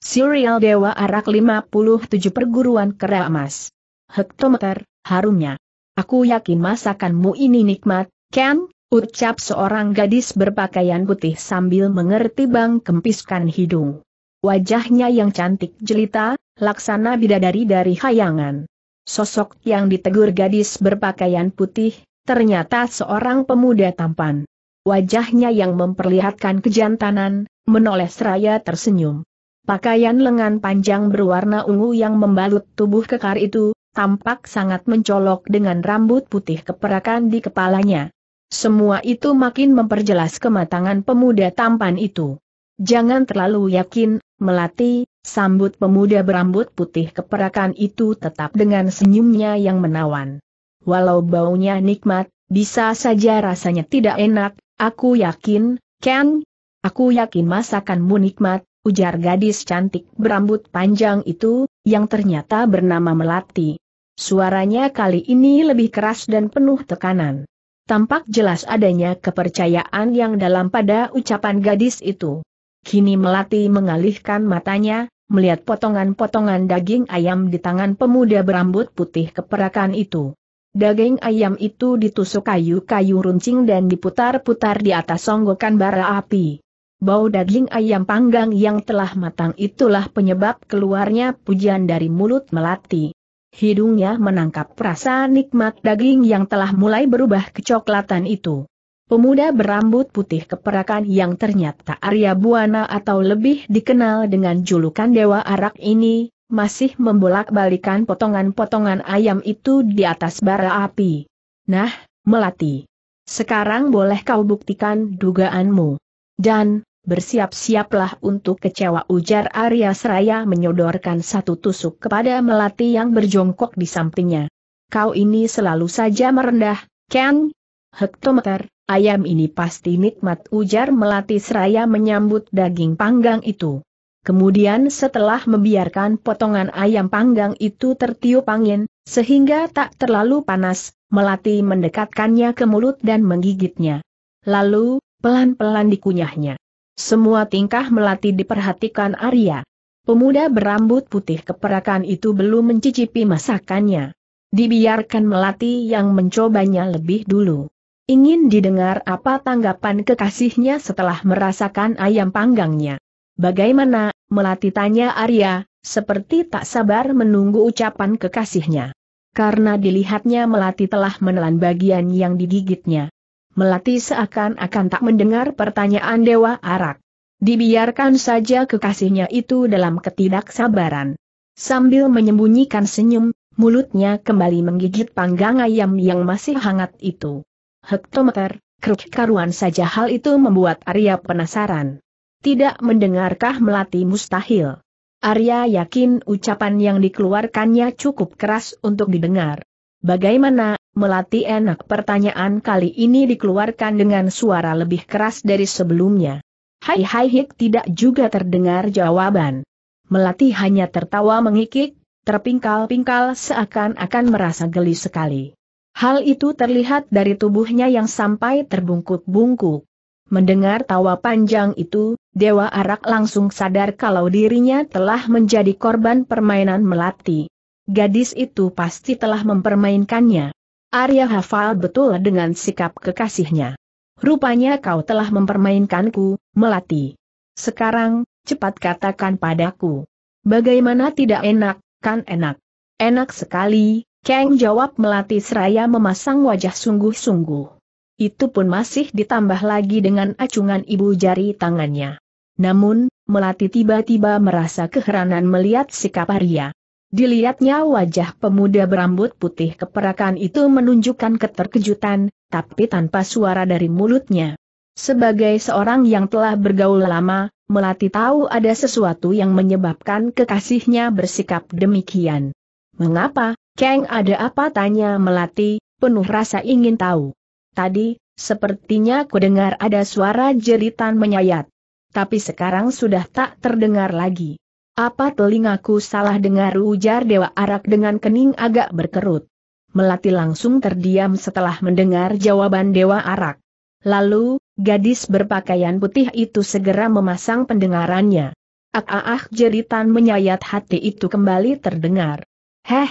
Serial Dewa Arak 57 Perguruan Kera Emas. Hektometer, harumnya. Aku yakin masakanmu ini nikmat, Ken, ucap seorang gadis berpakaian putih sambil mengerti bang kempiskan hidung. Wajahnya yang cantik jelita, laksana bidadari dari hayangan. Sosok yang ditegur gadis berpakaian putih, ternyata seorang pemuda tampan. Wajahnya yang memperlihatkan kejantanan, menoleh seraya tersenyum. Pakaian lengan panjang berwarna ungu yang membalut tubuh kekar itu, tampak sangat mencolok dengan rambut putih keperakan di kepalanya. Semua itu makin memperjelas kematangan pemuda tampan itu. Jangan terlalu yakin, Melati, sambut pemuda berambut putih keperakan itu tetap dengan senyumnya yang menawan. Walau baunya nikmat, bisa saja rasanya tidak enak, aku yakin, Ken. Aku yakin masakanmu nikmat, ujar gadis cantik berambut panjang itu, yang ternyata bernama Melati. Suaranya kali ini lebih keras dan penuh tekanan. Tampak jelas adanya kepercayaan yang dalam pada ucapan gadis itu. Kini Melati mengalihkan matanya, melihat potongan-potongan daging ayam di tangan pemuda berambut putih keperakan itu. Daging ayam itu ditusuk kayu-kayu runcing dan diputar-putar di atas songgokan bara api. Bau daging ayam panggang yang telah matang itulah penyebab keluarnya pujian dari mulut melati. Hidungnya menangkap rasa nikmat daging yang telah mulai berubah kecoklatan itu. Pemuda berambut putih keperakan yang ternyata Arya Buana atau lebih dikenal dengan julukan Dewa Arak ini, masih membolak-balikan potongan-potongan ayam itu di atas bara api. Nah, Melati. Sekarang boleh kau buktikan dugaanmu. Dan, Bersiap-siaplah untuk kecewa ujar Arya Seraya menyodorkan satu tusuk kepada Melati yang berjongkok di sampingnya. Kau ini selalu saja merendah, Ken. Hektometer, ayam ini pasti nikmat ujar Melati Seraya menyambut daging panggang itu. Kemudian setelah membiarkan potongan ayam panggang itu tertiup angin, sehingga tak terlalu panas, Melati mendekatkannya ke mulut dan menggigitnya. Lalu, pelan-pelan dikunyahnya. Semua tingkah melati diperhatikan Arya. Pemuda berambut putih keperakan itu belum mencicipi masakannya. Dibiarkan melati yang mencobanya lebih dulu. Ingin didengar apa tanggapan kekasihnya setelah merasakan ayam panggangnya. Bagaimana, melati tanya Arya, seperti tak sabar menunggu ucapan kekasihnya. Karena dilihatnya melati telah menelan bagian yang digigitnya. Melati seakan-akan tak mendengar pertanyaan Dewa Arak. Dibiarkan saja kekasihnya itu dalam ketidaksabaran. Sambil menyembunyikan senyum, mulutnya kembali menggigit panggang ayam yang masih hangat itu. Hektometer, kruk karuan saja hal itu membuat Arya penasaran. Tidak mendengarkah Melati mustahil? Arya yakin ucapan yang dikeluarkannya cukup keras untuk didengar. Bagaimana, melati enak pertanyaan kali ini dikeluarkan dengan suara lebih keras dari sebelumnya. Hai hai hik tidak juga terdengar jawaban. Melati hanya tertawa mengikik, terpingkal-pingkal seakan-akan merasa geli sekali. Hal itu terlihat dari tubuhnya yang sampai terbungkuk-bungkuk. Mendengar tawa panjang itu, Dewa Arak langsung sadar kalau dirinya telah menjadi korban permainan Melati gadis itu pasti telah mempermainkannya. Arya hafal betul dengan sikap kekasihnya. Rupanya kau telah mempermainkanku, Melati. Sekarang, cepat katakan padaku. Bagaimana tidak enak, kan enak. Enak sekali, Kang jawab Melati seraya memasang wajah sungguh-sungguh. Itu pun masih ditambah lagi dengan acungan ibu jari tangannya. Namun, Melati tiba-tiba merasa keheranan melihat sikap Arya. Dilihatnya wajah pemuda berambut putih keperakan itu menunjukkan keterkejutan, tapi tanpa suara dari mulutnya. Sebagai seorang yang telah bergaul lama, Melati tahu ada sesuatu yang menyebabkan kekasihnya bersikap demikian. Mengapa, Kang ada apa tanya Melati, penuh rasa ingin tahu. Tadi, sepertinya kudengar ada suara jeritan menyayat. Tapi sekarang sudah tak terdengar lagi. Apa telingaku salah dengar ujar Dewa Arak dengan kening agak berkerut. Melati langsung terdiam setelah mendengar jawaban Dewa Arak. Lalu, gadis berpakaian putih itu segera memasang pendengarannya. Ah ah, ah jeritan menyayat hati itu kembali terdengar. Heh,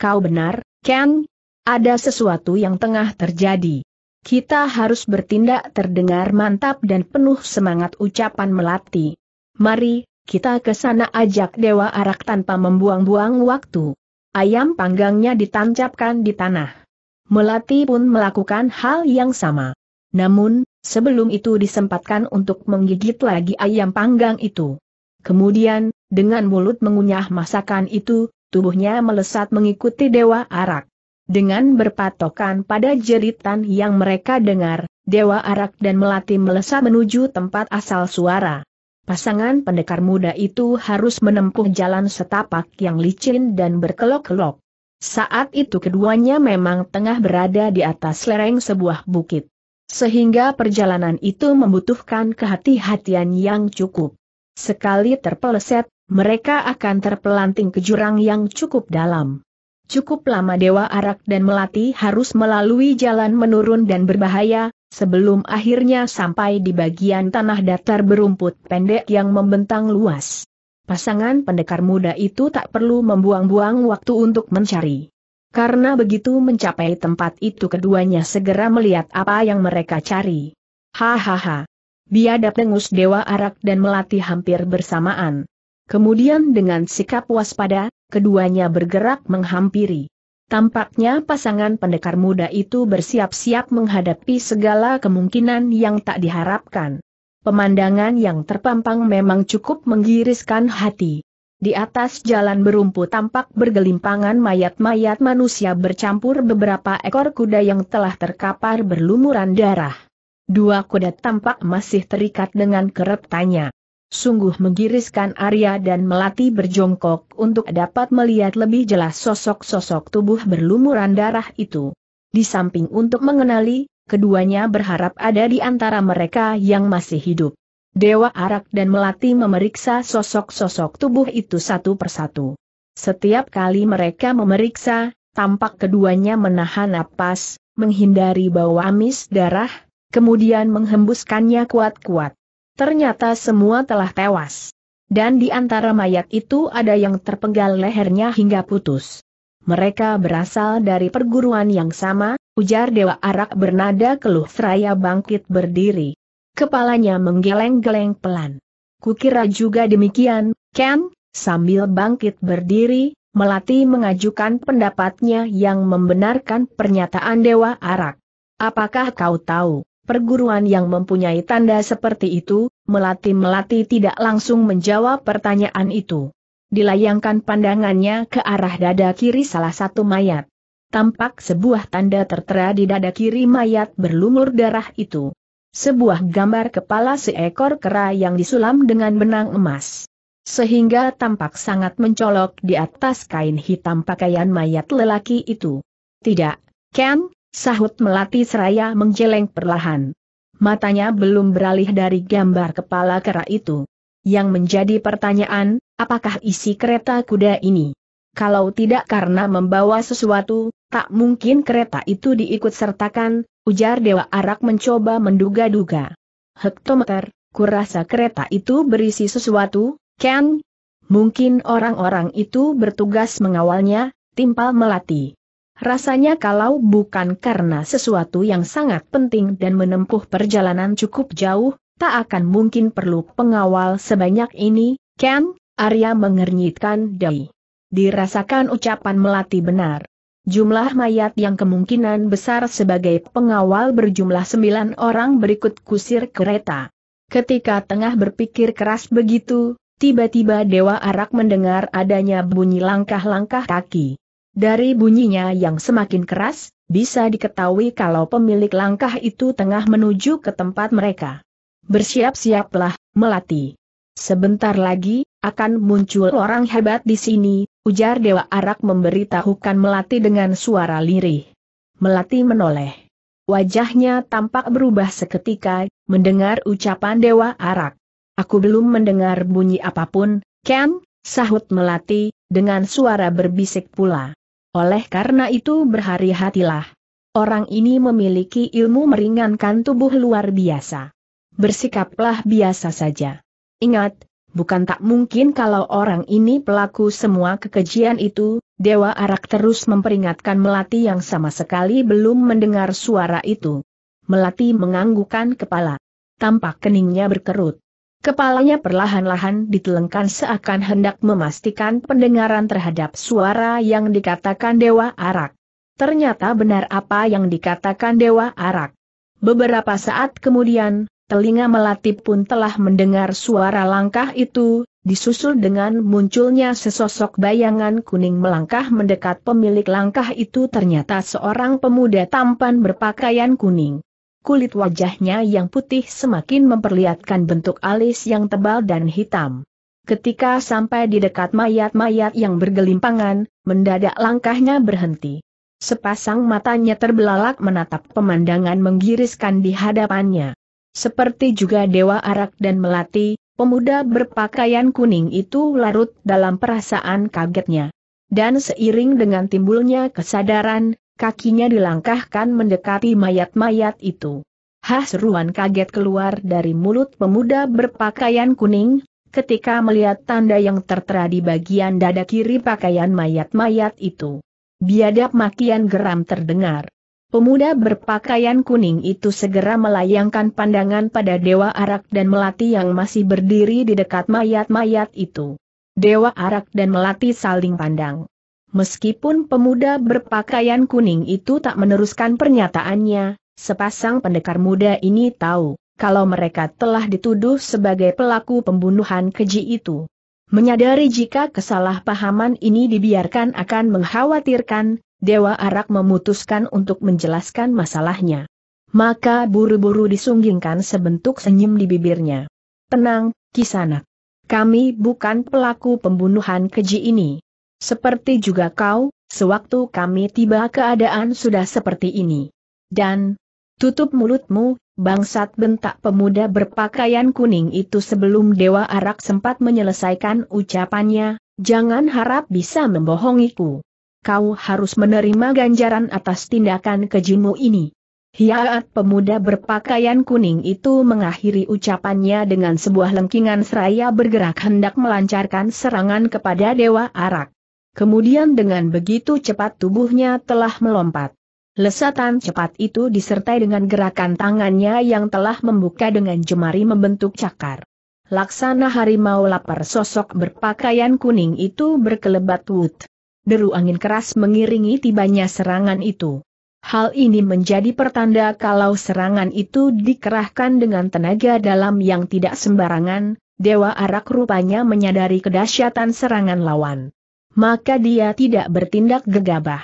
kau benar, Ken? Ada sesuatu yang tengah terjadi. Kita harus bertindak terdengar mantap dan penuh semangat ucapan Melati. Mari, kita ke sana ajak Dewa Arak tanpa membuang-buang waktu. Ayam panggangnya ditancapkan di tanah. Melati pun melakukan hal yang sama. Namun, sebelum itu disempatkan untuk menggigit lagi ayam panggang itu. Kemudian, dengan mulut mengunyah masakan itu, tubuhnya melesat mengikuti Dewa Arak. Dengan berpatokan pada jeritan yang mereka dengar, Dewa Arak dan Melati melesat menuju tempat asal suara. Pasangan pendekar muda itu harus menempuh jalan setapak yang licin dan berkelok-kelok. Saat itu keduanya memang tengah berada di atas lereng sebuah bukit. Sehingga perjalanan itu membutuhkan kehati-hatian yang cukup. Sekali terpeleset, mereka akan terpelanting ke jurang yang cukup dalam. Cukup lama Dewa Arak dan Melati harus melalui jalan menurun dan berbahaya, sebelum akhirnya sampai di bagian tanah datar berumput pendek yang membentang luas. Pasangan pendekar muda itu tak perlu membuang-buang waktu untuk mencari. Karena begitu mencapai tempat itu keduanya segera melihat apa yang mereka cari. Hahaha. Biadab dengus Dewa Arak dan melatih hampir bersamaan. Kemudian dengan sikap waspada, keduanya bergerak menghampiri. Tampaknya pasangan pendekar muda itu bersiap-siap menghadapi segala kemungkinan yang tak diharapkan. Pemandangan yang terpampang memang cukup menggiriskan hati. Di atas jalan berumpu tampak bergelimpangan mayat-mayat manusia bercampur beberapa ekor kuda yang telah terkapar berlumuran darah. Dua kuda tampak masih terikat dengan keretanya. Sungguh menggiriskan Arya dan Melati berjongkok untuk dapat melihat lebih jelas sosok-sosok tubuh berlumuran darah itu. Di samping untuk mengenali, keduanya berharap ada di antara mereka yang masih hidup. Dewa Arak dan Melati memeriksa sosok-sosok tubuh itu satu persatu. Setiap kali mereka memeriksa, tampak keduanya menahan napas, menghindari bau amis darah, kemudian menghembuskannya kuat-kuat. Ternyata semua telah tewas. Dan di antara mayat itu ada yang terpenggal lehernya hingga putus. Mereka berasal dari perguruan yang sama, ujar Dewa Arak bernada keluh seraya bangkit berdiri. Kepalanya menggeleng-geleng pelan. Kukira juga demikian, Ken, sambil bangkit berdiri, Melati mengajukan pendapatnya yang membenarkan pernyataan Dewa Arak. Apakah kau tahu, perguruan yang mempunyai tanda seperti itu, melati-melati tidak langsung menjawab pertanyaan itu. Dilayangkan pandangannya ke arah dada kiri salah satu mayat. Tampak sebuah tanda tertera di dada kiri mayat berlumur darah itu. Sebuah gambar kepala seekor kera yang disulam dengan benang emas sehingga tampak sangat mencolok di atas kain hitam pakaian mayat lelaki itu. Tidak, Ken, sahut Melati seraya menjeleng perlahan. Matanya belum beralih dari gambar kepala kera itu. Yang menjadi pertanyaan, apakah isi kereta kuda ini? Kalau tidak karena membawa sesuatu, tak mungkin kereta itu diikut sertakan, ujar Dewa Arak mencoba menduga-duga. Hektometer, kurasa kereta itu berisi sesuatu, kan? Mungkin orang-orang itu bertugas mengawalnya, timpal melati. Rasanya kalau bukan karena sesuatu yang sangat penting dan menempuh perjalanan cukup jauh, tak akan mungkin perlu pengawal sebanyak ini, Ken, Arya mengernyitkan dai. Dirasakan ucapan melati benar. Jumlah mayat yang kemungkinan besar sebagai pengawal berjumlah sembilan orang berikut kusir kereta. Ketika tengah berpikir keras begitu, tiba-tiba Dewa Arak mendengar adanya bunyi langkah-langkah kaki. Dari bunyinya yang semakin keras, bisa diketahui kalau pemilik langkah itu tengah menuju ke tempat mereka. Bersiap-siaplah, melati. Sebentar lagi, akan muncul orang hebat di sini, ujar Dewa Arak memberitahukan Melati dengan suara lirih. Melati menoleh. Wajahnya tampak berubah seketika, mendengar ucapan Dewa Arak. Aku belum mendengar bunyi apapun, Ken, sahut Melati, dengan suara berbisik pula. Oleh karena itu berhari-hatilah. Orang ini memiliki ilmu meringankan tubuh luar biasa. Bersikaplah biasa saja. Ingat, bukan tak mungkin kalau orang ini pelaku semua kekejian itu, Dewa Arak terus memperingatkan Melati yang sama sekali belum mendengar suara itu. Melati menganggukkan kepala. Tampak keningnya berkerut. Kepalanya perlahan-lahan ditelengkan seakan hendak memastikan pendengaran terhadap suara yang dikatakan Dewa Arak. Ternyata benar apa yang dikatakan Dewa Arak. Beberapa saat kemudian, telinga melati pun telah mendengar suara langkah itu, disusul dengan munculnya sesosok bayangan kuning melangkah mendekat pemilik langkah itu ternyata seorang pemuda tampan berpakaian kuning kulit wajahnya yang putih semakin memperlihatkan bentuk alis yang tebal dan hitam. Ketika sampai di dekat mayat-mayat yang bergelimpangan, mendadak langkahnya berhenti. Sepasang matanya terbelalak menatap pemandangan menggiriskan di hadapannya. Seperti juga Dewa Arak dan Melati, pemuda berpakaian kuning itu larut dalam perasaan kagetnya. Dan seiring dengan timbulnya kesadaran, kakinya dilangkahkan mendekati mayat-mayat itu. Hah seruan kaget keluar dari mulut pemuda berpakaian kuning, ketika melihat tanda yang tertera di bagian dada kiri pakaian mayat-mayat itu. Biadab makian geram terdengar. Pemuda berpakaian kuning itu segera melayangkan pandangan pada Dewa Arak dan Melati yang masih berdiri di dekat mayat-mayat itu. Dewa Arak dan Melati saling pandang. Meskipun pemuda berpakaian kuning itu tak meneruskan pernyataannya, sepasang pendekar muda ini tahu kalau mereka telah dituduh sebagai pelaku pembunuhan keji itu. Menyadari jika kesalahpahaman ini dibiarkan akan mengkhawatirkan, Dewa Arak memutuskan untuk menjelaskan masalahnya. Maka buru-buru disunggingkan sebentuk senyum di bibirnya. Tenang, Kisanak. Kami bukan pelaku pembunuhan keji ini. Seperti juga kau, sewaktu kami tiba keadaan sudah seperti ini. Dan, tutup mulutmu, bangsat bentak pemuda berpakaian kuning itu sebelum Dewa Arak sempat menyelesaikan ucapannya, jangan harap bisa membohongiku. Kau harus menerima ganjaran atas tindakan kejimu ini. Hiaat pemuda berpakaian kuning itu mengakhiri ucapannya dengan sebuah lengkingan seraya bergerak hendak melancarkan serangan kepada Dewa Arak. Kemudian dengan begitu cepat tubuhnya telah melompat. Lesatan cepat itu disertai dengan gerakan tangannya yang telah membuka dengan jemari membentuk cakar. Laksana harimau lapar sosok berpakaian kuning itu berkelebat wut. Deru angin keras mengiringi tibanya serangan itu. Hal ini menjadi pertanda kalau serangan itu dikerahkan dengan tenaga dalam yang tidak sembarangan, Dewa Arak rupanya menyadari kedahsyatan serangan lawan maka dia tidak bertindak gegabah.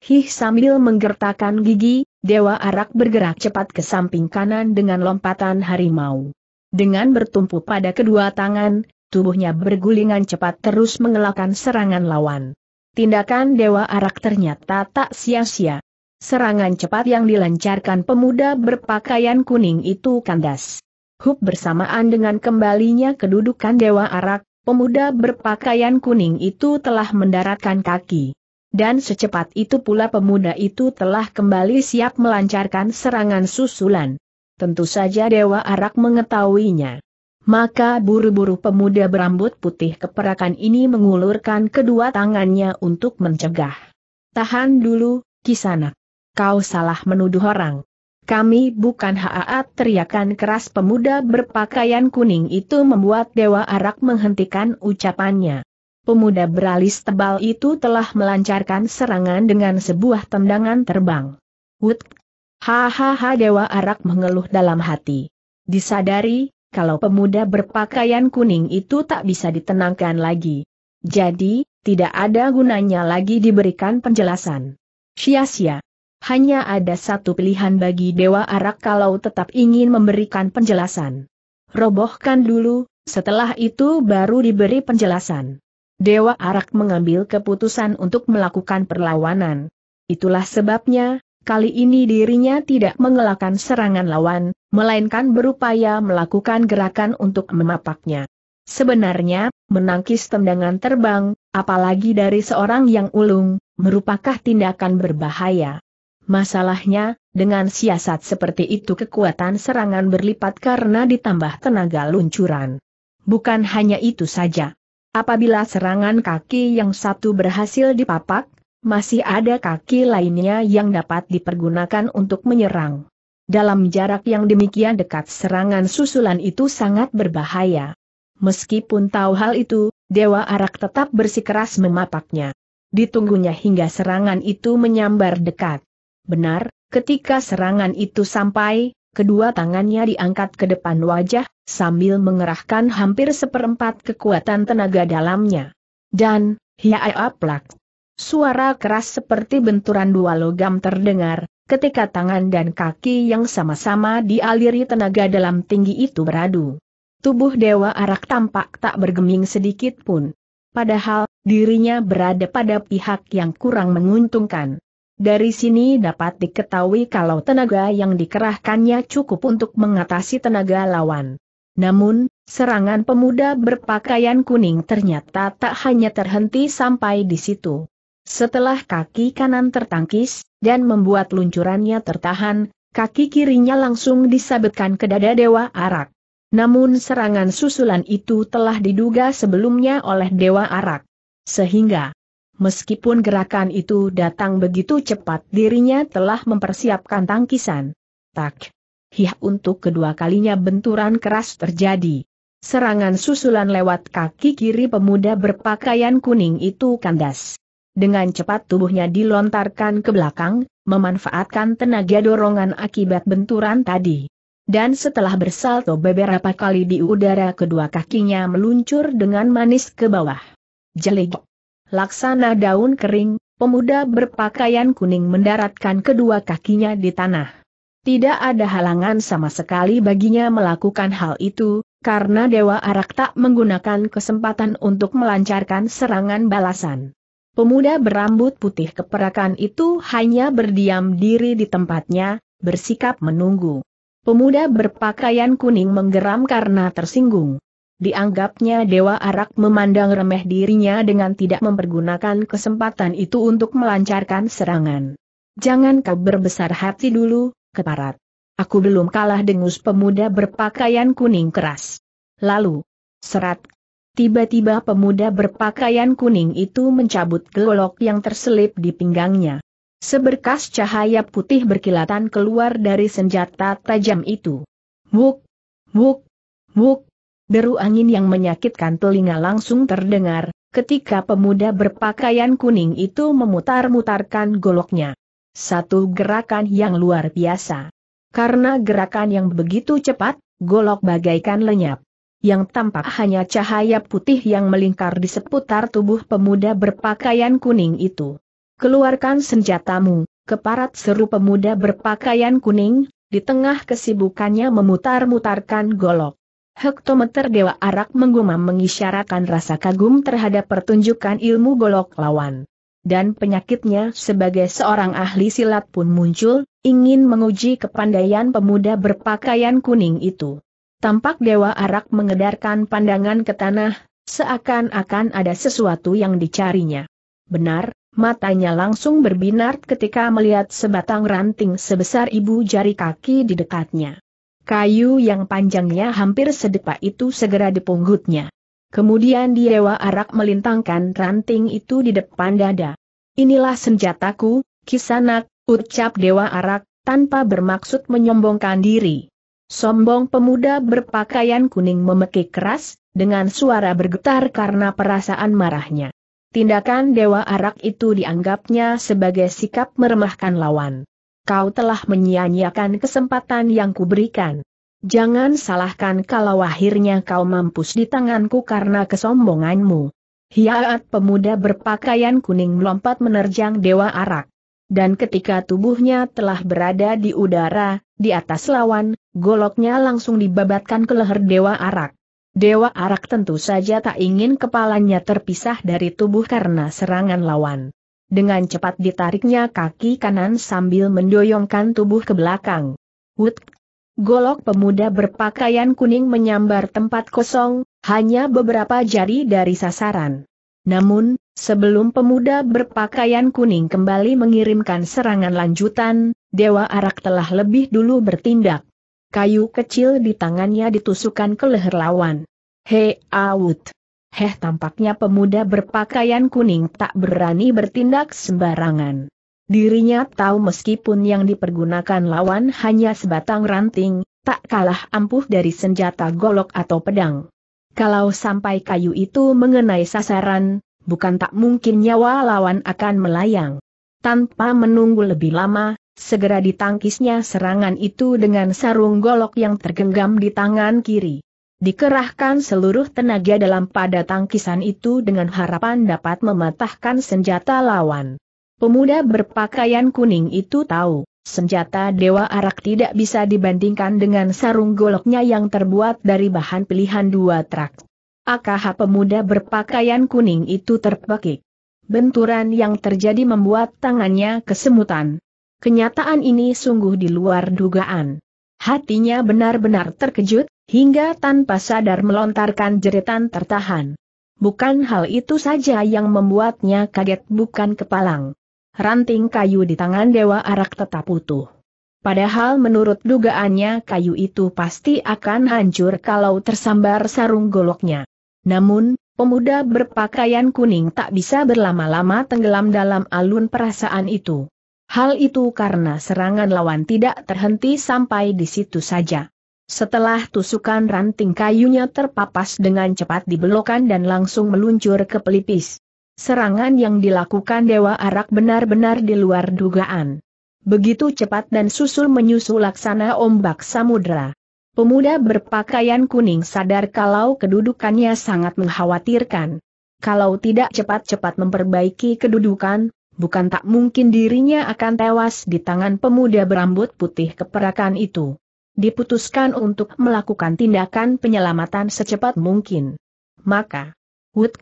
Hih sambil menggertakkan gigi, Dewa Arak bergerak cepat ke samping kanan dengan lompatan harimau. Dengan bertumpu pada kedua tangan, tubuhnya bergulingan cepat terus mengelakkan serangan lawan. Tindakan Dewa Arak ternyata tak sia-sia. Serangan cepat yang dilancarkan pemuda berpakaian kuning itu kandas. Hub bersamaan dengan kembalinya kedudukan Dewa Arak, Pemuda berpakaian kuning itu telah mendaratkan kaki. Dan secepat itu pula pemuda itu telah kembali siap melancarkan serangan susulan. Tentu saja Dewa Arak mengetahuinya. Maka buru-buru pemuda berambut putih keperakan ini mengulurkan kedua tangannya untuk mencegah. Tahan dulu, Kisana. Kau salah menuduh orang. Kami bukan haat teriakan keras pemuda berpakaian kuning itu membuat Dewa Arak menghentikan ucapannya. Pemuda beralis tebal itu telah melancarkan serangan dengan sebuah tendangan terbang. Wut! Hahaha Dewa Arak mengeluh dalam hati. Disadari, kalau pemuda berpakaian kuning itu tak bisa ditenangkan lagi. Jadi, tidak ada gunanya lagi diberikan penjelasan. Sia-sia. Hanya ada satu pilihan bagi Dewa Arak kalau tetap ingin memberikan penjelasan. Robohkan dulu, setelah itu baru diberi penjelasan. Dewa Arak mengambil keputusan untuk melakukan perlawanan. Itulah sebabnya, kali ini dirinya tidak mengelakkan serangan lawan, melainkan berupaya melakukan gerakan untuk memapaknya. Sebenarnya, menangkis tendangan terbang, apalagi dari seorang yang ulung, merupakan tindakan berbahaya. Masalahnya, dengan siasat seperti itu kekuatan serangan berlipat karena ditambah tenaga luncuran. Bukan hanya itu saja. Apabila serangan kaki yang satu berhasil dipapak, masih ada kaki lainnya yang dapat dipergunakan untuk menyerang. Dalam jarak yang demikian dekat serangan susulan itu sangat berbahaya. Meskipun tahu hal itu, Dewa Arak tetap bersikeras memapaknya. Ditunggunya hingga serangan itu menyambar dekat. Benar, ketika serangan itu sampai, kedua tangannya diangkat ke depan wajah, sambil mengerahkan hampir seperempat kekuatan tenaga dalamnya. Dan, hiaiaplak. Suara keras seperti benturan dua logam terdengar, ketika tangan dan kaki yang sama-sama dialiri tenaga dalam tinggi itu beradu. Tubuh Dewa Arak tampak tak bergeming sedikit pun. Padahal, dirinya berada pada pihak yang kurang menguntungkan. Dari sini dapat diketahui kalau tenaga yang dikerahkannya cukup untuk mengatasi tenaga lawan. Namun, serangan pemuda berpakaian kuning ternyata tak hanya terhenti sampai di situ. Setelah kaki kanan tertangkis, dan membuat luncurannya tertahan, kaki kirinya langsung disabetkan ke dada Dewa Arak. Namun serangan susulan itu telah diduga sebelumnya oleh Dewa Arak. Sehingga, meskipun gerakan itu datang begitu cepat dirinya telah mempersiapkan tangkisan. Tak. Hih untuk kedua kalinya benturan keras terjadi. Serangan susulan lewat kaki kiri pemuda berpakaian kuning itu kandas. Dengan cepat tubuhnya dilontarkan ke belakang, memanfaatkan tenaga dorongan akibat benturan tadi. Dan setelah bersalto beberapa kali di udara kedua kakinya meluncur dengan manis ke bawah. Jelik. Laksana daun kering, pemuda berpakaian kuning mendaratkan kedua kakinya di tanah. Tidak ada halangan sama sekali baginya melakukan hal itu, karena Dewa Arak tak menggunakan kesempatan untuk melancarkan serangan balasan. Pemuda berambut putih keperakan itu hanya berdiam diri di tempatnya, bersikap menunggu. Pemuda berpakaian kuning menggeram karena tersinggung. Dianggapnya Dewa Arak memandang remeh dirinya dengan tidak mempergunakan kesempatan itu untuk melancarkan serangan. Jangan kau berbesar hati dulu, keparat. Aku belum kalah dengus pemuda berpakaian kuning keras. Lalu, serat. Tiba-tiba pemuda berpakaian kuning itu mencabut gelolok yang terselip di pinggangnya. Seberkas cahaya putih berkilatan keluar dari senjata tajam itu. Wuk, wuk, wuk deru angin yang menyakitkan telinga langsung terdengar, ketika pemuda berpakaian kuning itu memutar-mutarkan goloknya. Satu gerakan yang luar biasa. Karena gerakan yang begitu cepat, golok bagaikan lenyap. Yang tampak hanya cahaya putih yang melingkar di seputar tubuh pemuda berpakaian kuning itu. Keluarkan senjatamu, keparat seru pemuda berpakaian kuning, di tengah kesibukannya memutar-mutarkan golok. Hektometer Dewa Arak menggumam mengisyaratkan rasa kagum terhadap pertunjukan ilmu golok lawan. Dan penyakitnya sebagai seorang ahli silat pun muncul, ingin menguji kepandaian pemuda berpakaian kuning itu. Tampak Dewa Arak mengedarkan pandangan ke tanah, seakan-akan ada sesuatu yang dicarinya. Benar, matanya langsung berbinar ketika melihat sebatang ranting sebesar ibu jari kaki di dekatnya. Kayu yang panjangnya hampir sedepa itu segera dipunggutnya. Kemudian Dewa Arak melintangkan ranting itu di depan dada. Inilah senjataku, kisanak, ucap Dewa Arak, tanpa bermaksud menyombongkan diri. Sombong pemuda berpakaian kuning memekik keras, dengan suara bergetar karena perasaan marahnya. Tindakan Dewa Arak itu dianggapnya sebagai sikap meremahkan lawan kau telah menyia-nyiakan kesempatan yang kuberikan. Jangan salahkan kalau akhirnya kau mampus di tanganku karena kesombonganmu. Hiaat pemuda berpakaian kuning melompat menerjang Dewa Arak. Dan ketika tubuhnya telah berada di udara, di atas lawan, goloknya langsung dibabatkan ke leher Dewa Arak. Dewa Arak tentu saja tak ingin kepalanya terpisah dari tubuh karena serangan lawan. Dengan cepat ditariknya kaki kanan sambil mendoyongkan tubuh ke belakang. Wut! Golok pemuda berpakaian kuning menyambar tempat kosong, hanya beberapa jari dari sasaran. Namun, sebelum pemuda berpakaian kuning kembali mengirimkan serangan lanjutan, Dewa Arak telah lebih dulu bertindak. Kayu kecil di tangannya ditusukkan ke leher lawan. Hei, awut! Heh tampaknya pemuda berpakaian kuning tak berani bertindak sembarangan. Dirinya tahu meskipun yang dipergunakan lawan hanya sebatang ranting, tak kalah ampuh dari senjata golok atau pedang. Kalau sampai kayu itu mengenai sasaran, bukan tak mungkin nyawa lawan akan melayang. Tanpa menunggu lebih lama, segera ditangkisnya serangan itu dengan sarung golok yang tergenggam di tangan kiri dikerahkan seluruh tenaga dalam pada tangkisan itu dengan harapan dapat mematahkan senjata lawan. Pemuda berpakaian kuning itu tahu, senjata Dewa Arak tidak bisa dibandingkan dengan sarung goloknya yang terbuat dari bahan pilihan dua trak. AKH pemuda berpakaian kuning itu terpekik. Benturan yang terjadi membuat tangannya kesemutan. Kenyataan ini sungguh di luar dugaan. Hatinya benar-benar terkejut, hingga tanpa sadar melontarkan jeritan tertahan. Bukan hal itu saja yang membuatnya kaget bukan kepalang. Ranting kayu di tangan Dewa Arak tetap utuh. Padahal menurut dugaannya kayu itu pasti akan hancur kalau tersambar sarung goloknya. Namun, pemuda berpakaian kuning tak bisa berlama-lama tenggelam dalam alun perasaan itu. Hal itu karena serangan lawan tidak terhenti sampai di situ saja. Setelah tusukan ranting kayunya terpapas dengan cepat di belokan dan langsung meluncur ke pelipis. Serangan yang dilakukan Dewa Arak benar-benar di luar dugaan. Begitu cepat dan susul menyusul laksana ombak samudera. Pemuda berpakaian kuning sadar kalau kedudukannya sangat mengkhawatirkan. Kalau tidak cepat-cepat memperbaiki kedudukan, bukan tak mungkin dirinya akan tewas di tangan pemuda berambut putih keperakan itu diputuskan untuk melakukan tindakan penyelamatan secepat mungkin. Maka, Wood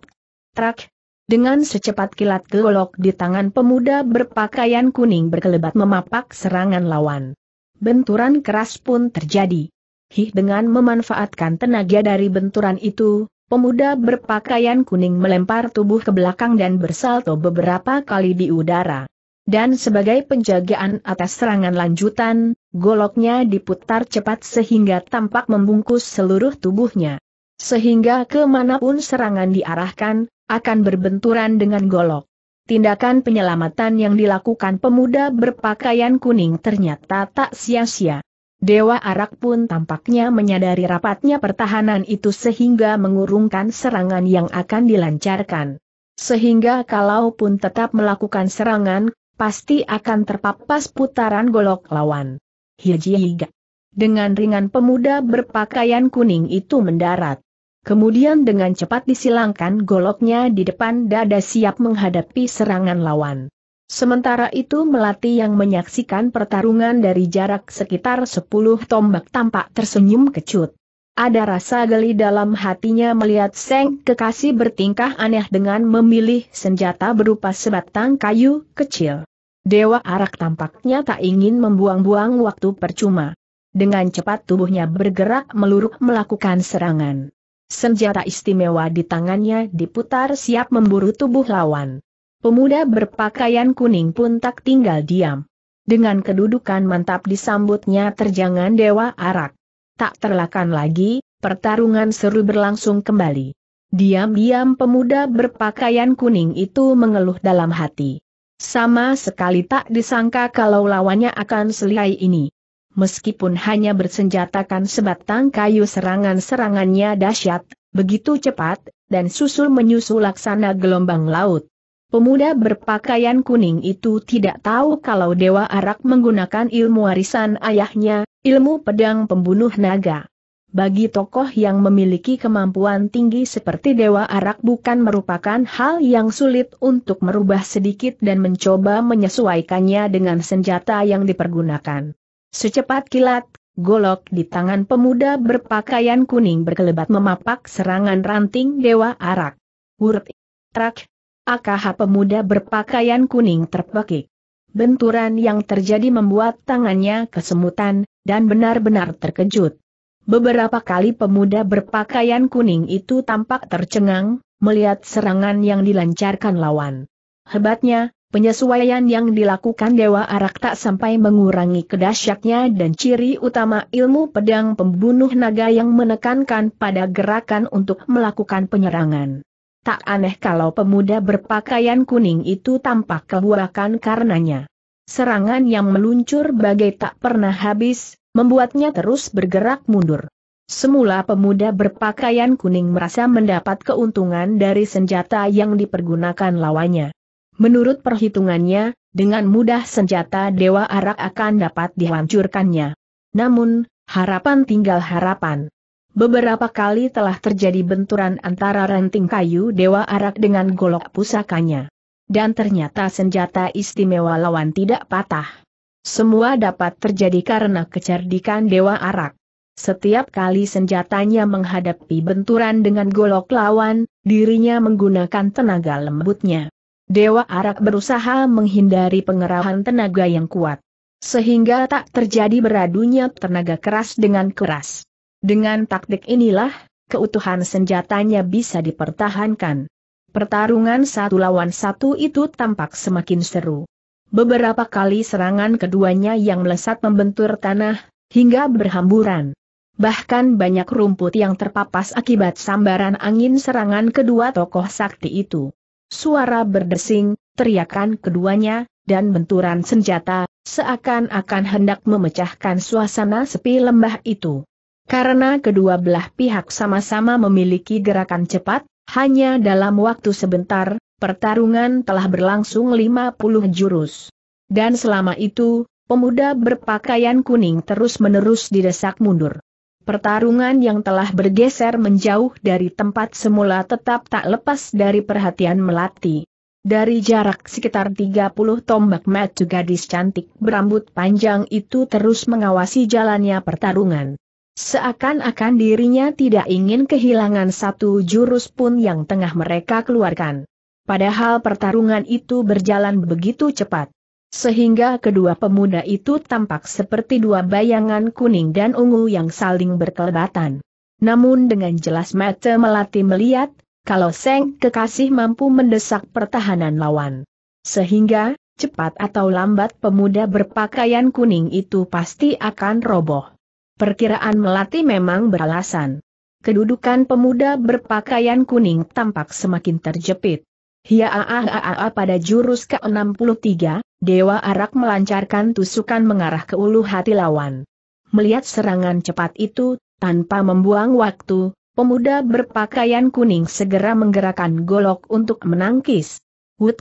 truck dengan secepat kilat golok di tangan pemuda berpakaian kuning berkelebat memapak serangan lawan. Benturan keras pun terjadi. Hih dengan memanfaatkan tenaga dari benturan itu, pemuda berpakaian kuning melempar tubuh ke belakang dan bersalto beberapa kali di udara dan sebagai penjagaan atas serangan lanjutan, goloknya diputar cepat sehingga tampak membungkus seluruh tubuhnya. Sehingga kemanapun serangan diarahkan, akan berbenturan dengan golok. Tindakan penyelamatan yang dilakukan pemuda berpakaian kuning ternyata tak sia-sia. Dewa Arak pun tampaknya menyadari rapatnya pertahanan itu sehingga mengurungkan serangan yang akan dilancarkan. Sehingga kalaupun tetap melakukan serangan, pasti akan terpapas putaran golok lawan. Hijihiga. Dengan ringan pemuda berpakaian kuning itu mendarat. Kemudian dengan cepat disilangkan goloknya di depan dada siap menghadapi serangan lawan. Sementara itu Melati yang menyaksikan pertarungan dari jarak sekitar 10 tombak tampak tersenyum kecut. Ada rasa geli dalam hatinya melihat Seng kekasih bertingkah aneh dengan memilih senjata berupa sebatang kayu kecil. Dewa Arak tampaknya tak ingin membuang-buang waktu percuma. Dengan cepat tubuhnya bergerak meluruk melakukan serangan. Senjata istimewa di tangannya diputar siap memburu tubuh lawan. Pemuda berpakaian kuning pun tak tinggal diam. Dengan kedudukan mantap disambutnya terjangan Dewa Arak. Tak terlakan lagi, pertarungan seru berlangsung kembali. Diam-diam pemuda berpakaian kuning itu mengeluh dalam hati. Sama sekali tak disangka kalau lawannya akan selihai ini. Meskipun hanya bersenjatakan sebatang kayu serangan-serangannya dahsyat, begitu cepat, dan susul menyusul laksana gelombang laut. Pemuda berpakaian kuning itu tidak tahu kalau Dewa Arak menggunakan ilmu warisan ayahnya, ilmu pedang pembunuh naga. Bagi tokoh yang memiliki kemampuan tinggi seperti Dewa Arak bukan merupakan hal yang sulit untuk merubah sedikit dan mencoba menyesuaikannya dengan senjata yang dipergunakan. Secepat kilat, golok di tangan pemuda berpakaian kuning berkelebat memapak serangan ranting Dewa Arak. Wurt Trak, AKH pemuda berpakaian kuning terpekik. Benturan yang terjadi membuat tangannya kesemutan, dan benar-benar terkejut. Beberapa kali pemuda berpakaian kuning itu tampak tercengang, melihat serangan yang dilancarkan lawan. Hebatnya, penyesuaian yang dilakukan Dewa Arak tak sampai mengurangi kedahsyatnya dan ciri utama ilmu pedang pembunuh naga yang menekankan pada gerakan untuk melakukan penyerangan. Tak aneh kalau pemuda berpakaian kuning itu tampak kebuakan karenanya. Serangan yang meluncur bagai tak pernah habis, membuatnya terus bergerak mundur. Semula pemuda berpakaian kuning merasa mendapat keuntungan dari senjata yang dipergunakan lawannya. Menurut perhitungannya, dengan mudah senjata Dewa Arak akan dapat dihancurkannya. Namun, harapan tinggal harapan. Beberapa kali telah terjadi benturan antara ranting kayu Dewa Arak dengan golok pusakanya. Dan ternyata senjata istimewa lawan tidak patah. Semua dapat terjadi karena kecerdikan Dewa Arak. Setiap kali senjatanya menghadapi benturan dengan golok lawan, dirinya menggunakan tenaga lembutnya. Dewa Arak berusaha menghindari pengerahan tenaga yang kuat. Sehingga tak terjadi beradunya tenaga keras dengan keras. Dengan taktik inilah, keutuhan senjatanya bisa dipertahankan. Pertarungan satu lawan satu itu tampak semakin seru. Beberapa kali serangan keduanya yang melesat membentur tanah, hingga berhamburan. Bahkan banyak rumput yang terpapas akibat sambaran angin serangan kedua tokoh sakti itu. Suara berdesing, teriakan keduanya, dan benturan senjata, seakan-akan hendak memecahkan suasana sepi lembah itu. Karena kedua belah pihak sama-sama memiliki gerakan cepat, hanya dalam waktu sebentar, pertarungan telah berlangsung 50 jurus. Dan selama itu, pemuda berpakaian kuning terus-menerus didesak mundur. Pertarungan yang telah bergeser menjauh dari tempat semula tetap tak lepas dari perhatian Melati. Dari jarak sekitar 30 tombak mata gadis cantik berambut panjang itu terus mengawasi jalannya pertarungan. Seakan-akan dirinya tidak ingin kehilangan satu jurus pun yang tengah mereka keluarkan. Padahal pertarungan itu berjalan begitu cepat. Sehingga kedua pemuda itu tampak seperti dua bayangan kuning dan ungu yang saling berkelebatan. Namun dengan jelas mata melati melihat, kalau Seng Kekasih mampu mendesak pertahanan lawan. Sehingga, cepat atau lambat pemuda berpakaian kuning itu pasti akan roboh. Perkiraan melati memang beralasan. Kedudukan pemuda berpakaian kuning tampak semakin terjepit. Hiaaaa pada jurus ke-63, Dewa Arak melancarkan tusukan mengarah ke ulu hati lawan. Melihat serangan cepat itu, tanpa membuang waktu, pemuda berpakaian kuning segera menggerakkan golok untuk menangkis. Wood,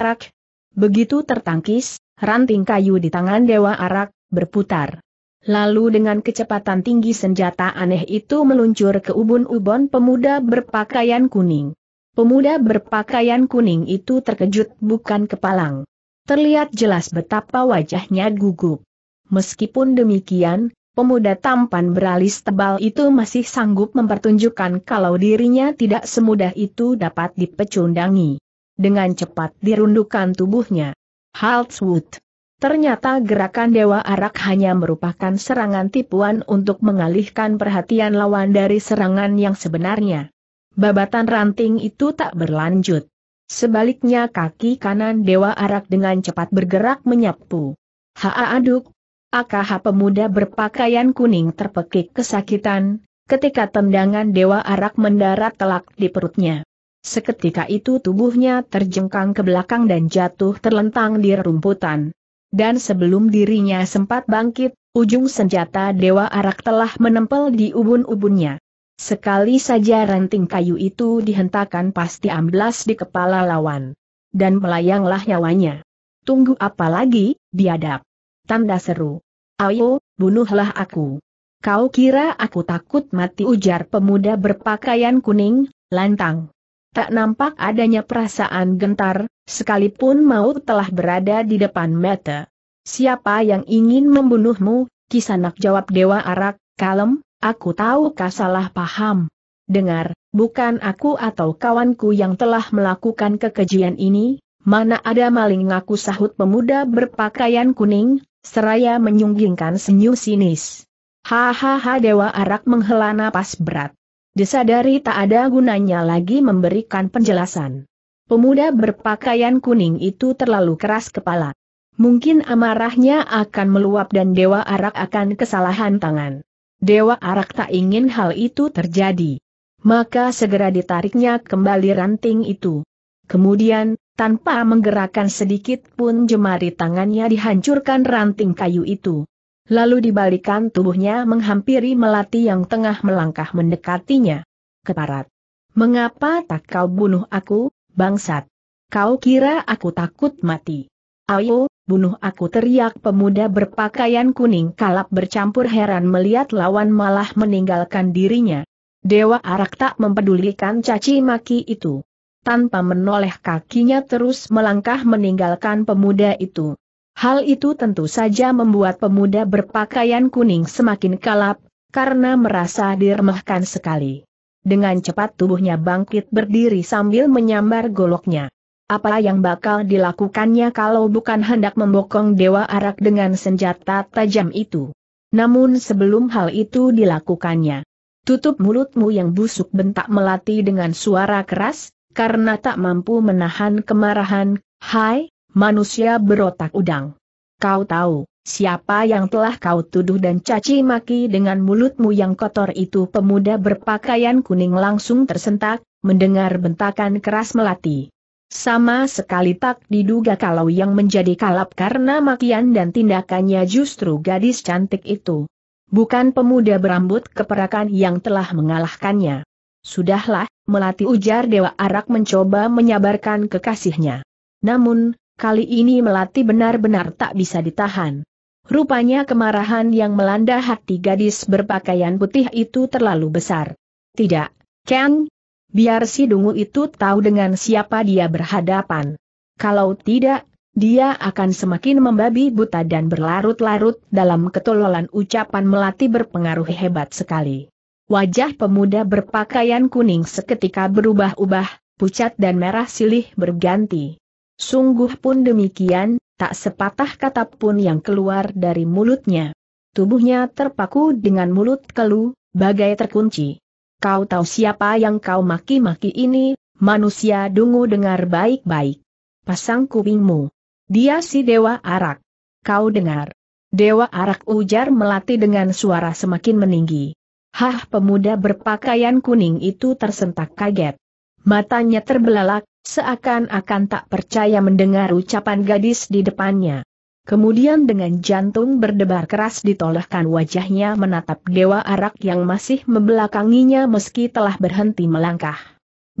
trak. Begitu tertangkis, ranting kayu di tangan Dewa Arak, berputar. Lalu dengan kecepatan tinggi senjata aneh itu meluncur ke ubun-ubun pemuda berpakaian kuning. Pemuda berpakaian kuning itu terkejut bukan kepalang. Terlihat jelas betapa wajahnya gugup. Meskipun demikian, pemuda tampan beralis tebal itu masih sanggup mempertunjukkan kalau dirinya tidak semudah itu dapat dipecundangi. Dengan cepat dirundukkan tubuhnya. Haltwood. Ternyata gerakan Dewa Arak hanya merupakan serangan tipuan untuk mengalihkan perhatian lawan dari serangan yang sebenarnya babatan ranting itu tak berlanjut. Sebaliknya kaki kanan Dewa Arak dengan cepat bergerak menyapu. Haa aduk, AKH pemuda berpakaian kuning terpekik kesakitan, ketika tendangan Dewa Arak mendarat telak di perutnya. Seketika itu tubuhnya terjengkang ke belakang dan jatuh terlentang di rumputan. Dan sebelum dirinya sempat bangkit, ujung senjata Dewa Arak telah menempel di ubun-ubunnya. Sekali saja ranting kayu itu dihentakan pasti amblas di kepala lawan. Dan melayanglah nyawanya. Tunggu apa lagi, biadab? Tanda seru. Ayo, bunuhlah aku. Kau kira aku takut mati ujar pemuda berpakaian kuning, lantang. Tak nampak adanya perasaan gentar, sekalipun maut telah berada di depan mata. Siapa yang ingin membunuhmu, kisanak jawab Dewa Arak, kalem, Aku tahu kau salah paham. Dengar, bukan aku atau kawanku yang telah melakukan kekejian ini, mana ada maling ngaku sahut pemuda berpakaian kuning, seraya menyunggingkan senyum sinis. Hahaha Dewa Arak menghela napas berat. Disadari tak ada gunanya lagi memberikan penjelasan. Pemuda berpakaian kuning itu terlalu keras kepala. Mungkin amarahnya akan meluap dan Dewa Arak akan kesalahan tangan. Dewa Arak tak ingin hal itu terjadi. Maka segera ditariknya kembali ranting itu. Kemudian, tanpa menggerakkan sedikit pun jemari tangannya dihancurkan ranting kayu itu. Lalu dibalikan tubuhnya menghampiri melati yang tengah melangkah mendekatinya. Keparat. Mengapa tak kau bunuh aku, bangsat? Kau kira aku takut mati? Ayo, bunuh aku teriak pemuda berpakaian kuning kalap bercampur heran melihat lawan malah meninggalkan dirinya. Dewa Arak tak mempedulikan caci maki itu. Tanpa menoleh kakinya terus melangkah meninggalkan pemuda itu. Hal itu tentu saja membuat pemuda berpakaian kuning semakin kalap, karena merasa diremehkan sekali. Dengan cepat tubuhnya bangkit berdiri sambil menyambar goloknya. Apa yang bakal dilakukannya kalau bukan hendak membokong Dewa Arak dengan senjata tajam itu? Namun sebelum hal itu dilakukannya, tutup mulutmu yang busuk bentak melati dengan suara keras, karena tak mampu menahan kemarahan, hai, manusia berotak udang. Kau tahu, siapa yang telah kau tuduh dan caci maki dengan mulutmu yang kotor itu pemuda berpakaian kuning langsung tersentak, mendengar bentakan keras melati. Sama sekali tak diduga kalau yang menjadi kalap karena makian dan tindakannya justru gadis cantik itu. Bukan pemuda berambut keperakan yang telah mengalahkannya. Sudahlah, melati ujar Dewa Arak mencoba menyabarkan kekasihnya. Namun, kali ini melati benar-benar tak bisa ditahan. Rupanya kemarahan yang melanda hati gadis berpakaian putih itu terlalu besar. Tidak, Ken, Biar si dungu itu tahu dengan siapa dia berhadapan. Kalau tidak, dia akan semakin membabi buta dan berlarut-larut dalam ketololan ucapan melati berpengaruh hebat sekali. Wajah pemuda berpakaian kuning seketika berubah-ubah, pucat dan merah silih berganti. Sungguh pun demikian, tak sepatah kata pun yang keluar dari mulutnya. Tubuhnya terpaku dengan mulut kelu, bagai terkunci. Kau tahu siapa yang kau maki-maki ini, manusia dungu dengar baik-baik. Pasang kupingmu. Dia si Dewa Arak. Kau dengar. Dewa Arak ujar melati dengan suara semakin meninggi. Hah pemuda berpakaian kuning itu tersentak kaget. Matanya terbelalak, seakan-akan tak percaya mendengar ucapan gadis di depannya. Kemudian dengan jantung berdebar keras ditolehkan wajahnya menatap Dewa Arak yang masih membelakanginya meski telah berhenti melangkah.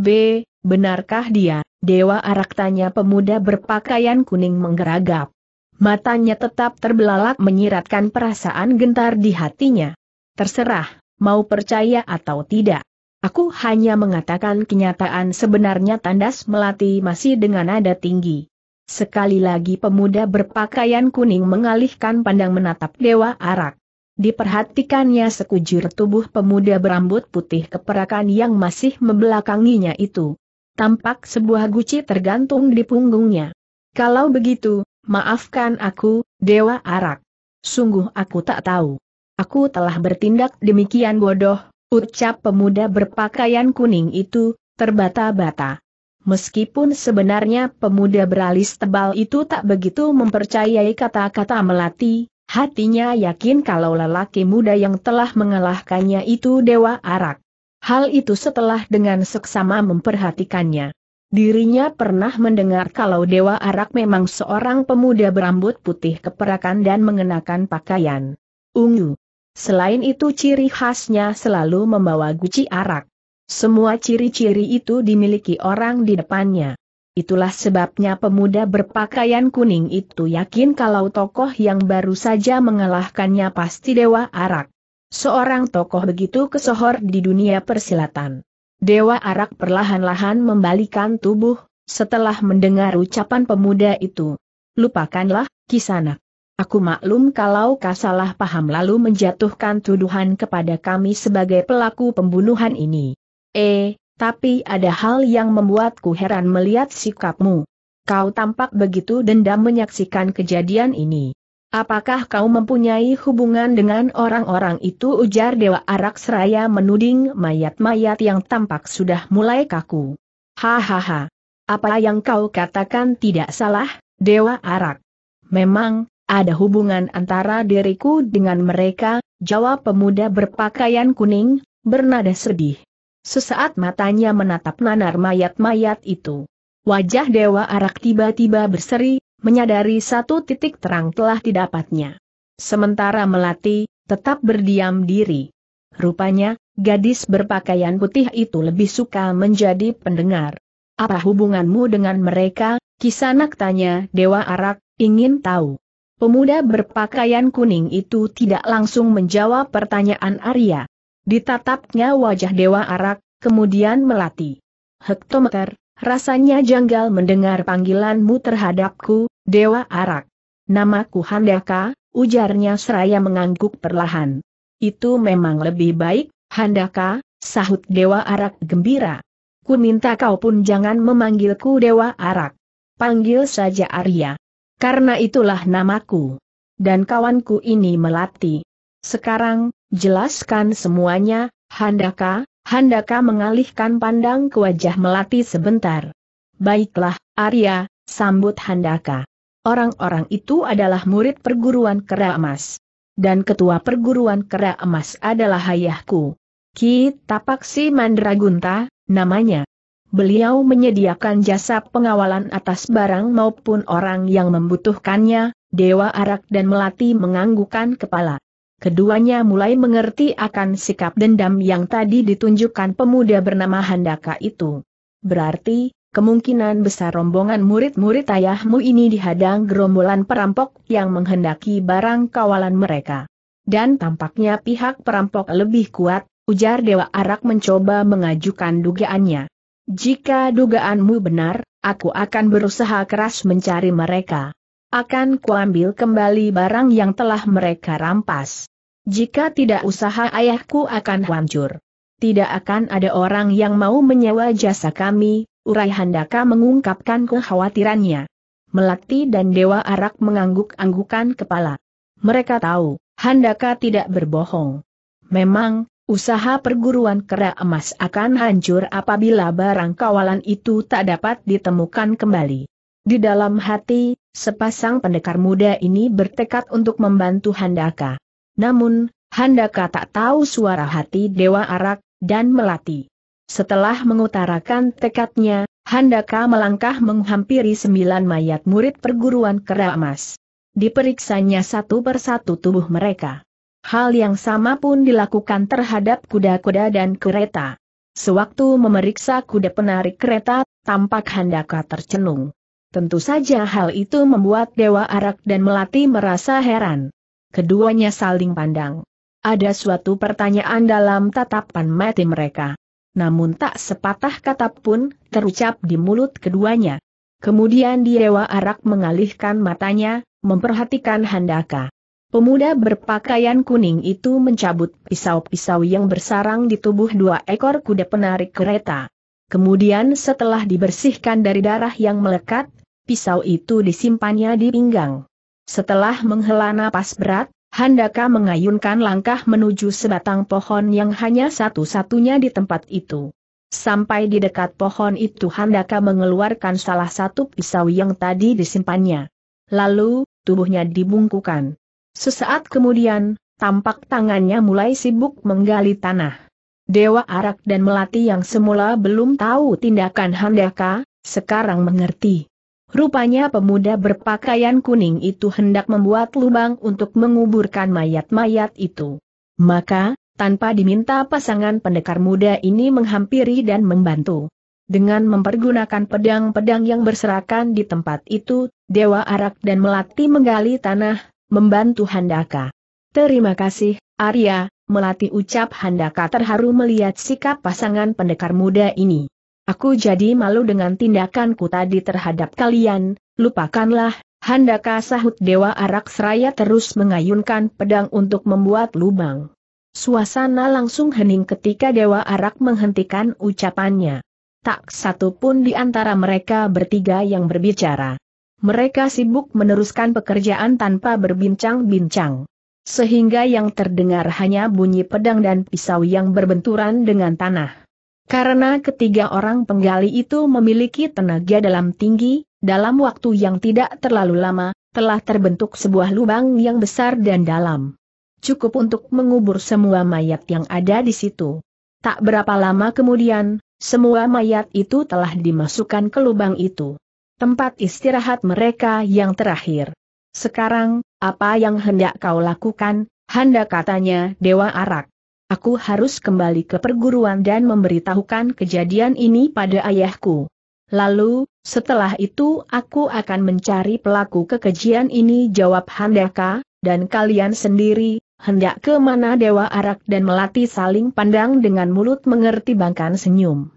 B. Benarkah dia? Dewa Arak tanya pemuda berpakaian kuning menggeragap. Matanya tetap terbelalak menyiratkan perasaan gentar di hatinya. Terserah, mau percaya atau tidak. Aku hanya mengatakan kenyataan sebenarnya tandas melati masih dengan nada tinggi. Sekali lagi pemuda berpakaian kuning mengalihkan pandang menatap Dewa Arak. Diperhatikannya sekujur tubuh pemuda berambut putih keperakan yang masih membelakanginya itu. Tampak sebuah guci tergantung di punggungnya. Kalau begitu, maafkan aku, Dewa Arak. Sungguh aku tak tahu. Aku telah bertindak demikian bodoh, ucap pemuda berpakaian kuning itu, terbata-bata. Meskipun sebenarnya pemuda beralis tebal itu tak begitu mempercayai kata-kata Melati, hatinya yakin kalau lelaki muda yang telah mengalahkannya itu Dewa Arak. Hal itu setelah dengan seksama memperhatikannya. Dirinya pernah mendengar kalau Dewa Arak memang seorang pemuda berambut putih keperakan dan mengenakan pakaian ungu. Selain itu ciri khasnya selalu membawa guci arak. Semua ciri-ciri itu dimiliki orang di depannya. Itulah sebabnya pemuda berpakaian kuning itu yakin kalau tokoh yang baru saja mengalahkannya pasti Dewa Arak. Seorang tokoh begitu kesohor di dunia persilatan. Dewa Arak perlahan-lahan membalikan tubuh, setelah mendengar ucapan pemuda itu. Lupakanlah, Kisanak. Aku maklum kalau kau salah paham lalu menjatuhkan tuduhan kepada kami sebagai pelaku pembunuhan ini. Eh, tapi ada hal yang membuatku heran melihat sikapmu. Kau tampak begitu dendam menyaksikan kejadian ini. Apakah kau mempunyai hubungan dengan orang-orang itu ujar Dewa Arak Seraya menuding mayat-mayat yang tampak sudah mulai kaku. Hahaha. Apa yang kau katakan tidak salah, Dewa Arak. Memang, ada hubungan antara diriku dengan mereka, jawab pemuda berpakaian kuning, bernada sedih. Sesaat matanya menatap nanar mayat-mayat itu. Wajah Dewa Arak tiba-tiba berseri, menyadari satu titik terang telah didapatnya. Sementara Melati, tetap berdiam diri. Rupanya, gadis berpakaian putih itu lebih suka menjadi pendengar. Apa hubunganmu dengan mereka, kisanak tanya Dewa Arak, ingin tahu. Pemuda berpakaian kuning itu tidak langsung menjawab pertanyaan Arya. Ditatapnya wajah Dewa Arak, kemudian melati. Hektometer, rasanya janggal mendengar panggilanmu terhadapku, Dewa Arak. Namaku Handaka, ujarnya seraya mengangguk perlahan. Itu memang lebih baik, Handaka, sahut Dewa Arak gembira. Ku minta kau pun jangan memanggilku Dewa Arak. Panggil saja Arya. Karena itulah namaku. Dan kawanku ini melati. Sekarang, jelaskan semuanya, Handaka, Handaka mengalihkan pandang ke wajah Melati sebentar. Baiklah, Arya, sambut Handaka. Orang-orang itu adalah murid perguruan kera emas. Dan ketua perguruan kera emas adalah ayahku. Ki Tapaksi Mandragunta, namanya. Beliau menyediakan jasa pengawalan atas barang maupun orang yang membutuhkannya, Dewa Arak dan Melati menganggukan kepala keduanya mulai mengerti akan sikap dendam yang tadi ditunjukkan pemuda bernama Handaka itu. Berarti, kemungkinan besar rombongan murid-murid ayahmu ini dihadang gerombolan perampok yang menghendaki barang kawalan mereka. Dan tampaknya pihak perampok lebih kuat, ujar Dewa Arak mencoba mengajukan dugaannya. Jika dugaanmu benar, aku akan berusaha keras mencari mereka. Akan kuambil kembali barang yang telah mereka rampas. Jika tidak usaha ayahku akan hancur. Tidak akan ada orang yang mau menyewa jasa kami, urai Handaka mengungkapkan kekhawatirannya. Melati dan Dewa Arak mengangguk-anggukan kepala. Mereka tahu, Handaka tidak berbohong. Memang, usaha perguruan kera emas akan hancur apabila barang kawalan itu tak dapat ditemukan kembali. Di dalam hati, sepasang pendekar muda ini bertekad untuk membantu Handaka. Namun, Handaka tak tahu suara hati Dewa Arak, dan Melati. Setelah mengutarakan tekadnya, Handaka melangkah menghampiri sembilan mayat murid perguruan kera emas. Diperiksanya satu persatu tubuh mereka. Hal yang sama pun dilakukan terhadap kuda-kuda dan kereta. Sewaktu memeriksa kuda penarik kereta, tampak Handaka tercenung. Tentu saja hal itu membuat Dewa Arak dan Melati merasa heran keduanya saling pandang. Ada suatu pertanyaan dalam tatapan mati mereka. Namun tak sepatah kata pun terucap di mulut keduanya. Kemudian Dewa Arak mengalihkan matanya, memperhatikan Handaka. Pemuda berpakaian kuning itu mencabut pisau-pisau yang bersarang di tubuh dua ekor kuda penarik kereta. Kemudian setelah dibersihkan dari darah yang melekat, pisau itu disimpannya di pinggang. Setelah menghela napas berat, Handaka mengayunkan langkah menuju sebatang pohon yang hanya satu-satunya di tempat itu. Sampai di dekat pohon itu Handaka mengeluarkan salah satu pisau yang tadi disimpannya. Lalu, tubuhnya dibungkukan. Sesaat kemudian, tampak tangannya mulai sibuk menggali tanah. Dewa Arak dan Melati yang semula belum tahu tindakan Handaka, sekarang mengerti. Rupanya pemuda berpakaian kuning itu hendak membuat lubang untuk menguburkan mayat-mayat itu. Maka, tanpa diminta pasangan pendekar muda ini menghampiri dan membantu. Dengan mempergunakan pedang-pedang yang berserakan di tempat itu, Dewa Arak dan Melati menggali tanah, membantu Handaka. Terima kasih, Arya, Melati ucap Handaka terharu melihat sikap pasangan pendekar muda ini. Aku jadi malu dengan tindakanku tadi terhadap kalian, lupakanlah, Handaka sahut Dewa Arak Seraya terus mengayunkan pedang untuk membuat lubang. Suasana langsung hening ketika Dewa Arak menghentikan ucapannya. Tak satu pun di antara mereka bertiga yang berbicara. Mereka sibuk meneruskan pekerjaan tanpa berbincang-bincang. Sehingga yang terdengar hanya bunyi pedang dan pisau yang berbenturan dengan tanah. Karena ketiga orang penggali itu memiliki tenaga dalam tinggi, dalam waktu yang tidak terlalu lama, telah terbentuk sebuah lubang yang besar dan dalam. Cukup untuk mengubur semua mayat yang ada di situ. Tak berapa lama kemudian, semua mayat itu telah dimasukkan ke lubang itu. Tempat istirahat mereka yang terakhir. Sekarang, apa yang hendak kau lakukan, hendak katanya Dewa Arak aku harus kembali ke perguruan dan memberitahukan kejadian ini pada ayahku. Lalu, setelah itu aku akan mencari pelaku kekejian ini jawab Handaka, dan kalian sendiri, hendak ke mana Dewa Arak dan Melati saling pandang dengan mulut mengerti bangkan senyum.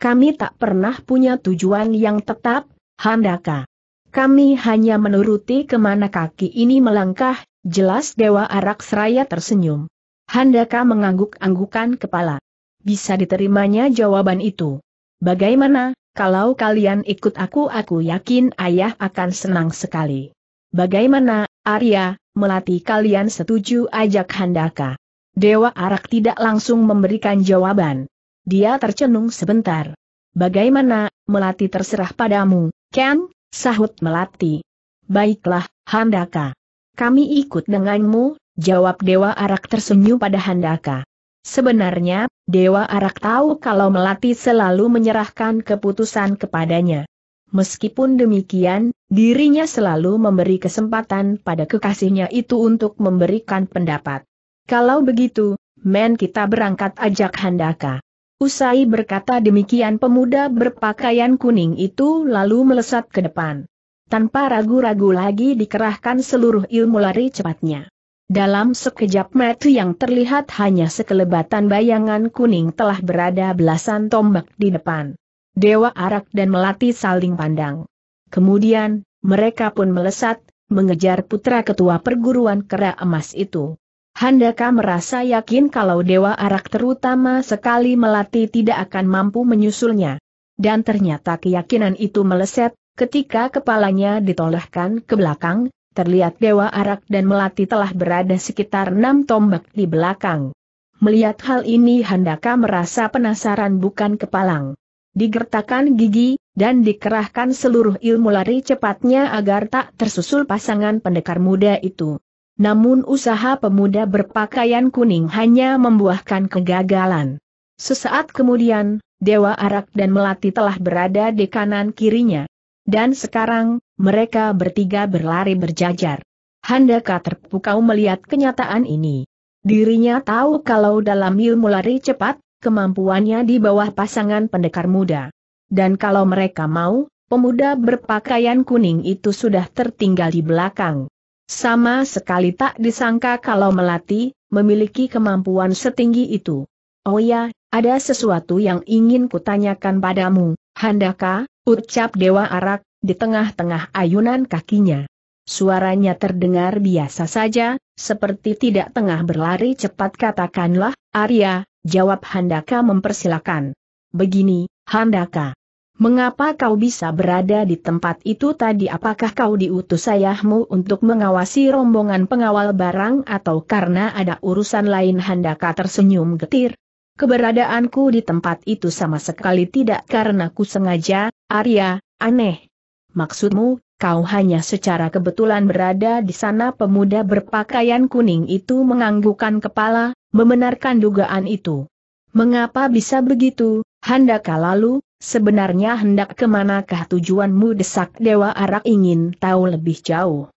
Kami tak pernah punya tujuan yang tetap, Handaka. Kami hanya menuruti kemana kaki ini melangkah, jelas Dewa Arak Seraya tersenyum. Handaka mengangguk-anggukan kepala. Bisa diterimanya jawaban itu. Bagaimana, kalau kalian ikut aku aku yakin ayah akan senang sekali. Bagaimana, Arya, melatih kalian setuju ajak Handaka? Dewa Arak tidak langsung memberikan jawaban. Dia tercenung sebentar. Bagaimana, Melati terserah padamu, Ken, sahut Melati. Baiklah, Handaka. Kami ikut denganmu, Jawab Dewa Arak tersenyum pada Handaka. Sebenarnya, Dewa Arak tahu kalau Melati selalu menyerahkan keputusan kepadanya. Meskipun demikian, dirinya selalu memberi kesempatan pada kekasihnya itu untuk memberikan pendapat. Kalau begitu, men kita berangkat ajak Handaka. Usai berkata demikian pemuda berpakaian kuning itu lalu melesat ke depan. Tanpa ragu-ragu lagi dikerahkan seluruh ilmu lari cepatnya. Dalam sekejap mata yang terlihat hanya sekelebatan bayangan kuning telah berada belasan tombak di depan. Dewa Arak dan Melati saling pandang. Kemudian, mereka pun melesat, mengejar putra ketua perguruan kera emas itu. Handaka merasa yakin kalau Dewa Arak terutama sekali Melati tidak akan mampu menyusulnya. Dan ternyata keyakinan itu meleset, ketika kepalanya ditolehkan ke belakang, terlihat Dewa Arak dan Melati telah berada sekitar enam tombak di belakang. Melihat hal ini Handaka merasa penasaran bukan kepalang. Digertakkan gigi, dan dikerahkan seluruh ilmu lari cepatnya agar tak tersusul pasangan pendekar muda itu. Namun usaha pemuda berpakaian kuning hanya membuahkan kegagalan. Sesaat kemudian, Dewa Arak dan Melati telah berada di kanan kirinya. Dan sekarang, mereka bertiga berlari berjajar. Handaka terpukau melihat kenyataan ini. Dirinya tahu kalau dalam ilmu lari cepat, kemampuannya di bawah pasangan pendekar muda. Dan kalau mereka mau, pemuda berpakaian kuning itu sudah tertinggal di belakang. Sama sekali tak disangka kalau melati, memiliki kemampuan setinggi itu. Oh ya, ada sesuatu yang ingin kutanyakan padamu, Handaka, ucap Dewa Arak, di tengah-tengah ayunan kakinya. Suaranya terdengar biasa saja, seperti tidak tengah berlari cepat katakanlah, Arya, jawab Handaka mempersilakan. Begini, Handaka. Mengapa kau bisa berada di tempat itu tadi apakah kau diutus ayahmu untuk mengawasi rombongan pengawal barang atau karena ada urusan lain Handaka tersenyum getir? Keberadaanku di tempat itu sama sekali tidak karena ku sengaja, Arya, aneh, Maksudmu, kau hanya secara kebetulan berada di sana pemuda berpakaian kuning itu menganggukkan kepala, membenarkan dugaan itu. Mengapa bisa begitu, Handaka lalu, sebenarnya hendak kemanakah tujuanmu desak Dewa Arak ingin tahu lebih jauh.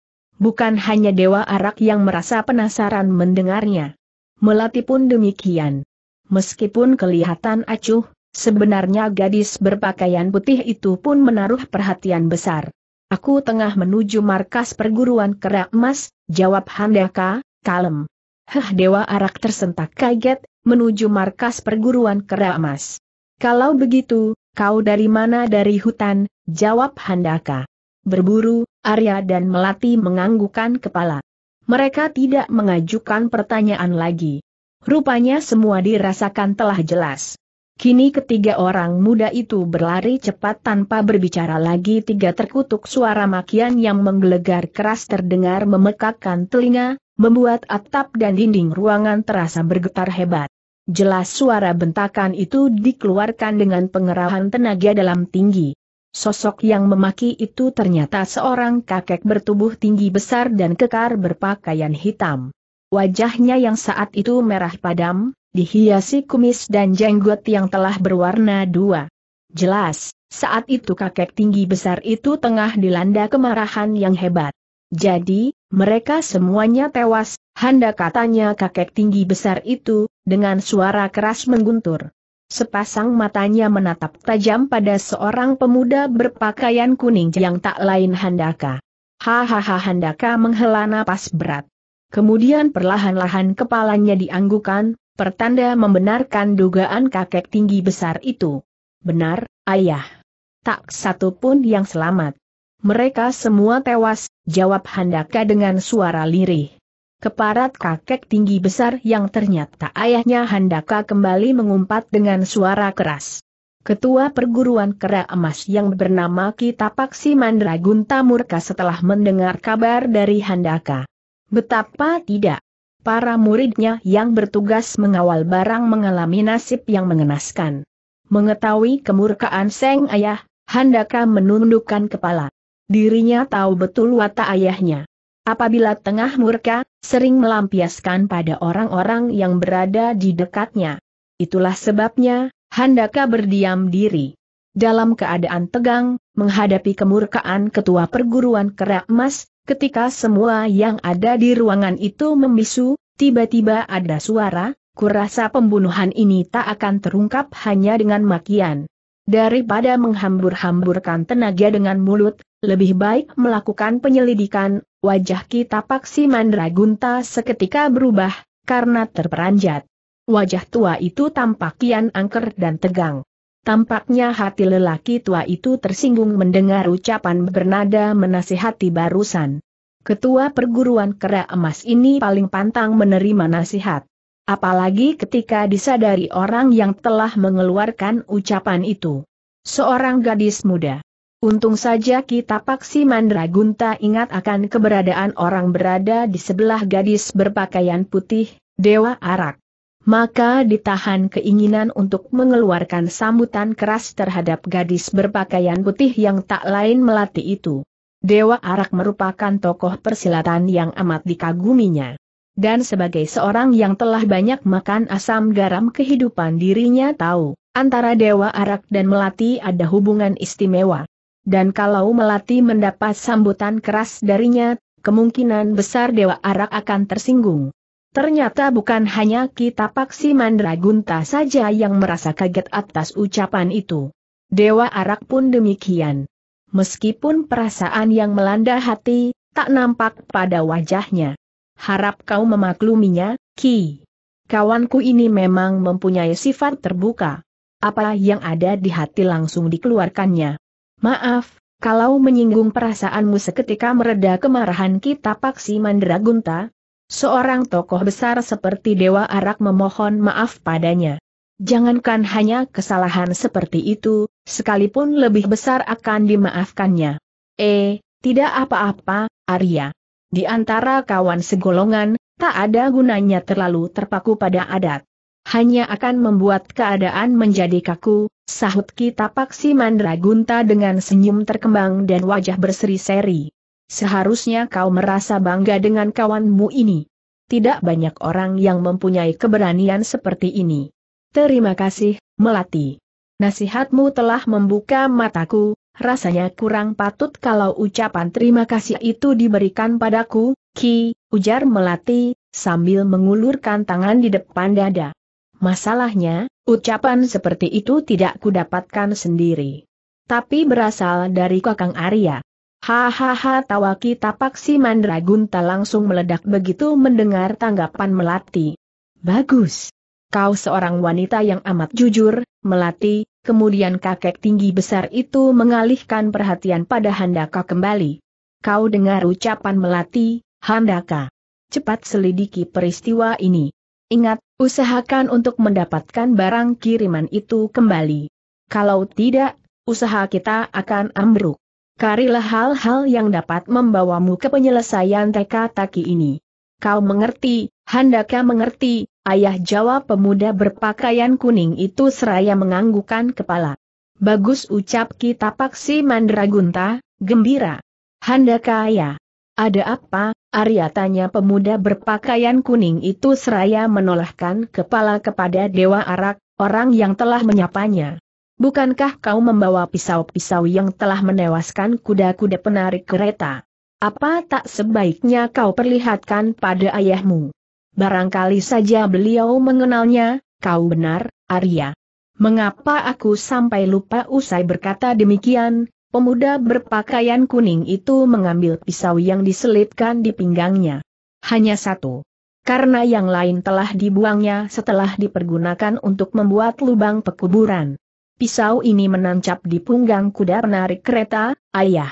Bukan hanya Dewa Arak yang merasa penasaran mendengarnya. Melati pun demikian. Meskipun kelihatan acuh, Sebenarnya gadis berpakaian putih itu pun menaruh perhatian besar. Aku tengah menuju markas perguruan kerak emas, jawab Handaka, kalem. Heh Dewa Arak tersentak kaget, menuju markas perguruan kerak emas. Kalau begitu, kau dari mana dari hutan, jawab Handaka. Berburu, Arya dan Melati menganggukan kepala. Mereka tidak mengajukan pertanyaan lagi. Rupanya semua dirasakan telah jelas. Kini ketiga orang muda itu berlari cepat tanpa berbicara lagi tiga terkutuk suara makian yang menggelegar keras terdengar memekakkan telinga, membuat atap dan dinding ruangan terasa bergetar hebat. Jelas suara bentakan itu dikeluarkan dengan pengerahan tenaga dalam tinggi. Sosok yang memaki itu ternyata seorang kakek bertubuh tinggi besar dan kekar berpakaian hitam. Wajahnya yang saat itu merah padam, dihiasi kumis dan jenggot yang telah berwarna dua. Jelas, saat itu kakek tinggi besar itu tengah dilanda kemarahan yang hebat. Jadi, mereka semuanya tewas, handa katanya kakek tinggi besar itu, dengan suara keras mengguntur. Sepasang matanya menatap tajam pada seorang pemuda berpakaian kuning yang tak lain Handaka. Hahaha Handaka menghela napas berat. Kemudian perlahan-lahan kepalanya dianggukan, pertanda membenarkan dugaan kakek tinggi besar itu. Benar, ayah. Tak satu pun yang selamat. Mereka semua tewas, jawab Handaka dengan suara lirih. Keparat kakek tinggi besar yang ternyata ayahnya Handaka kembali mengumpat dengan suara keras. Ketua perguruan kera emas yang bernama Kitapaksi Mandragunta murka setelah mendengar kabar dari Handaka. Betapa tidak. Para muridnya yang bertugas mengawal barang mengalami nasib yang mengenaskan. Mengetahui kemurkaan Seng Ayah, Handaka menundukkan kepala. Dirinya tahu betul watak ayahnya. Apabila tengah murka, sering melampiaskan pada orang-orang yang berada di dekatnya. Itulah sebabnya, Handaka berdiam diri dalam keadaan tegang, menghadapi kemurkaan ketua perguruan kerak emas, ketika semua yang ada di ruangan itu membisu, tiba-tiba ada suara, kurasa pembunuhan ini tak akan terungkap hanya dengan makian. Daripada menghambur-hamburkan tenaga dengan mulut, lebih baik melakukan penyelidikan, wajah kita paksi mandragunta seketika berubah, karena terperanjat. Wajah tua itu tampak kian angker dan tegang. Tampaknya hati lelaki tua itu tersinggung mendengar ucapan bernada menasihati barusan. Ketua perguruan kera emas ini paling pantang menerima nasihat. Apalagi ketika disadari orang yang telah mengeluarkan ucapan itu. Seorang gadis muda. Untung saja kita paksi Mandragunta ingat akan keberadaan orang berada di sebelah gadis berpakaian putih, Dewa Arak maka ditahan keinginan untuk mengeluarkan sambutan keras terhadap gadis berpakaian putih yang tak lain melati itu. Dewa Arak merupakan tokoh persilatan yang amat dikaguminya. Dan sebagai seorang yang telah banyak makan asam garam kehidupan dirinya tahu, antara Dewa Arak dan Melati ada hubungan istimewa. Dan kalau Melati mendapat sambutan keras darinya, kemungkinan besar Dewa Arak akan tersinggung. Ternyata bukan hanya kita Paksi Mandragunta saja yang merasa kaget atas ucapan itu. Dewa Arak pun demikian. Meskipun perasaan yang melanda hati, tak nampak pada wajahnya. Harap kau memakluminya, Ki. Kawanku ini memang mempunyai sifat terbuka. Apa yang ada di hati langsung dikeluarkannya. Maaf, kalau menyinggung perasaanmu seketika mereda kemarahan kita paksi Mandragunta, Seorang tokoh besar seperti Dewa Arak memohon maaf padanya. Jangankan hanya kesalahan seperti itu, sekalipun lebih besar akan dimaafkannya. Eh, tidak apa-apa, Arya. Di antara kawan segolongan, tak ada gunanya terlalu terpaku pada adat. Hanya akan membuat keadaan menjadi kaku, sahut kita Paksi Mandragunta dengan senyum terkembang dan wajah berseri-seri. Seharusnya kau merasa bangga dengan kawanmu ini. Tidak banyak orang yang mempunyai keberanian seperti ini. Terima kasih, Melati. Nasihatmu telah membuka mataku, rasanya kurang patut kalau ucapan terima kasih itu diberikan padaku, Ki, ujar Melati, sambil mengulurkan tangan di depan dada. Masalahnya, ucapan seperti itu tidak kudapatkan sendiri. Tapi berasal dari Kakang Arya. Hahaha tawa kita Paksi Mandragunta langsung meledak begitu mendengar tanggapan Melati. Bagus. Kau seorang wanita yang amat jujur, Melati, kemudian kakek tinggi besar itu mengalihkan perhatian pada Handaka kembali. Kau dengar ucapan Melati, Handaka. Cepat selidiki peristiwa ini. Ingat, usahakan untuk mendapatkan barang kiriman itu kembali. Kalau tidak, usaha kita akan ambruk. Karilah hal-hal yang dapat membawamu ke penyelesaian teka-taki ini. Kau mengerti, handaka mengerti, ayah jawab pemuda berpakaian kuning itu seraya menganggukan kepala. Bagus ucap kita Paksi Mandragunta, gembira. Handaka ayah. Ada apa, Arya tanya pemuda berpakaian kuning itu seraya menolahkan kepala kepada Dewa Arak, orang yang telah menyapanya bukankah kau membawa pisau-pisau yang telah menewaskan kuda-kuda penarik kereta? Apa tak sebaiknya kau perlihatkan pada ayahmu? Barangkali saja beliau mengenalnya, kau benar, Arya. Mengapa aku sampai lupa usai berkata demikian, pemuda berpakaian kuning itu mengambil pisau yang diselipkan di pinggangnya. Hanya satu. Karena yang lain telah dibuangnya setelah dipergunakan untuk membuat lubang pekuburan. Pisau ini menancap di punggang kuda penarik kereta, ayah.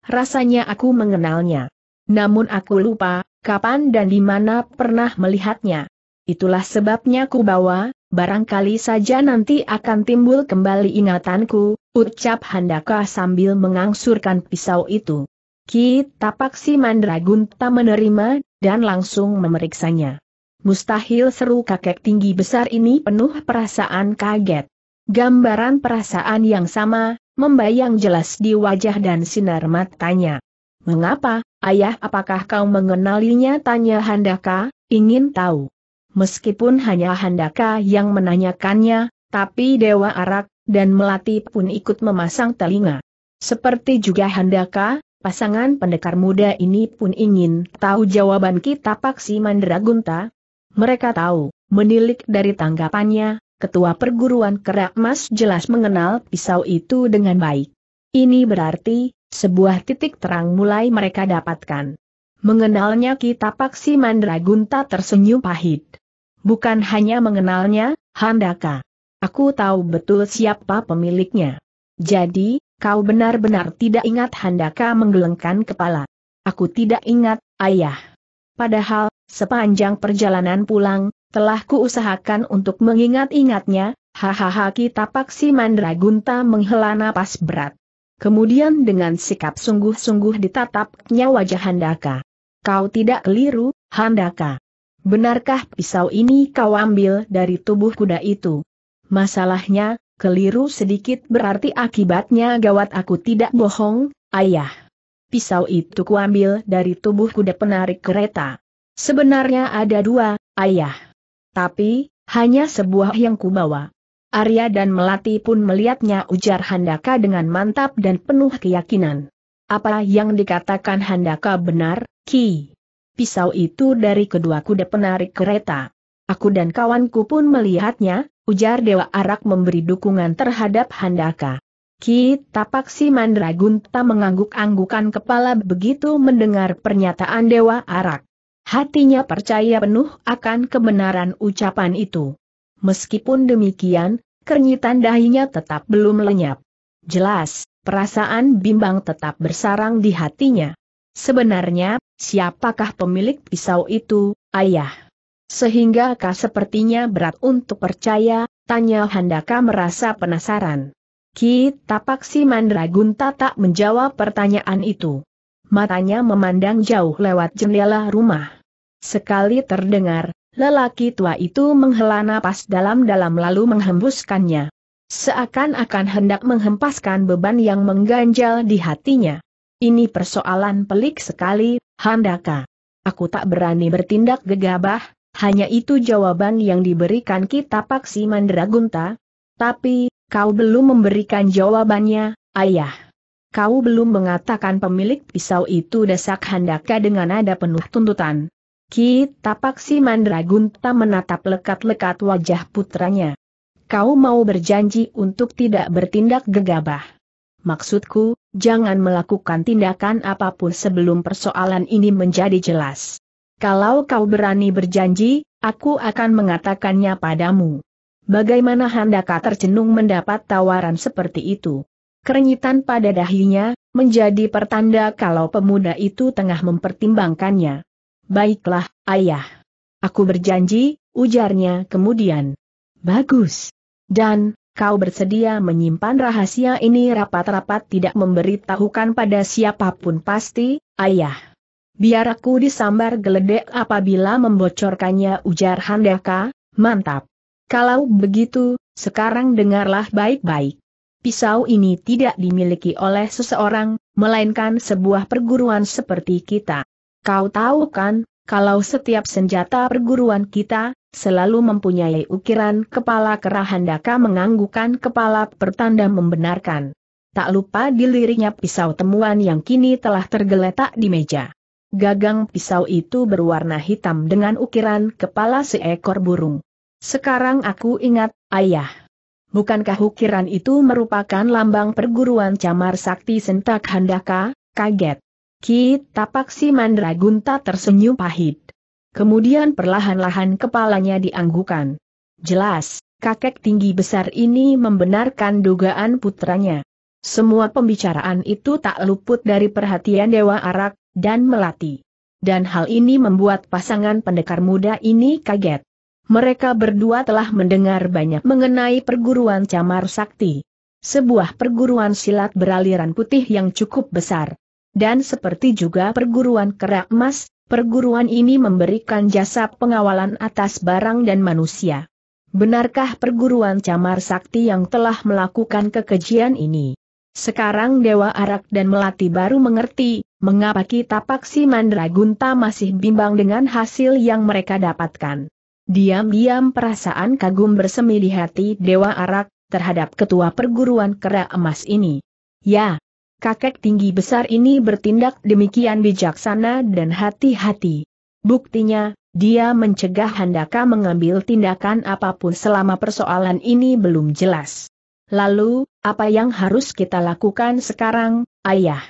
Rasanya aku mengenalnya. Namun aku lupa, kapan dan di mana pernah melihatnya. Itulah sebabnya ku bawa, barangkali saja nanti akan timbul kembali ingatanku, ucap Handaka sambil mengangsurkan pisau itu. Ki Tapaksi Mandragunta menerima, dan langsung memeriksanya. Mustahil seru kakek tinggi besar ini penuh perasaan kaget. Gambaran perasaan yang sama, membayang jelas di wajah dan sinar matanya. Mengapa, ayah apakah kau mengenalinya tanya Handaka, ingin tahu. Meskipun hanya Handaka yang menanyakannya, tapi Dewa Arak, dan Melati pun ikut memasang telinga. Seperti juga Handaka, pasangan pendekar muda ini pun ingin tahu jawaban kita Paksi Mandragunta. Mereka tahu, menilik dari tanggapannya, ketua perguruan kerak mas jelas mengenal pisau itu dengan baik. Ini berarti, sebuah titik terang mulai mereka dapatkan. Mengenalnya Kitapak si Mandragunta tersenyum pahit. Bukan hanya mengenalnya, Handaka. Aku tahu betul siapa pemiliknya. Jadi, kau benar-benar tidak ingat Handaka menggelengkan kepala. Aku tidak ingat, ayah. Padahal, sepanjang perjalanan pulang, telah kuusahakan untuk mengingat-ingatnya, hahaha kita paksi mandragunta menghela napas berat. Kemudian dengan sikap sungguh-sungguh ditatapnya wajah Handaka. Kau tidak keliru, Handaka. Benarkah pisau ini kau ambil dari tubuh kuda itu? Masalahnya, keliru sedikit berarti akibatnya gawat aku tidak bohong, ayah. Pisau itu kuambil dari tubuh kuda penarik kereta. Sebenarnya ada dua, ayah. Tapi, hanya sebuah yang kubawa. Arya dan Melati pun melihatnya ujar Handaka dengan mantap dan penuh keyakinan. Apa yang dikatakan Handaka benar, Ki? Pisau itu dari kedua kuda penarik kereta. Aku dan kawanku pun melihatnya, ujar Dewa Arak memberi dukungan terhadap Handaka. Ki Tapak si Mandragunta mengangguk-anggukan kepala begitu mendengar pernyataan Dewa Arak. Hatinya percaya penuh akan kebenaran ucapan itu. Meskipun demikian, kernyitan dahinya tetap belum lenyap. Jelas, perasaan bimbang tetap bersarang di hatinya. Sebenarnya, siapakah pemilik pisau itu, ayah? Sehingga kah sepertinya berat untuk percaya, tanya Handaka merasa penasaran. Ki Tapaksi Mandragunta tak menjawab pertanyaan itu. Matanya memandang jauh lewat jendela rumah. Sekali terdengar, lelaki tua itu menghela napas dalam-dalam lalu menghembuskannya. Seakan-akan hendak menghempaskan beban yang mengganjal di hatinya. Ini persoalan pelik sekali, Handaka. Aku tak berani bertindak gegabah, hanya itu jawaban yang diberikan kita paksi Mandragunta. Tapi, kau belum memberikan jawabannya, ayah. Kau belum mengatakan pemilik pisau itu desak Handaka dengan nada penuh tuntutan. Ki Tapak si Mandragunta menatap lekat-lekat wajah putranya. Kau mau berjanji untuk tidak bertindak gegabah. Maksudku, jangan melakukan tindakan apapun sebelum persoalan ini menjadi jelas. Kalau kau berani berjanji, aku akan mengatakannya padamu. Bagaimana Handaka tercenung mendapat tawaran seperti itu? Kerenyitan pada dahinya, menjadi pertanda kalau pemuda itu tengah mempertimbangkannya. Baiklah, ayah. Aku berjanji, ujarnya kemudian. Bagus. Dan, kau bersedia menyimpan rahasia ini rapat-rapat tidak memberitahukan pada siapapun pasti, ayah. Biar aku disambar geledek apabila membocorkannya ujar Handaka, mantap. Kalau begitu, sekarang dengarlah baik-baik. Pisau ini tidak dimiliki oleh seseorang, melainkan sebuah perguruan seperti kita. Kau tahu kan, kalau setiap senjata perguruan kita, selalu mempunyai ukiran kepala kerahandaka menganggukan kepala pertanda membenarkan. Tak lupa dilirinya pisau temuan yang kini telah tergeletak di meja. Gagang pisau itu berwarna hitam dengan ukiran kepala seekor burung. Sekarang aku ingat, ayah. Bukankah ukiran itu merupakan lambang perguruan camar sakti sentak handaka, kaget. Ki tapak si Mandragunta tersenyum pahit. Kemudian perlahan-lahan kepalanya dianggukan. Jelas, kakek tinggi besar ini membenarkan dugaan putranya. Semua pembicaraan itu tak luput dari perhatian Dewa Arak dan Melati. Dan hal ini membuat pasangan pendekar muda ini kaget. Mereka berdua telah mendengar banyak mengenai perguruan Camar Sakti. Sebuah perguruan silat beraliran putih yang cukup besar dan seperti juga perguruan kerak emas, perguruan ini memberikan jasa pengawalan atas barang dan manusia. Benarkah perguruan Camar Sakti yang telah melakukan kekejian ini? Sekarang Dewa Arak dan Melati baru mengerti, mengapa kita Paksi Mandragunta masih bimbang dengan hasil yang mereka dapatkan. Diam-diam perasaan kagum bersemi di hati Dewa Arak, terhadap ketua perguruan kera emas ini. Ya, kakek tinggi besar ini bertindak demikian bijaksana dan hati-hati. Buktinya, dia mencegah Handaka mengambil tindakan apapun selama persoalan ini belum jelas. Lalu, apa yang harus kita lakukan sekarang, ayah?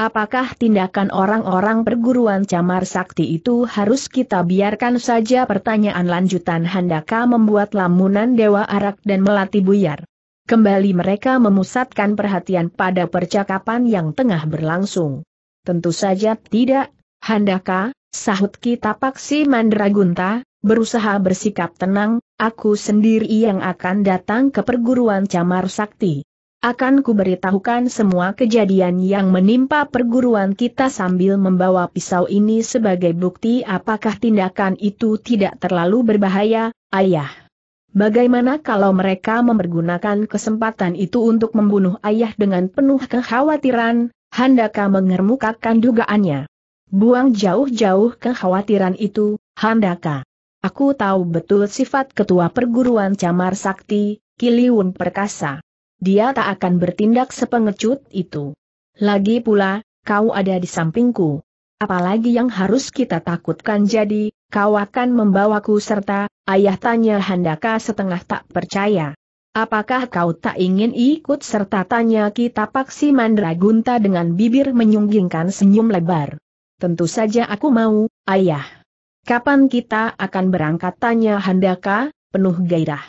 Apakah tindakan orang-orang perguruan camar sakti itu harus kita biarkan saja pertanyaan lanjutan Handaka membuat lamunan Dewa Arak dan Melati buyar. Kembali mereka memusatkan perhatian pada percakapan yang tengah berlangsung. Tentu saja tidak, Handaka, sahut Kitapak si Mandragunta, berusaha bersikap tenang, aku sendiri yang akan datang ke perguruan Camar Sakti. Akan kuberitahukan semua kejadian yang menimpa perguruan kita sambil membawa pisau ini sebagai bukti apakah tindakan itu tidak terlalu berbahaya, ayah. Bagaimana kalau mereka mempergunakan kesempatan itu untuk membunuh ayah dengan penuh kekhawatiran, Handaka mengermukakan dugaannya. Buang jauh-jauh kekhawatiran itu, Handaka. Aku tahu betul sifat ketua perguruan Camar Sakti, Kiliun Perkasa. Dia tak akan bertindak sepengecut itu. Lagi pula, kau ada di sampingku. Apalagi yang harus kita takutkan jadi, Kau akan membawaku serta, ayah tanya Handaka setengah tak percaya. Apakah kau tak ingin ikut serta tanya kita paksi Mandragunta dengan bibir menyunggingkan senyum lebar. Tentu saja aku mau, ayah. Kapan kita akan berangkat tanya Handaka, penuh gairah.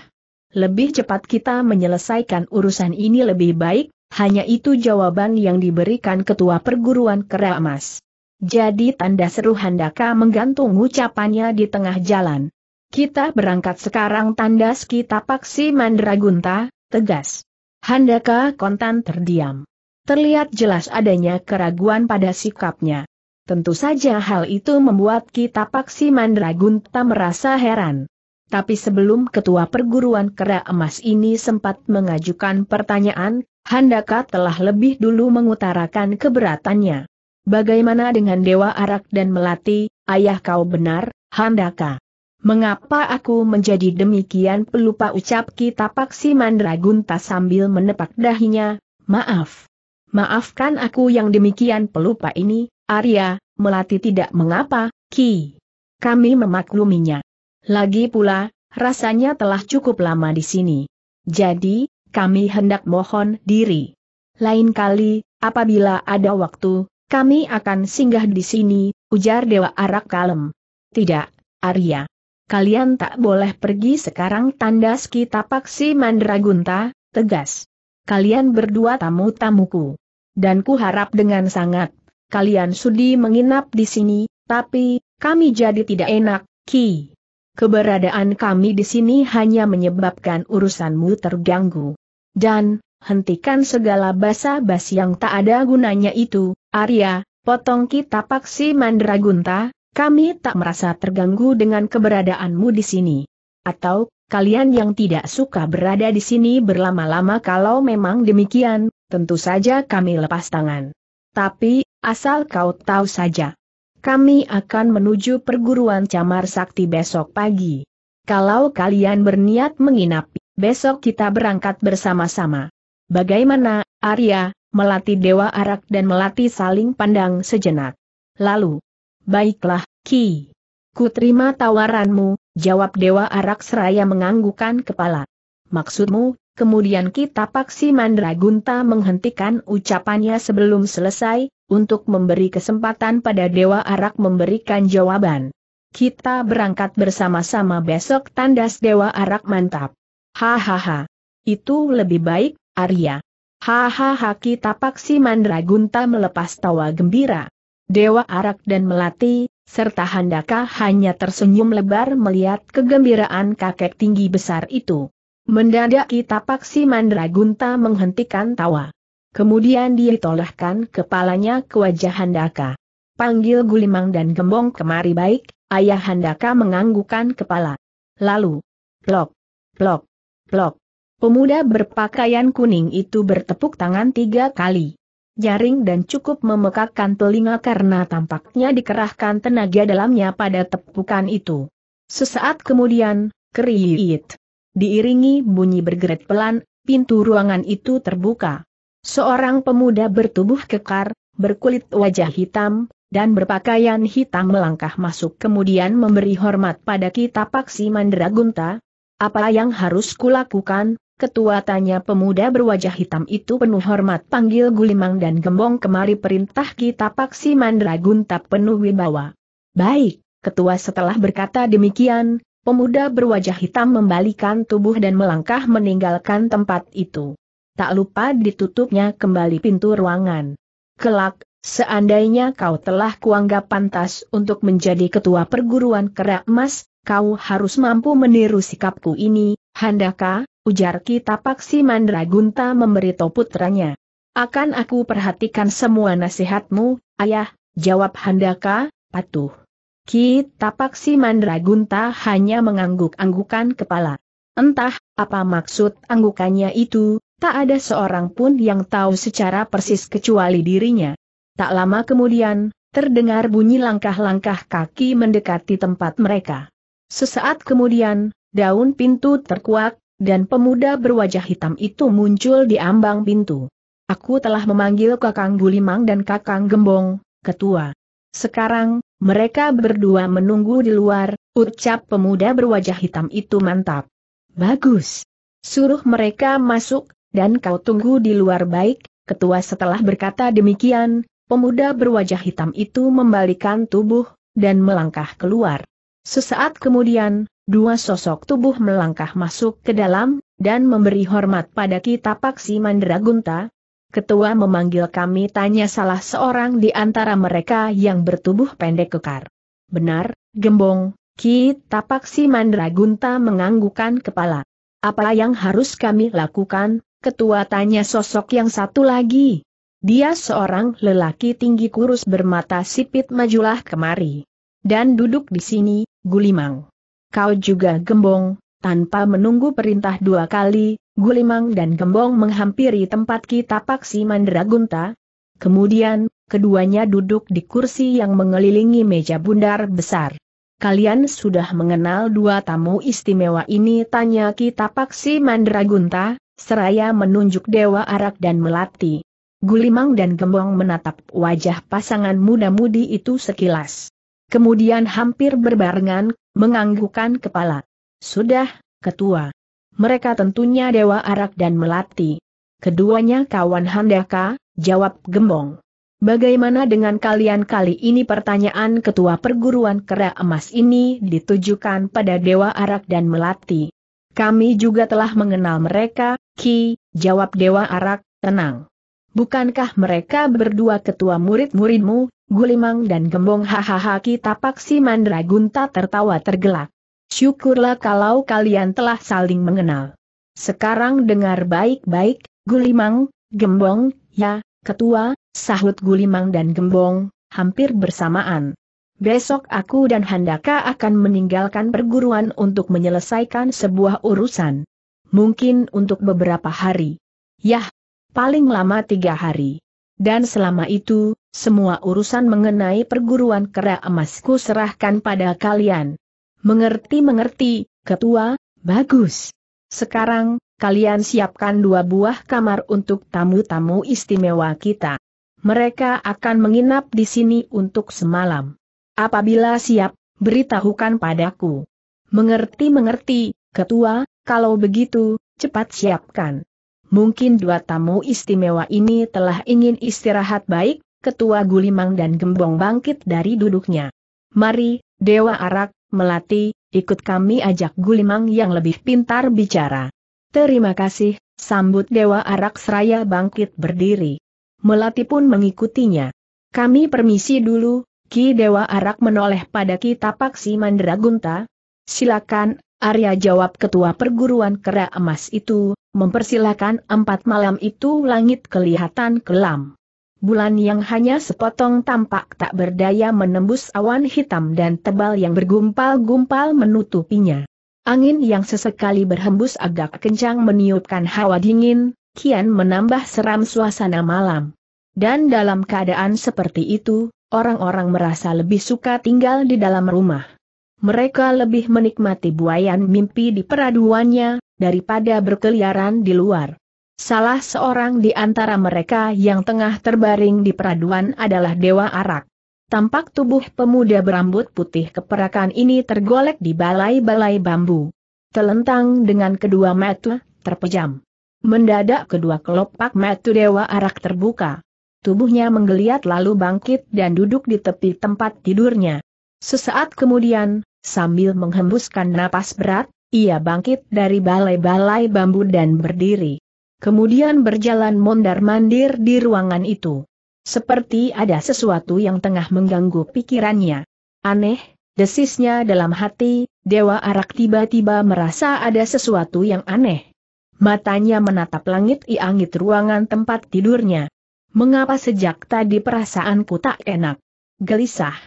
Lebih cepat kita menyelesaikan urusan ini lebih baik, hanya itu jawaban yang diberikan ketua perguruan Keramas. Jadi tanda seru Handaka menggantung ucapannya di tengah jalan. Kita berangkat sekarang tanda. sekitar paksi Mandragunta, tegas. Handaka kontan terdiam. Terlihat jelas adanya keraguan pada sikapnya. Tentu saja hal itu membuat kita paksi Mandragunta merasa heran. Tapi sebelum ketua perguruan kera emas ini sempat mengajukan pertanyaan, Handaka telah lebih dulu mengutarakan keberatannya. Bagaimana dengan Dewa Arak dan Melati, ayah kau benar, Handaka? Mengapa aku menjadi demikian pelupa ucap kita si Mandragunta sambil menepak dahinya, maaf. Maafkan aku yang demikian pelupa ini, Arya, Melati tidak mengapa, Ki. Kami memakluminya. Lagi pula, rasanya telah cukup lama di sini. Jadi, kami hendak mohon diri. Lain kali, apabila ada waktu, kami akan singgah di sini, ujar Dewa Arak kalem. Tidak, Arya. Kalian tak boleh pergi sekarang Tanda kita paksi Mandragunta, tegas. Kalian berdua tamu-tamuku. Dan ku harap dengan sangat, kalian sudi menginap di sini, tapi, kami jadi tidak enak, Ki. Keberadaan kami di sini hanya menyebabkan urusanmu terganggu. Dan, hentikan segala basa-basi yang tak ada gunanya itu, Arya, potong kita paksi Mandragunta, kami tak merasa terganggu dengan keberadaanmu di sini. Atau, kalian yang tidak suka berada di sini berlama-lama kalau memang demikian, tentu saja kami lepas tangan. Tapi, asal kau tahu saja. Kami akan menuju perguruan Camar Sakti besok pagi. Kalau kalian berniat menginap, besok kita berangkat bersama-sama. Bagaimana, Arya, Melati Dewa Arak dan Melati saling pandang sejenak. Lalu, baiklah, Ki. Ku terima tawaranmu, jawab Dewa Arak seraya menganggukan kepala. Maksudmu, kemudian kita paksi Mandragunta menghentikan ucapannya sebelum selesai, untuk memberi kesempatan pada Dewa Arak memberikan jawaban. Kita berangkat bersama-sama besok tandas Dewa Arak mantap. Hahaha. Itu lebih baik, Arya. Hahaha kita paksi Mandragunta melepas tawa gembira. Dewa Arak dan Melati, serta Handaka hanya tersenyum lebar melihat kegembiraan kakek tinggi besar itu. Mendadak kita paksi Mandragunta menghentikan tawa. Kemudian dia ditolehkan kepalanya ke wajah Handaka. Panggil Gulimang dan Gembong kemari baik, ayah Handaka menganggukan kepala. Lalu, plok, plok, plok. Pemuda berpakaian kuning itu bertepuk tangan tiga kali. Jaring dan cukup memekakkan telinga karena tampaknya dikerahkan tenaga dalamnya pada tepukan itu. Sesaat kemudian, keriit. Diiringi bunyi bergeret pelan, pintu ruangan itu terbuka. Seorang pemuda bertubuh kekar, berkulit wajah hitam, dan berpakaian hitam melangkah masuk kemudian memberi hormat pada kita Paksi Mandragunta. Apa yang harus kulakukan, Ketua tanya pemuda berwajah hitam itu penuh hormat panggil Gulimang dan Gembong kemari perintah kita paksi mandragunta penuh wibawa. Baik, ketua setelah berkata demikian, pemuda berwajah hitam membalikan tubuh dan melangkah meninggalkan tempat itu. Tak lupa ditutupnya kembali pintu ruangan. Kelak, seandainya kau telah kuanggap pantas untuk menjadi ketua perguruan kerak emas, kau harus mampu meniru sikapku ini, handaka, ujar Ki Tapaksi Mandragunta memberi memberitahu putranya. Akan aku perhatikan semua nasihatmu, ayah, jawab Handaka, patuh. Ki Tapaksi Mandragunta hanya mengangguk-anggukan kepala. Entah, apa maksud anggukannya itu, tak ada seorang pun yang tahu secara persis kecuali dirinya. Tak lama kemudian, terdengar bunyi langkah-langkah kaki mendekati tempat mereka. Sesaat kemudian, daun pintu terkuak, dan pemuda berwajah hitam itu muncul di ambang pintu. Aku telah memanggil Kakang Gulimang dan Kakang Gembong, ketua. Sekarang, mereka berdua menunggu di luar, ucap pemuda berwajah hitam itu mantap. Bagus. Suruh mereka masuk, dan kau tunggu di luar baik, ketua setelah berkata demikian, pemuda berwajah hitam itu membalikan tubuh, dan melangkah keluar. Sesaat kemudian, Dua sosok tubuh melangkah masuk ke dalam, dan memberi hormat pada kita Paksi Mandragunta. Ketua memanggil kami tanya salah seorang di antara mereka yang bertubuh pendek kekar. Benar, gembong, kita Paksi Mandragunta menganggukan kepala. Apa yang harus kami lakukan, ketua tanya sosok yang satu lagi. Dia seorang lelaki tinggi kurus bermata sipit majulah kemari. Dan duduk di sini, gulimang kau juga gembong, tanpa menunggu perintah dua kali, Gulimang dan Gembong menghampiri tempat kita paksi Mandragunta. Kemudian, keduanya duduk di kursi yang mengelilingi meja bundar besar. Kalian sudah mengenal dua tamu istimewa ini tanya kita paksi Mandragunta, seraya menunjuk Dewa Arak dan Melati. Gulimang dan Gembong menatap wajah pasangan muda-mudi itu sekilas. Kemudian hampir berbarengan, menganggukkan kepala. Sudah, ketua. Mereka tentunya Dewa Arak dan Melati. Keduanya kawan Handaka, jawab Gembong. Bagaimana dengan kalian kali ini pertanyaan ketua perguruan kera emas ini ditujukan pada Dewa Arak dan Melati. Kami juga telah mengenal mereka, Ki, jawab Dewa Arak, tenang. Bukankah mereka berdua ketua murid-muridmu, Gulimang dan Gembong hahaha kita paksi Mandragunta tertawa tergelak. Syukurlah kalau kalian telah saling mengenal. Sekarang dengar baik-baik, Gulimang, Gembong, ya, ketua, sahut Gulimang dan Gembong, hampir bersamaan. Besok aku dan Handaka akan meninggalkan perguruan untuk menyelesaikan sebuah urusan. Mungkin untuk beberapa hari. Yah, paling lama tiga hari. Dan selama itu, semua urusan mengenai perguruan kera emasku serahkan pada kalian. Mengerti-mengerti, ketua, bagus. Sekarang, kalian siapkan dua buah kamar untuk tamu-tamu istimewa kita. Mereka akan menginap di sini untuk semalam. Apabila siap, beritahukan padaku. Mengerti-mengerti, ketua, kalau begitu, cepat siapkan. Mungkin dua tamu istimewa ini telah ingin istirahat baik, ketua Gulimang dan Gembong bangkit dari duduknya. Mari, Dewa Arak, Melati, ikut kami ajak Gulimang yang lebih pintar bicara. Terima kasih, sambut Dewa Arak seraya bangkit berdiri. Melati pun mengikutinya. Kami permisi dulu, Ki Dewa Arak menoleh pada Ki Tapak Mandragunta. Silakan, Arya jawab ketua perguruan kera emas itu, mempersilahkan empat malam itu langit kelihatan kelam. Bulan yang hanya sepotong tampak tak berdaya menembus awan hitam dan tebal yang bergumpal-gumpal menutupinya. Angin yang sesekali berhembus agak kencang meniupkan hawa dingin, kian menambah seram suasana malam. Dan dalam keadaan seperti itu, orang-orang merasa lebih suka tinggal di dalam rumah mereka lebih menikmati buayan mimpi di peraduannya, daripada berkeliaran di luar. Salah seorang di antara mereka yang tengah terbaring di peraduan adalah Dewa Arak. Tampak tubuh pemuda berambut putih keperakan ini tergolek di balai-balai bambu. Telentang dengan kedua metu, terpejam. Mendadak kedua kelopak metu Dewa Arak terbuka. Tubuhnya menggeliat lalu bangkit dan duduk di tepi tempat tidurnya. Sesaat kemudian, sambil menghembuskan napas berat, ia bangkit dari balai-balai bambu dan berdiri. Kemudian berjalan mondar-mandir di ruangan itu. Seperti ada sesuatu yang tengah mengganggu pikirannya. Aneh, desisnya dalam hati, Dewa Arak tiba-tiba merasa ada sesuatu yang aneh. Matanya menatap langit-iangit ruangan tempat tidurnya. Mengapa sejak tadi perasaanku tak enak? Gelisah.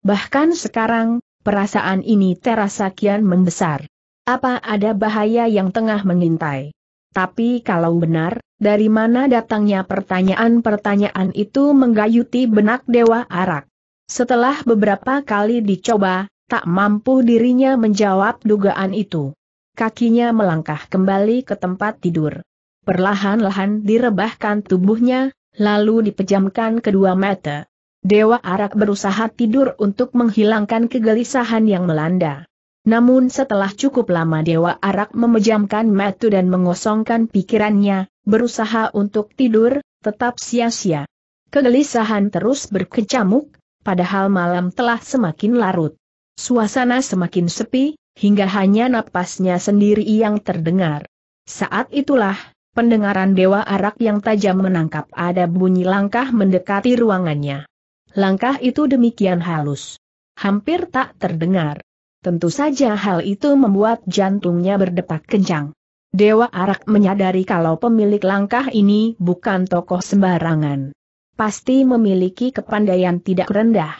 Bahkan sekarang, perasaan ini terasa kian membesar. Apa ada bahaya yang tengah mengintai? Tapi kalau benar, dari mana datangnya pertanyaan-pertanyaan itu menggayuti benak Dewa Arak? Setelah beberapa kali dicoba, tak mampu dirinya menjawab dugaan itu. Kakinya melangkah kembali ke tempat tidur. Perlahan-lahan direbahkan tubuhnya, lalu dipejamkan kedua mata. Dewa Arak berusaha tidur untuk menghilangkan kegelisahan yang melanda. Namun setelah cukup lama Dewa Arak memejamkan mata dan mengosongkan pikirannya, berusaha untuk tidur, tetap sia-sia. Kegelisahan terus berkecamuk, padahal malam telah semakin larut. Suasana semakin sepi, hingga hanya napasnya sendiri yang terdengar. Saat itulah, pendengaran Dewa Arak yang tajam menangkap ada bunyi langkah mendekati ruangannya. Langkah itu demikian halus. Hampir tak terdengar. Tentu saja hal itu membuat jantungnya berdetak kencang. Dewa Arak menyadari kalau pemilik langkah ini bukan tokoh sembarangan. Pasti memiliki kepandaian tidak rendah.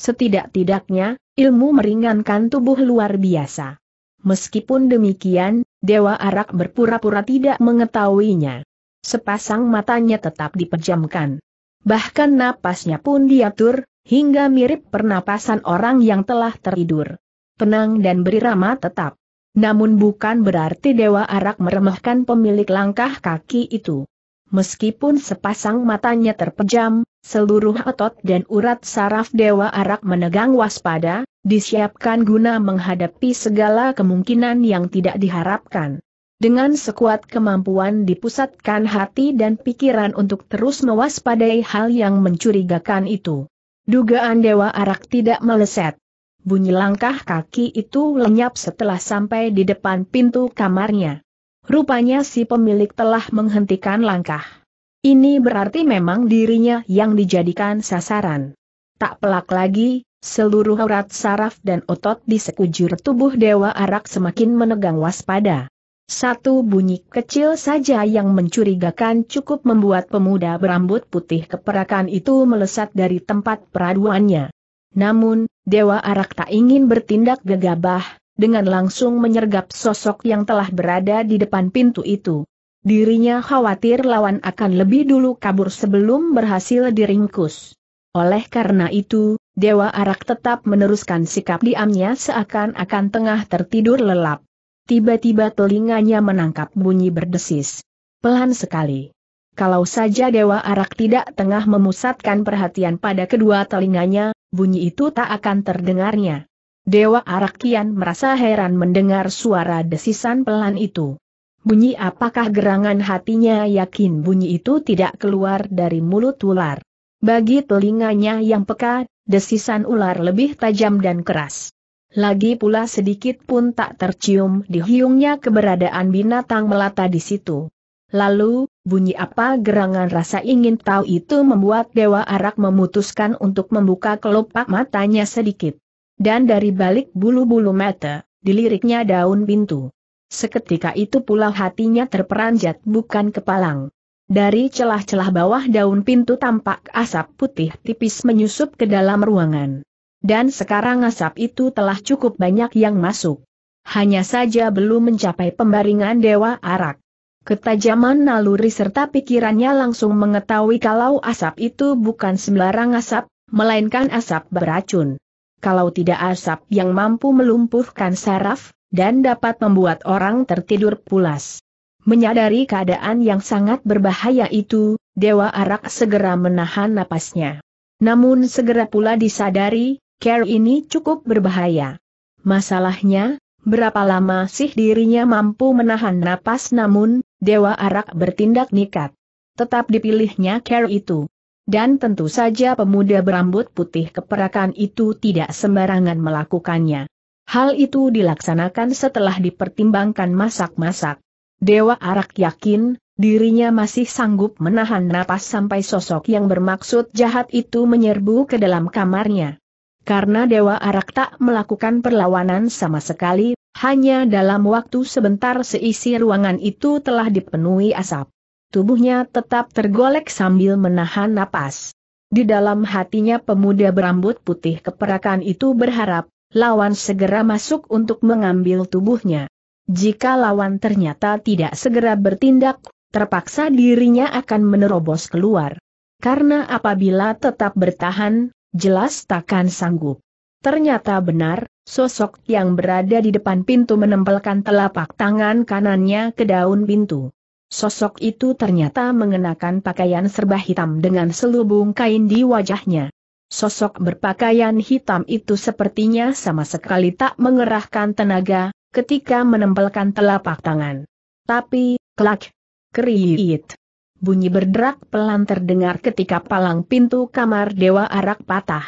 Setidak-tidaknya, ilmu meringankan tubuh luar biasa. Meskipun demikian, Dewa Arak berpura-pura tidak mengetahuinya. Sepasang matanya tetap dipejamkan. Bahkan napasnya pun diatur, hingga mirip pernapasan orang yang telah tertidur. Tenang dan berirama tetap. Namun bukan berarti Dewa Arak meremehkan pemilik langkah kaki itu. Meskipun sepasang matanya terpejam, seluruh otot dan urat saraf Dewa Arak menegang waspada, disiapkan guna menghadapi segala kemungkinan yang tidak diharapkan. Dengan sekuat kemampuan dipusatkan hati dan pikiran untuk terus mewaspadai hal yang mencurigakan itu. Dugaan Dewa Arak tidak meleset. Bunyi langkah kaki itu lenyap setelah sampai di depan pintu kamarnya. Rupanya si pemilik telah menghentikan langkah. Ini berarti memang dirinya yang dijadikan sasaran. Tak pelak lagi, seluruh urat saraf dan otot di sekujur tubuh Dewa Arak semakin menegang waspada. Satu bunyi kecil saja yang mencurigakan cukup membuat pemuda berambut putih keperakan itu melesat dari tempat peraduannya. Namun, Dewa Arak tak ingin bertindak gegabah, dengan langsung menyergap sosok yang telah berada di depan pintu itu. Dirinya khawatir lawan akan lebih dulu kabur sebelum berhasil diringkus. Oleh karena itu, Dewa Arak tetap meneruskan sikap diamnya seakan-akan tengah tertidur lelap. Tiba-tiba telinganya menangkap bunyi berdesis. Pelan sekali. Kalau saja Dewa Arak tidak tengah memusatkan perhatian pada kedua telinganya, bunyi itu tak akan terdengarnya. Dewa Arak kian merasa heran mendengar suara desisan pelan itu. Bunyi apakah gerangan hatinya yakin bunyi itu tidak keluar dari mulut ular. Bagi telinganya yang peka, desisan ular lebih tajam dan keras. Lagi pula sedikit pun tak tercium di hiungnya keberadaan binatang melata di situ. Lalu, bunyi apa gerangan rasa ingin tahu itu membuat Dewa Arak memutuskan untuk membuka kelopak matanya sedikit. Dan dari balik bulu-bulu mata, diliriknya daun pintu. Seketika itu pula hatinya terperanjat bukan kepalang. Dari celah-celah bawah daun pintu tampak asap putih tipis menyusup ke dalam ruangan. Dan sekarang asap itu telah cukup banyak yang masuk. Hanya saja belum mencapai pembaringan Dewa Arak. Ketajaman naluri serta pikirannya langsung mengetahui kalau asap itu bukan sembarang asap, melainkan asap beracun. Kalau tidak asap yang mampu melumpuhkan saraf, dan dapat membuat orang tertidur pulas. Menyadari keadaan yang sangat berbahaya itu, Dewa Arak segera menahan napasnya. Namun segera pula disadari, Care ini cukup berbahaya. Masalahnya, berapa lama sih dirinya mampu menahan napas namun, Dewa Arak bertindak nikat. Tetap dipilihnya Care itu. Dan tentu saja pemuda berambut putih keperakan itu tidak sembarangan melakukannya. Hal itu dilaksanakan setelah dipertimbangkan masak-masak. Dewa Arak yakin, dirinya masih sanggup menahan napas sampai sosok yang bermaksud jahat itu menyerbu ke dalam kamarnya. Karena Dewa Arak tak melakukan perlawanan sama sekali, hanya dalam waktu sebentar seisi ruangan itu telah dipenuhi asap. Tubuhnya tetap tergolek sambil menahan napas. Di dalam hatinya pemuda berambut putih keperakan itu berharap, lawan segera masuk untuk mengambil tubuhnya. Jika lawan ternyata tidak segera bertindak, terpaksa dirinya akan menerobos keluar. Karena apabila tetap bertahan, jelas takkan sanggup. Ternyata benar, sosok yang berada di depan pintu menempelkan telapak tangan kanannya ke daun pintu. Sosok itu ternyata mengenakan pakaian serba hitam dengan selubung kain di wajahnya. Sosok berpakaian hitam itu sepertinya sama sekali tak mengerahkan tenaga ketika menempelkan telapak tangan. Tapi, kelak, keriit. Bunyi berderak pelan terdengar ketika palang pintu kamar Dewa Arak patah.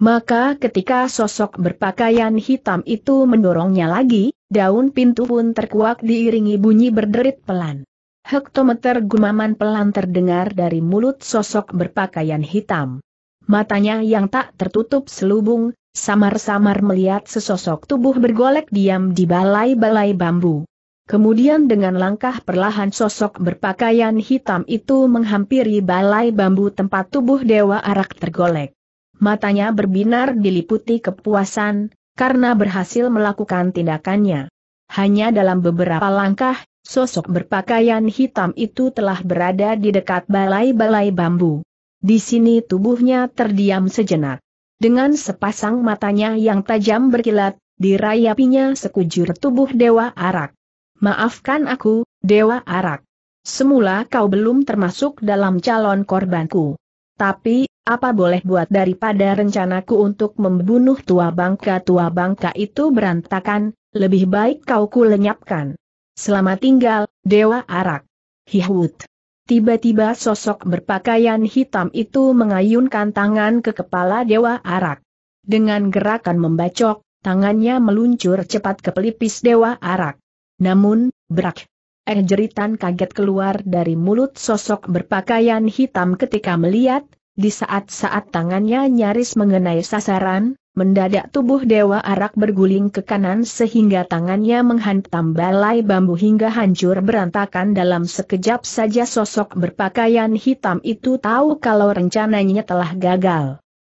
Maka ketika sosok berpakaian hitam itu mendorongnya lagi, daun pintu pun terkuak diiringi bunyi berderit pelan. Hektometer gumaman pelan terdengar dari mulut sosok berpakaian hitam. Matanya yang tak tertutup selubung, samar-samar melihat sesosok tubuh bergolek diam di balai-balai bambu. Kemudian dengan langkah perlahan sosok berpakaian hitam itu menghampiri balai bambu tempat tubuh Dewa Arak tergolek. Matanya berbinar diliputi kepuasan, karena berhasil melakukan tindakannya. Hanya dalam beberapa langkah, sosok berpakaian hitam itu telah berada di dekat balai-balai bambu. Di sini tubuhnya terdiam sejenak. Dengan sepasang matanya yang tajam berkilat, dirayapinya sekujur tubuh Dewa Arak. Maafkan aku, Dewa Arak. Semula kau belum termasuk dalam calon korbanku. Tapi, apa boleh buat daripada rencanaku untuk membunuh tua bangka-tua bangka itu berantakan, lebih baik kau ku lenyapkan. Selamat tinggal, Dewa Arak. Hihut. Tiba-tiba sosok berpakaian hitam itu mengayunkan tangan ke kepala Dewa Arak. Dengan gerakan membacok, tangannya meluncur cepat ke pelipis Dewa Arak. Namun, brak. Eh jeritan kaget keluar dari mulut sosok berpakaian hitam ketika melihat, di saat-saat tangannya nyaris mengenai sasaran, mendadak tubuh Dewa Arak berguling ke kanan sehingga tangannya menghantam balai bambu hingga hancur berantakan dalam sekejap saja sosok berpakaian hitam itu tahu kalau rencananya telah gagal.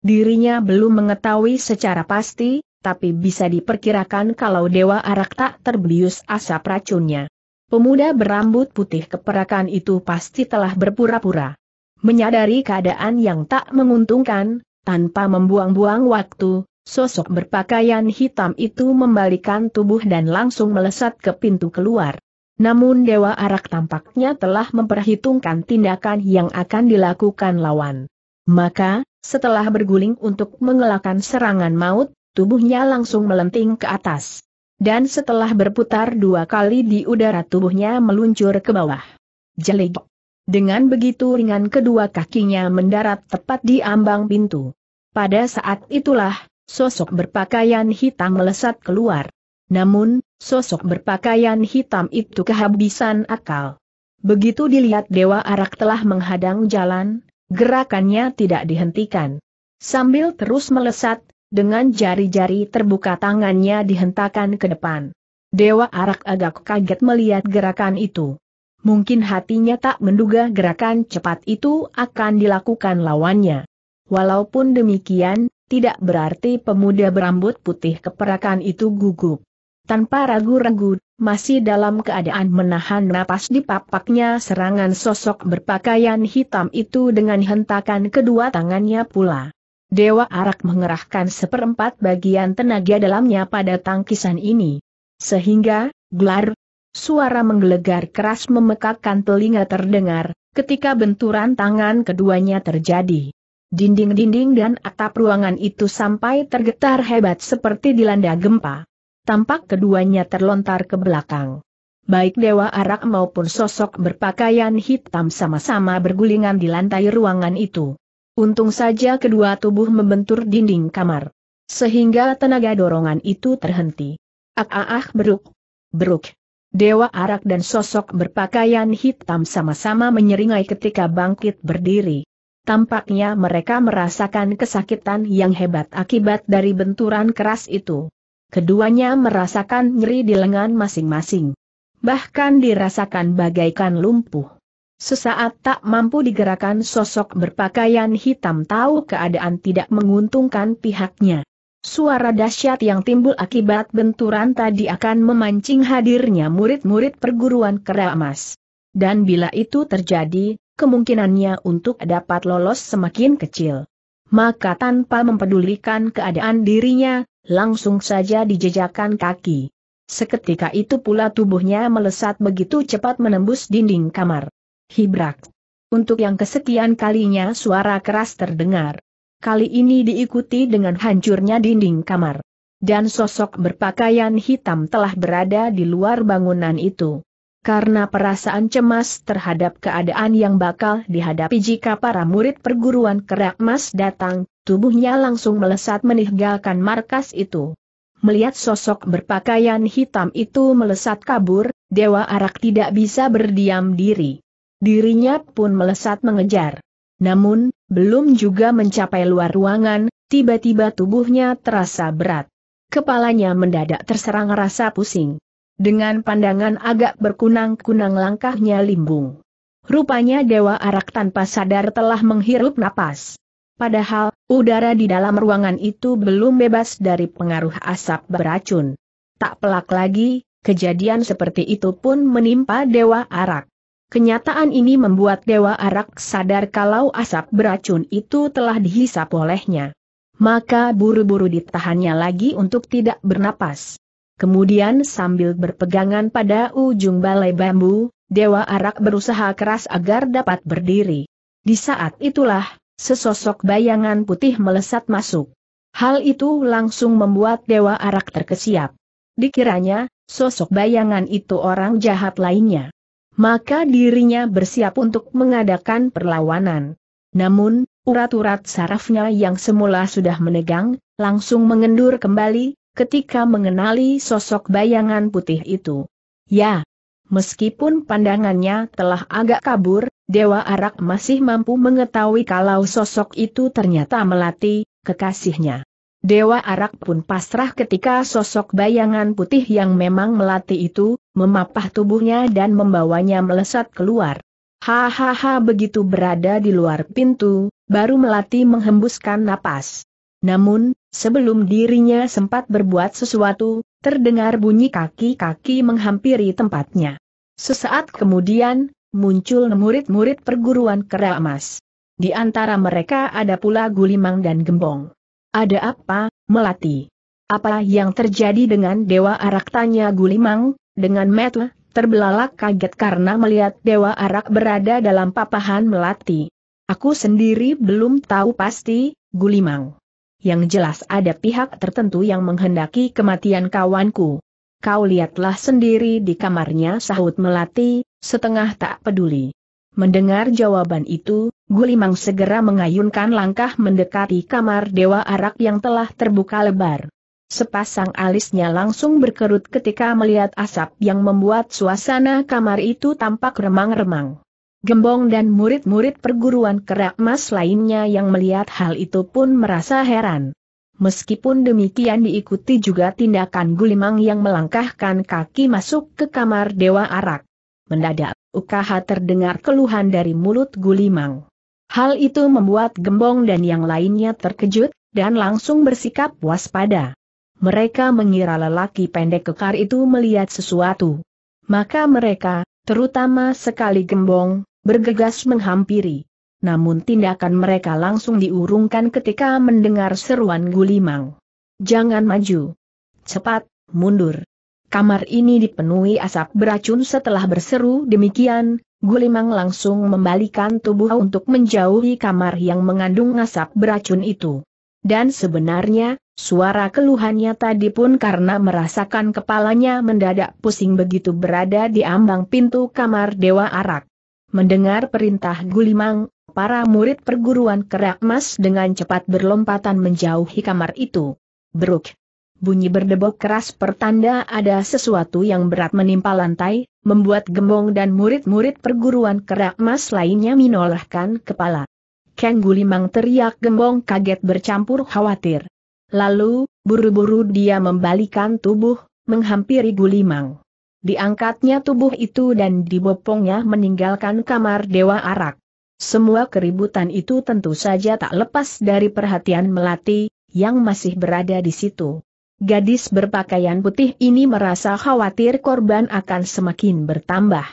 Dirinya belum mengetahui secara pasti, tapi bisa diperkirakan kalau Dewa Arak tak terbius asap racunnya. Pemuda berambut putih keperakan itu pasti telah berpura-pura. Menyadari keadaan yang tak menguntungkan, tanpa membuang-buang waktu, sosok berpakaian hitam itu membalikan tubuh dan langsung melesat ke pintu keluar. Namun Dewa Arak tampaknya telah memperhitungkan tindakan yang akan dilakukan lawan. Maka, setelah berguling untuk mengelakkan serangan maut, tubuhnya langsung melenting ke atas. Dan setelah berputar dua kali di udara tubuhnya meluncur ke bawah. Jelik. Dengan begitu ringan kedua kakinya mendarat tepat di ambang pintu. Pada saat itulah, sosok berpakaian hitam melesat keluar. Namun, sosok berpakaian hitam itu kehabisan akal. Begitu dilihat Dewa Arak telah menghadang jalan, gerakannya tidak dihentikan. Sambil terus melesat, dengan jari-jari terbuka tangannya dihentakan ke depan. Dewa Arak agak kaget melihat gerakan itu. Mungkin hatinya tak menduga gerakan cepat itu akan dilakukan lawannya. Walaupun demikian, tidak berarti pemuda berambut putih keperakan itu gugup. Tanpa ragu-ragu, masih dalam keadaan menahan napas di papaknya serangan sosok berpakaian hitam itu dengan hentakan kedua tangannya pula. Dewa Arak mengerahkan seperempat bagian tenaga dalamnya pada tangkisan ini. Sehingga, gelar, suara menggelegar keras memekakkan telinga terdengar, ketika benturan tangan keduanya terjadi. Dinding-dinding dan atap ruangan itu sampai tergetar hebat seperti dilanda gempa. Tampak keduanya terlontar ke belakang. Baik Dewa Arak maupun sosok berpakaian hitam sama-sama bergulingan di lantai ruangan itu. Untung saja kedua tubuh membentur dinding kamar. Sehingga tenaga dorongan itu terhenti. Ah ah ah beruk. Beruk. Dewa Arak dan sosok berpakaian hitam sama-sama menyeringai ketika bangkit berdiri. Tampaknya mereka merasakan kesakitan yang hebat akibat dari benturan keras itu. Keduanya merasakan nyeri di lengan masing-masing. Bahkan dirasakan bagaikan lumpuh. Sesaat tak mampu digerakkan sosok berpakaian hitam tahu keadaan tidak menguntungkan pihaknya. Suara dahsyat yang timbul akibat benturan tadi akan memancing hadirnya murid-murid perguruan keramas. Dan bila itu terjadi, kemungkinannya untuk dapat lolos semakin kecil. Maka tanpa mempedulikan keadaan dirinya, langsung saja dijejakan kaki. Seketika itu pula tubuhnya melesat begitu cepat menembus dinding kamar. Hibrak. Untuk yang kesekian kalinya suara keras terdengar. Kali ini diikuti dengan hancurnya dinding kamar. Dan sosok berpakaian hitam telah berada di luar bangunan itu. Karena perasaan cemas terhadap keadaan yang bakal dihadapi jika para murid perguruan kerak mas datang, tubuhnya langsung melesat meninggalkan markas itu. Melihat sosok berpakaian hitam itu melesat kabur, Dewa Arak tidak bisa berdiam diri dirinya pun melesat mengejar. Namun, belum juga mencapai luar ruangan, tiba-tiba tubuhnya terasa berat. Kepalanya mendadak terserang rasa pusing. Dengan pandangan agak berkunang-kunang langkahnya limbung. Rupanya Dewa Arak tanpa sadar telah menghirup napas. Padahal, udara di dalam ruangan itu belum bebas dari pengaruh asap beracun. Tak pelak lagi, kejadian seperti itu pun menimpa Dewa Arak. Kenyataan ini membuat Dewa Arak sadar kalau asap beracun itu telah dihisap olehnya. Maka buru-buru ditahannya lagi untuk tidak bernapas. Kemudian sambil berpegangan pada ujung balai bambu, Dewa Arak berusaha keras agar dapat berdiri. Di saat itulah, sesosok bayangan putih melesat masuk. Hal itu langsung membuat Dewa Arak terkesiap. Dikiranya, sosok bayangan itu orang jahat lainnya maka dirinya bersiap untuk mengadakan perlawanan. Namun, urat-urat sarafnya yang semula sudah menegang, langsung mengendur kembali, ketika mengenali sosok bayangan putih itu. Ya, meskipun pandangannya telah agak kabur, Dewa Arak masih mampu mengetahui kalau sosok itu ternyata melati, kekasihnya. Dewa Arak pun pasrah ketika sosok bayangan putih yang memang melatih itu, memapah tubuhnya dan membawanya melesat keluar. Hahaha begitu berada di luar pintu, baru melatih menghembuskan napas. Namun, sebelum dirinya sempat berbuat sesuatu, terdengar bunyi kaki-kaki menghampiri tempatnya. Sesaat kemudian, muncul murid-murid perguruan kera emas. Di antara mereka ada pula Gulimang dan Gembong. Ada apa, Melati? Apa yang terjadi dengan Dewa Arak tanya Gulimang, dengan mata terbelalak kaget karena melihat Dewa Arak berada dalam papahan Melati. Aku sendiri belum tahu pasti, Gulimang. Yang jelas ada pihak tertentu yang menghendaki kematian kawanku. Kau lihatlah sendiri di kamarnya sahut Melati, setengah tak peduli. Mendengar jawaban itu, Gulimang segera mengayunkan langkah mendekati kamar Dewa Arak yang telah terbuka lebar. Sepasang alisnya langsung berkerut ketika melihat asap yang membuat suasana kamar itu tampak remang-remang. Gembong dan murid-murid perguruan kerak mas lainnya yang melihat hal itu pun merasa heran. Meskipun demikian diikuti juga tindakan Gulimang yang melangkahkan kaki masuk ke kamar Dewa Arak. Mendadak, UKH terdengar keluhan dari mulut Gulimang. Hal itu membuat Gembong dan yang lainnya terkejut, dan langsung bersikap waspada. Mereka mengira lelaki pendek kekar itu melihat sesuatu. Maka mereka, terutama sekali Gembong, bergegas menghampiri. Namun tindakan mereka langsung diurungkan ketika mendengar seruan Gulimang. Jangan maju. Cepat, mundur. Kamar ini dipenuhi asap beracun setelah berseru demikian, Gulimang langsung membalikan tubuh untuk menjauhi kamar yang mengandung asap beracun itu. Dan sebenarnya, suara keluhannya tadi pun karena merasakan kepalanya mendadak pusing begitu berada di ambang pintu kamar Dewa Arak. Mendengar perintah Gulimang, para murid perguruan kerak mas dengan cepat berlompatan menjauhi kamar itu. Bruk, bunyi berdebok keras pertanda ada sesuatu yang berat menimpa lantai, membuat gembong dan murid-murid perguruan kerak emas lainnya menolakkan kepala. Kang Gulimang teriak gembong kaget bercampur khawatir. Lalu, buru-buru dia membalikan tubuh, menghampiri Gulimang. Diangkatnya tubuh itu dan dibopongnya meninggalkan kamar Dewa Arak. Semua keributan itu tentu saja tak lepas dari perhatian Melati, yang masih berada di situ. Gadis berpakaian putih ini merasa khawatir korban akan semakin bertambah.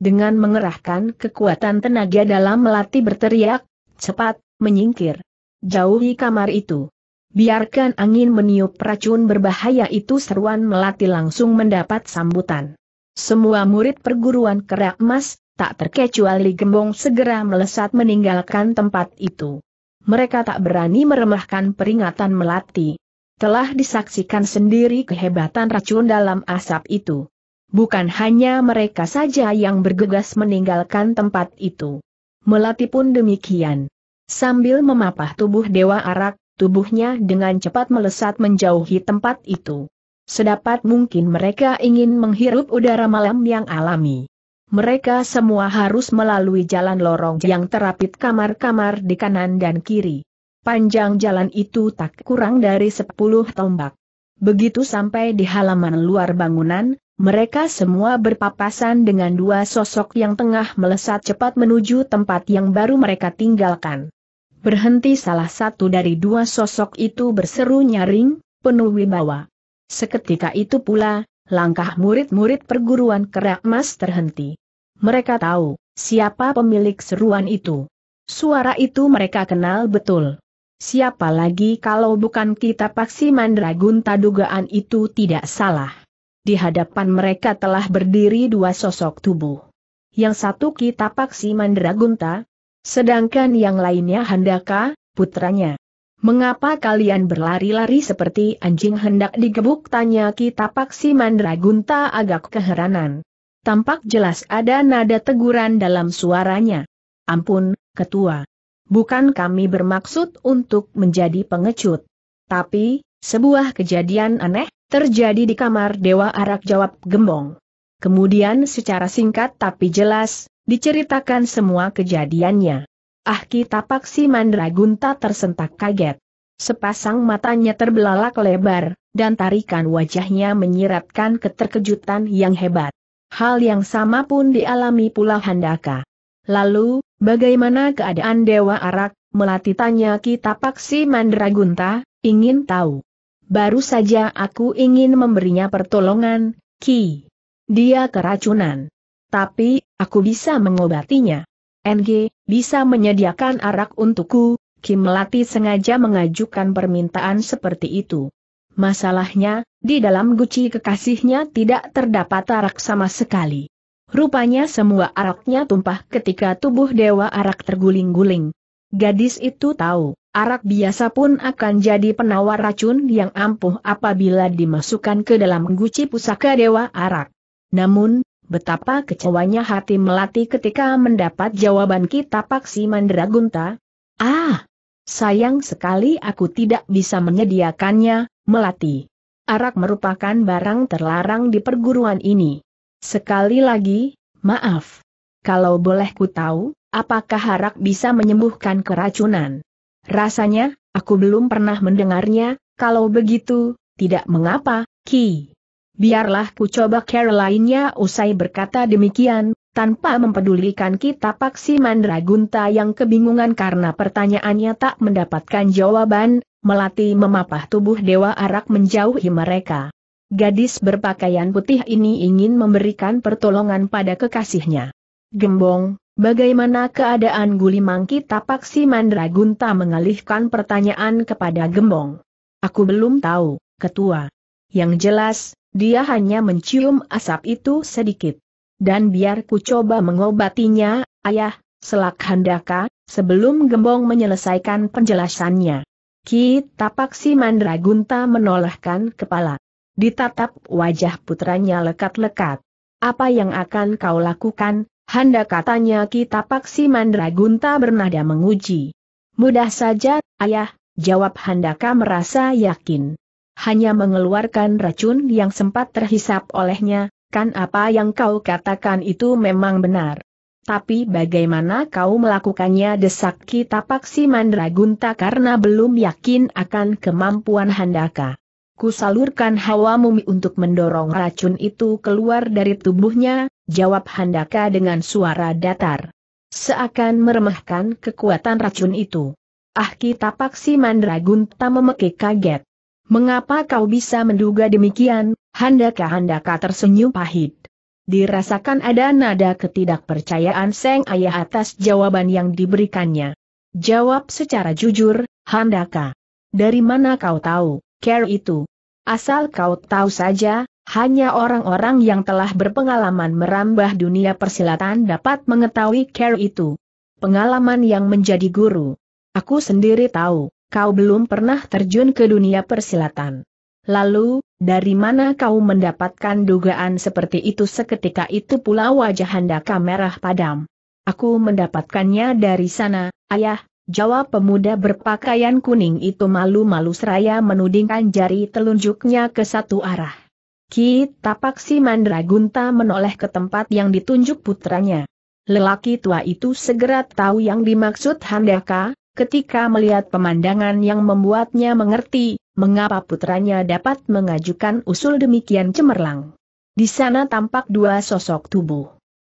Dengan mengerahkan kekuatan tenaga dalam melatih berteriak, cepat, menyingkir. Jauhi kamar itu. Biarkan angin meniup racun berbahaya itu seruan melatih langsung mendapat sambutan. Semua murid perguruan kerak emas, tak terkecuali gembong segera melesat meninggalkan tempat itu. Mereka tak berani meremahkan peringatan melatih. Telah disaksikan sendiri kehebatan racun dalam asap itu. Bukan hanya mereka saja yang bergegas meninggalkan tempat itu. Melati pun demikian. Sambil memapah tubuh Dewa Arak, tubuhnya dengan cepat melesat menjauhi tempat itu. Sedapat mungkin mereka ingin menghirup udara malam yang alami. Mereka semua harus melalui jalan lorong yang terapit kamar-kamar di kanan dan kiri. Panjang jalan itu tak kurang dari sepuluh tombak. Begitu sampai di halaman luar bangunan, mereka semua berpapasan dengan dua sosok yang tengah melesat cepat menuju tempat yang baru mereka tinggalkan. Berhenti salah satu dari dua sosok itu berseru nyaring, penuh wibawa. Seketika itu pula, langkah murid-murid perguruan kerak mas terhenti. Mereka tahu, siapa pemilik seruan itu. Suara itu mereka kenal betul. Siapa lagi kalau bukan kita paksi mandragunta dugaan itu tidak salah. Di hadapan mereka telah berdiri dua sosok tubuh. Yang satu kita paksi mandragunta, sedangkan yang lainnya handaka, putranya. Mengapa kalian berlari-lari seperti anjing hendak digebuk tanya kita paksi mandragunta agak keheranan. Tampak jelas ada nada teguran dalam suaranya. Ampun, ketua. Bukan kami bermaksud untuk menjadi pengecut. Tapi, sebuah kejadian aneh terjadi di kamar Dewa Arak jawab gembong. Kemudian secara singkat tapi jelas, diceritakan semua kejadiannya. Ah kita Paksi Mandragunta tersentak kaget. Sepasang matanya terbelalak lebar, dan tarikan wajahnya menyiratkan keterkejutan yang hebat. Hal yang sama pun dialami pula Handaka. Lalu, Bagaimana keadaan Dewa Arak, melati tanya kita paksi Mandragunta, ingin tahu. Baru saja aku ingin memberinya pertolongan, Ki. Dia keracunan. Tapi, aku bisa mengobatinya. NG, bisa menyediakan arak untukku, Kim Melati sengaja mengajukan permintaan seperti itu. Masalahnya, di dalam guci kekasihnya tidak terdapat arak sama sekali. Rupanya semua araknya tumpah ketika tubuh Dewa Arak terguling-guling. Gadis itu tahu, arak biasa pun akan jadi penawar racun yang ampuh apabila dimasukkan ke dalam guci pusaka Dewa Arak. Namun, betapa kecewanya hati Melati ketika mendapat jawaban kita paksi Mandragunta. Ah! Sayang sekali aku tidak bisa menyediakannya, Melati. Arak merupakan barang terlarang di perguruan ini. Sekali lagi, maaf. Kalau boleh ku tahu, apakah Harak bisa menyembuhkan keracunan? Rasanya, aku belum pernah mendengarnya, kalau begitu, tidak mengapa, Ki. Biarlah ku coba care lainnya. usai berkata demikian, tanpa mempedulikan kita paksi Mandragunta yang kebingungan karena pertanyaannya tak mendapatkan jawaban, melatih memapah tubuh Dewa Arak menjauhi mereka. Gadis berpakaian putih ini ingin memberikan pertolongan pada kekasihnya. Gembong, bagaimana keadaan Gulimangki Tapaksi Mandragunta mengalihkan pertanyaan kepada Gembong. Aku belum tahu, ketua. Yang jelas, dia hanya mencium asap itu sedikit. Dan biar ku coba mengobatinya, ayah, selak handaka, sebelum Gembong menyelesaikan penjelasannya. Ki Tapaksi Mandragunta menolakkan kepala. Ditatap wajah putranya lekat-lekat. Apa yang akan kau lakukan, Handa katanya kita paksi mandragunta bernada menguji. Mudah saja, ayah, jawab Handaka merasa yakin. Hanya mengeluarkan racun yang sempat terhisap olehnya, kan apa yang kau katakan itu memang benar. Tapi bagaimana kau melakukannya desak kita paksi mandragunta karena belum yakin akan kemampuan Handaka. Ku salurkan hawa mumi untuk mendorong racun itu keluar dari tubuhnya, jawab Handaka dengan suara datar. Seakan meremehkan kekuatan racun itu. Ah paksi Mandragun tak memekik kaget. Mengapa kau bisa menduga demikian, Handaka-Handaka tersenyum pahit. Dirasakan ada nada ketidakpercayaan Seng Ayah atas jawaban yang diberikannya. Jawab secara jujur, Handaka. Dari mana kau tahu, care itu? Asal kau tahu saja, hanya orang-orang yang telah berpengalaman merambah dunia persilatan dapat mengetahui care itu. Pengalaman yang menjadi guru. Aku sendiri tahu, kau belum pernah terjun ke dunia persilatan. Lalu, dari mana kau mendapatkan dugaan seperti itu seketika itu pula wajah Handaka merah padam. Aku mendapatkannya dari sana, ayah, Jawab pemuda berpakaian kuning itu malu-malu seraya menudingkan jari telunjuknya ke satu arah. Ki tapak si Mandragunta menoleh ke tempat yang ditunjuk putranya. Lelaki tua itu segera tahu yang dimaksud Handaka, ketika melihat pemandangan yang membuatnya mengerti, mengapa putranya dapat mengajukan usul demikian cemerlang. Di sana tampak dua sosok tubuh.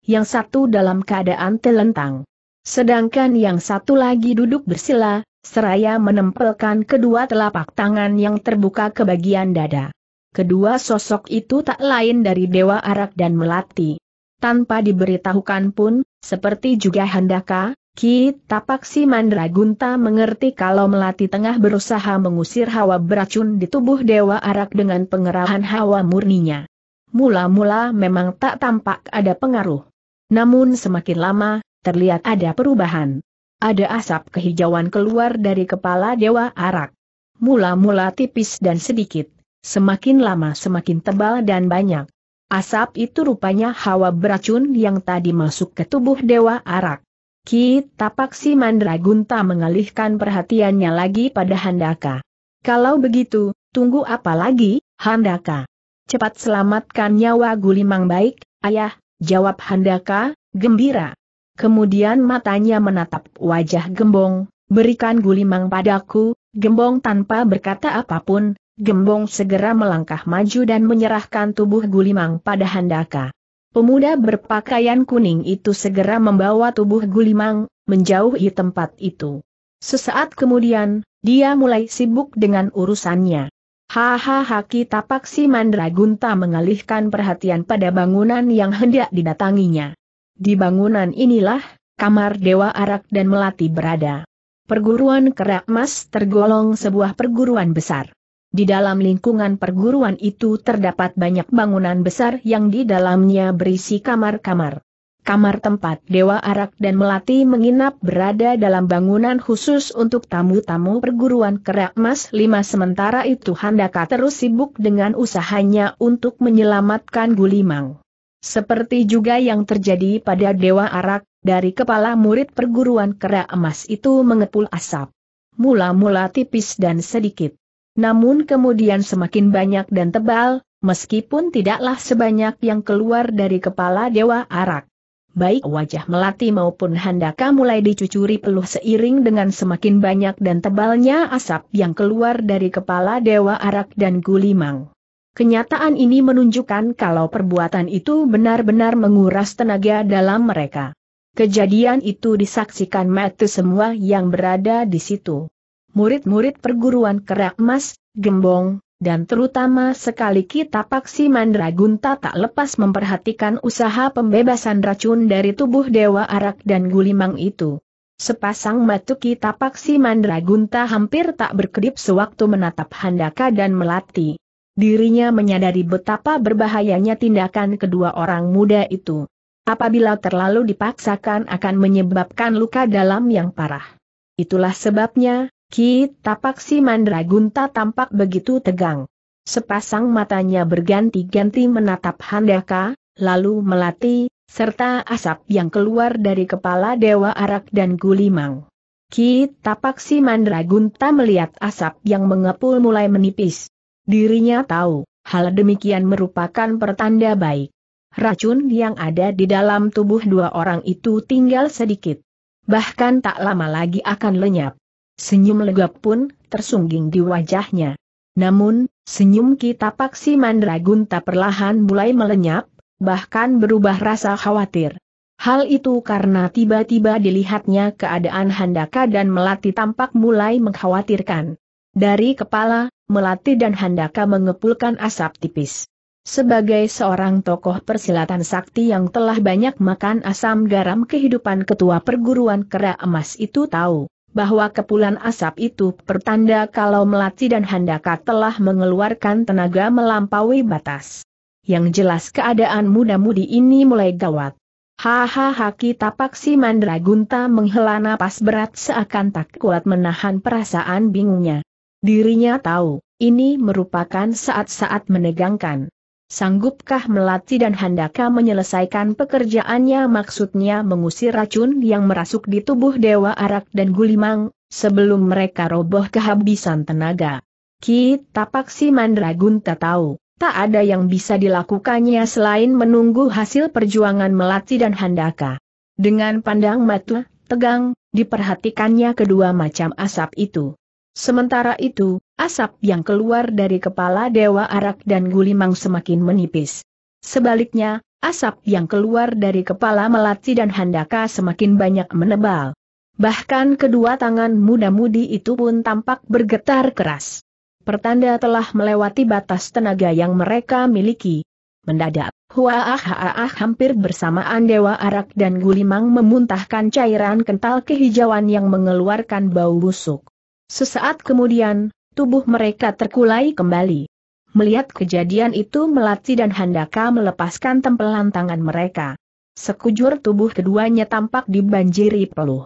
Yang satu dalam keadaan telentang Sedangkan yang satu lagi duduk bersila, seraya menempelkan kedua telapak tangan yang terbuka ke bagian dada. Kedua sosok itu tak lain dari Dewa Arak dan Melati. Tanpa diberitahukan pun, seperti juga Handaka, Ki Tapaksi Mandragunta mengerti kalau Melati tengah berusaha mengusir hawa beracun di tubuh Dewa Arak dengan pengerahan hawa murninya. Mula-mula memang tak tampak ada pengaruh. Namun semakin lama, terlihat ada perubahan. Ada asap kehijauan keluar dari kepala Dewa Arak. Mula-mula tipis dan sedikit, semakin lama semakin tebal dan banyak. Asap itu rupanya hawa beracun yang tadi masuk ke tubuh Dewa Arak. Ki Tapak si Mandragunta mengalihkan perhatiannya lagi pada Handaka. Kalau begitu, tunggu apa lagi, Handaka? Cepat selamatkan nyawa Gulimang baik, ayah, jawab Handaka, gembira. Kemudian matanya menatap wajah Gembong, berikan gulimang padaku, Gembong tanpa berkata apapun, Gembong segera melangkah maju dan menyerahkan tubuh gulimang pada handaka. Pemuda berpakaian kuning itu segera membawa tubuh gulimang, menjauhi tempat itu. Sesaat kemudian, dia mulai sibuk dengan urusannya. Hahaha kita paksi Mandragunta mengalihkan perhatian pada bangunan yang hendak didatanginya. Di bangunan inilah, kamar Dewa Arak dan Melati berada. Perguruan Kerak Mas tergolong sebuah perguruan besar. Di dalam lingkungan perguruan itu terdapat banyak bangunan besar yang di dalamnya berisi kamar-kamar. Kamar tempat Dewa Arak dan Melati menginap berada dalam bangunan khusus untuk tamu-tamu perguruan Kerak Mas 5 sementara itu Handaka terus sibuk dengan usahanya untuk menyelamatkan Gulimang. Seperti juga yang terjadi pada Dewa Arak, dari kepala murid perguruan kera emas itu mengepul asap. Mula-mula tipis dan sedikit. Namun kemudian semakin banyak dan tebal, meskipun tidaklah sebanyak yang keluar dari kepala Dewa Arak. Baik wajah melati maupun handaka mulai dicucuri peluh seiring dengan semakin banyak dan tebalnya asap yang keluar dari kepala Dewa Arak dan Gulimang. Kenyataan ini menunjukkan kalau perbuatan itu benar-benar menguras tenaga dalam mereka. Kejadian itu disaksikan mata semua yang berada di situ. Murid-murid perguruan kerak mas, gembong, dan terutama sekali kita Paksi Mandragunta tak lepas memperhatikan usaha pembebasan racun dari tubuh Dewa Arak dan Gulimang itu. Sepasang mata kita Paksi Mandragunta hampir tak berkedip sewaktu menatap Handaka dan Melati. Dirinya menyadari betapa berbahayanya tindakan kedua orang muda itu. Apabila terlalu dipaksakan akan menyebabkan luka dalam yang parah. Itulah sebabnya, Ki Tapak si Mandragunta tampak begitu tegang. Sepasang matanya berganti-ganti menatap Handaka, lalu melati, serta asap yang keluar dari kepala Dewa Arak dan Gulimang. Ki Tapak si Mandragunta melihat asap yang mengepul mulai menipis. Dirinya tahu, hal demikian merupakan pertanda baik. Racun yang ada di dalam tubuh dua orang itu tinggal sedikit. Bahkan tak lama lagi akan lenyap. Senyum legap pun tersungging di wajahnya. Namun, senyum paksi si tak perlahan mulai melenyap, bahkan berubah rasa khawatir. Hal itu karena tiba-tiba dilihatnya keadaan Handaka dan Melati tampak mulai mengkhawatirkan. Dari kepala, Melati dan Handaka mengepulkan asap tipis. Sebagai seorang tokoh persilatan sakti yang telah banyak makan asam garam kehidupan ketua perguruan kera emas itu tahu, bahwa kepulan asap itu pertanda kalau Melati dan Handaka telah mengeluarkan tenaga melampaui batas. Yang jelas keadaan muda-mudi ini mulai gawat. Hahaha kita paksi mandragunta menghela napas berat seakan tak kuat menahan perasaan bingungnya. Dirinya tahu, ini merupakan saat-saat menegangkan. Sanggupkah melatih dan Handaka menyelesaikan pekerjaannya maksudnya mengusir racun yang merasuk di tubuh Dewa Arak dan Gulimang, sebelum mereka roboh kehabisan tenaga? Kita paksi Mandragun tak tahu, tak ada yang bisa dilakukannya selain menunggu hasil perjuangan melatih dan Handaka. Dengan pandang mata, tegang, diperhatikannya kedua macam asap itu. Sementara itu, asap yang keluar dari kepala Dewa Arak dan Gulimang semakin menipis. Sebaliknya, asap yang keluar dari kepala Melati dan Handaka semakin banyak menebal. Bahkan kedua tangan muda-mudi itu pun tampak bergetar keras. Pertanda telah melewati batas tenaga yang mereka miliki. Mendadak, Huaah hampir bersamaan Dewa Arak dan Gulimang memuntahkan cairan kental kehijauan yang mengeluarkan bau busuk. Sesaat kemudian, tubuh mereka terkulai kembali. Melihat kejadian itu Melati dan Handaka melepaskan tempelan tangan mereka. Sekujur tubuh keduanya tampak dibanjiri peluh.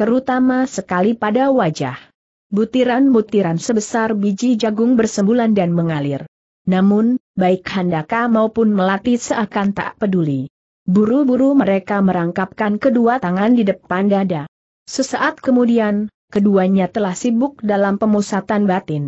Terutama sekali pada wajah. Butiran-butiran sebesar biji jagung bersembulan dan mengalir. Namun, baik Handaka maupun Melati seakan tak peduli. Buru-buru mereka merangkapkan kedua tangan di depan dada. Sesaat kemudian, keduanya telah sibuk dalam pemusatan batin.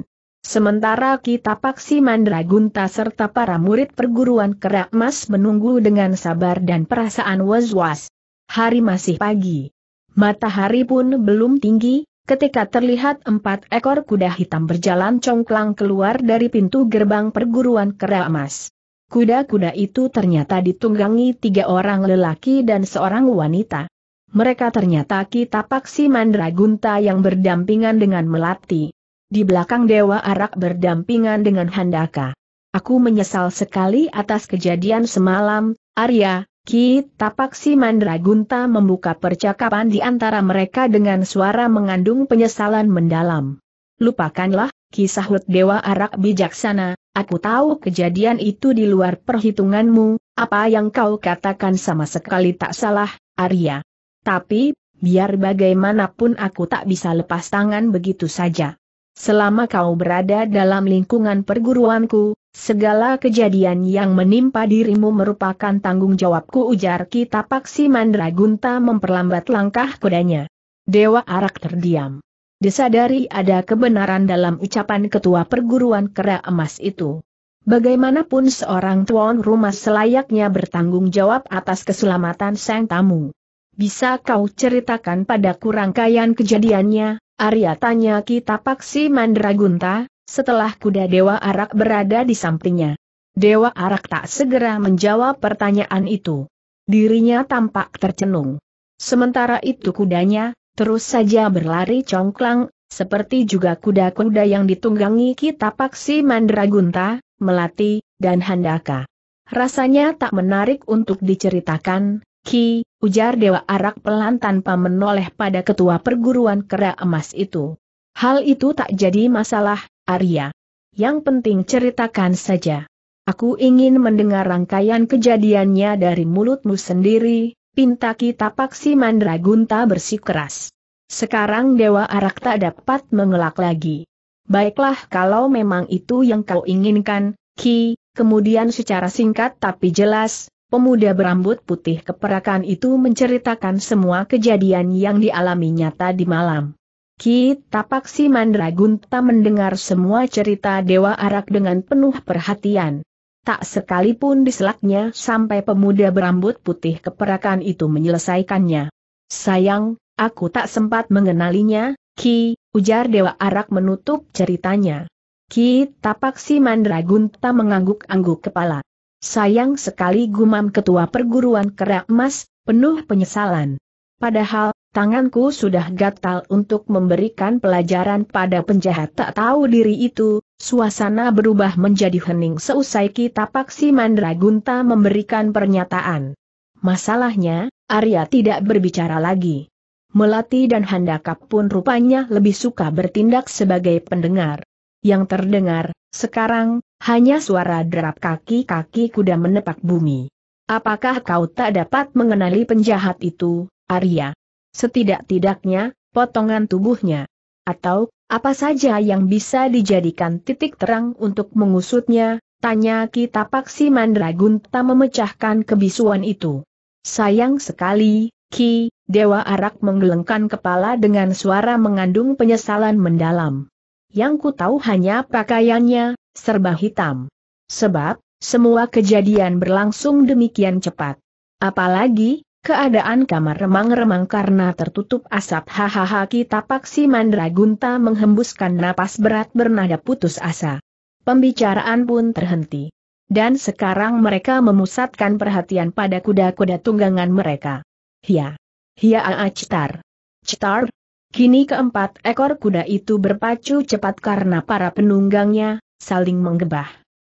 Sementara kita Paksi Mandragunta serta para murid perguruan kerak mas menunggu dengan sabar dan perasaan was-was. Hari masih pagi. Matahari pun belum tinggi, ketika terlihat empat ekor kuda hitam berjalan congklang keluar dari pintu gerbang perguruan kerak mas. Kuda-kuda itu ternyata ditunggangi tiga orang lelaki dan seorang wanita. Mereka ternyata Kitapak si Mandragunta yang berdampingan dengan Melati. Di belakang Dewa Arak berdampingan dengan Handaka. Aku menyesal sekali atas kejadian semalam, Arya, Ki Tapak Mandragunta membuka percakapan di antara mereka dengan suara mengandung penyesalan mendalam. Lupakanlah, kisah Dewa Arak bijaksana, aku tahu kejadian itu di luar perhitunganmu, apa yang kau katakan sama sekali tak salah, Arya. Tapi, biar bagaimanapun aku tak bisa lepas tangan begitu saja. Selama kau berada dalam lingkungan perguruanku, segala kejadian yang menimpa dirimu merupakan tanggung jawabku ujar Kitapaksi Mandragunta memperlambat langkah kudanya. Dewa Arak terdiam. Disadari ada kebenaran dalam ucapan ketua perguruan kera emas itu. Bagaimanapun seorang tuan rumah selayaknya bertanggung jawab atas keselamatan sang tamu. Bisa kau ceritakan pada kurangkaian kejadiannya, Arya tanya kita paksi Mandragunta, setelah kuda Dewa Arak berada di sampingnya. Dewa Arak tak segera menjawab pertanyaan itu. Dirinya tampak tercenung. Sementara itu kudanya, terus saja berlari congklang, seperti juga kuda-kuda yang ditunggangi kita paksi Mandragunta, Melati, dan Handaka. Rasanya tak menarik untuk diceritakan, Ki, ujar Dewa Arak pelan tanpa menoleh pada ketua perguruan kera emas itu. Hal itu tak jadi masalah, Arya. Yang penting ceritakan saja. Aku ingin mendengar rangkaian kejadiannya dari mulutmu sendiri, pinta kita paksi mandragunta bersikeras. Sekarang Dewa Arak tak dapat mengelak lagi. Baiklah kalau memang itu yang kau inginkan, Ki, kemudian secara singkat tapi jelas, Pemuda berambut putih keperakan itu menceritakan semua kejadian yang dialami nyata di malam. Ki Tapak Si Mandragunta mendengar semua cerita Dewa Arak dengan penuh perhatian. Tak sekalipun diselaknya sampai pemuda berambut putih keperakan itu menyelesaikannya. Sayang, aku tak sempat mengenalinya, Ki, ujar Dewa Arak menutup ceritanya. Ki Tapak Si Mandragunta mengangguk-angguk kepala. Sayang sekali gumam ketua perguruan kerak emas, penuh penyesalan. Padahal, tanganku sudah gatal untuk memberikan pelajaran pada penjahat tak tahu diri itu, suasana berubah menjadi hening seusai kita Paksi Mandragunta memberikan pernyataan. Masalahnya, Arya tidak berbicara lagi. Melati dan Handaka pun rupanya lebih suka bertindak sebagai pendengar yang terdengar, sekarang, hanya suara derap kaki-kaki kuda menepak bumi. Apakah kau tak dapat mengenali penjahat itu, Arya? Setidak-tidaknya, potongan tubuhnya. Atau, apa saja yang bisa dijadikan titik terang untuk mengusutnya, tanya kita Paksi Mandragunta memecahkan kebisuan itu. Sayang sekali, Ki, Dewa Arak menggelengkan kepala dengan suara mengandung penyesalan mendalam. Yang ku tahu hanya pakaiannya, serba hitam. Sebab, semua kejadian berlangsung demikian cepat. Apalagi, keadaan kamar remang-remang karena tertutup asap hahaha kita Paksi mandragunta menghembuskan napas berat bernada putus asa. Pembicaraan pun terhenti. Dan sekarang mereka memusatkan perhatian pada kuda-kuda tunggangan mereka. Hia. Hia aa citar. Citar, Kini keempat ekor kuda itu berpacu cepat karena para penunggangnya saling menggebah.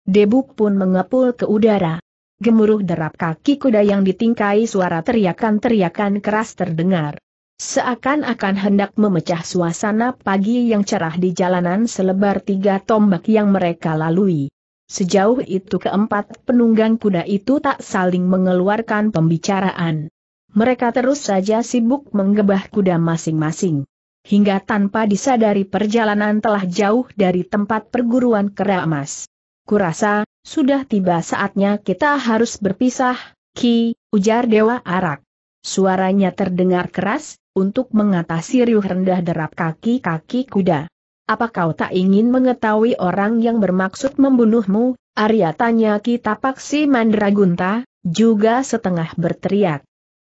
Debuk pun mengepul ke udara. Gemuruh derap kaki kuda yang ditingkai suara teriakan-teriakan keras terdengar. Seakan-akan hendak memecah suasana pagi yang cerah di jalanan selebar tiga tombak yang mereka lalui. Sejauh itu keempat penunggang kuda itu tak saling mengeluarkan pembicaraan. Mereka terus saja sibuk menggebah kuda masing-masing. Hingga tanpa disadari perjalanan telah jauh dari tempat perguruan kera emas. Kurasa, sudah tiba saatnya kita harus berpisah, Ki, ujar Dewa Arak. Suaranya terdengar keras, untuk mengatasi riuh rendah derap kaki-kaki kuda. Apa kau tak ingin mengetahui orang yang bermaksud membunuhmu? Arya tanya Ki Tapaksi Mandragunta, juga setengah berteriak.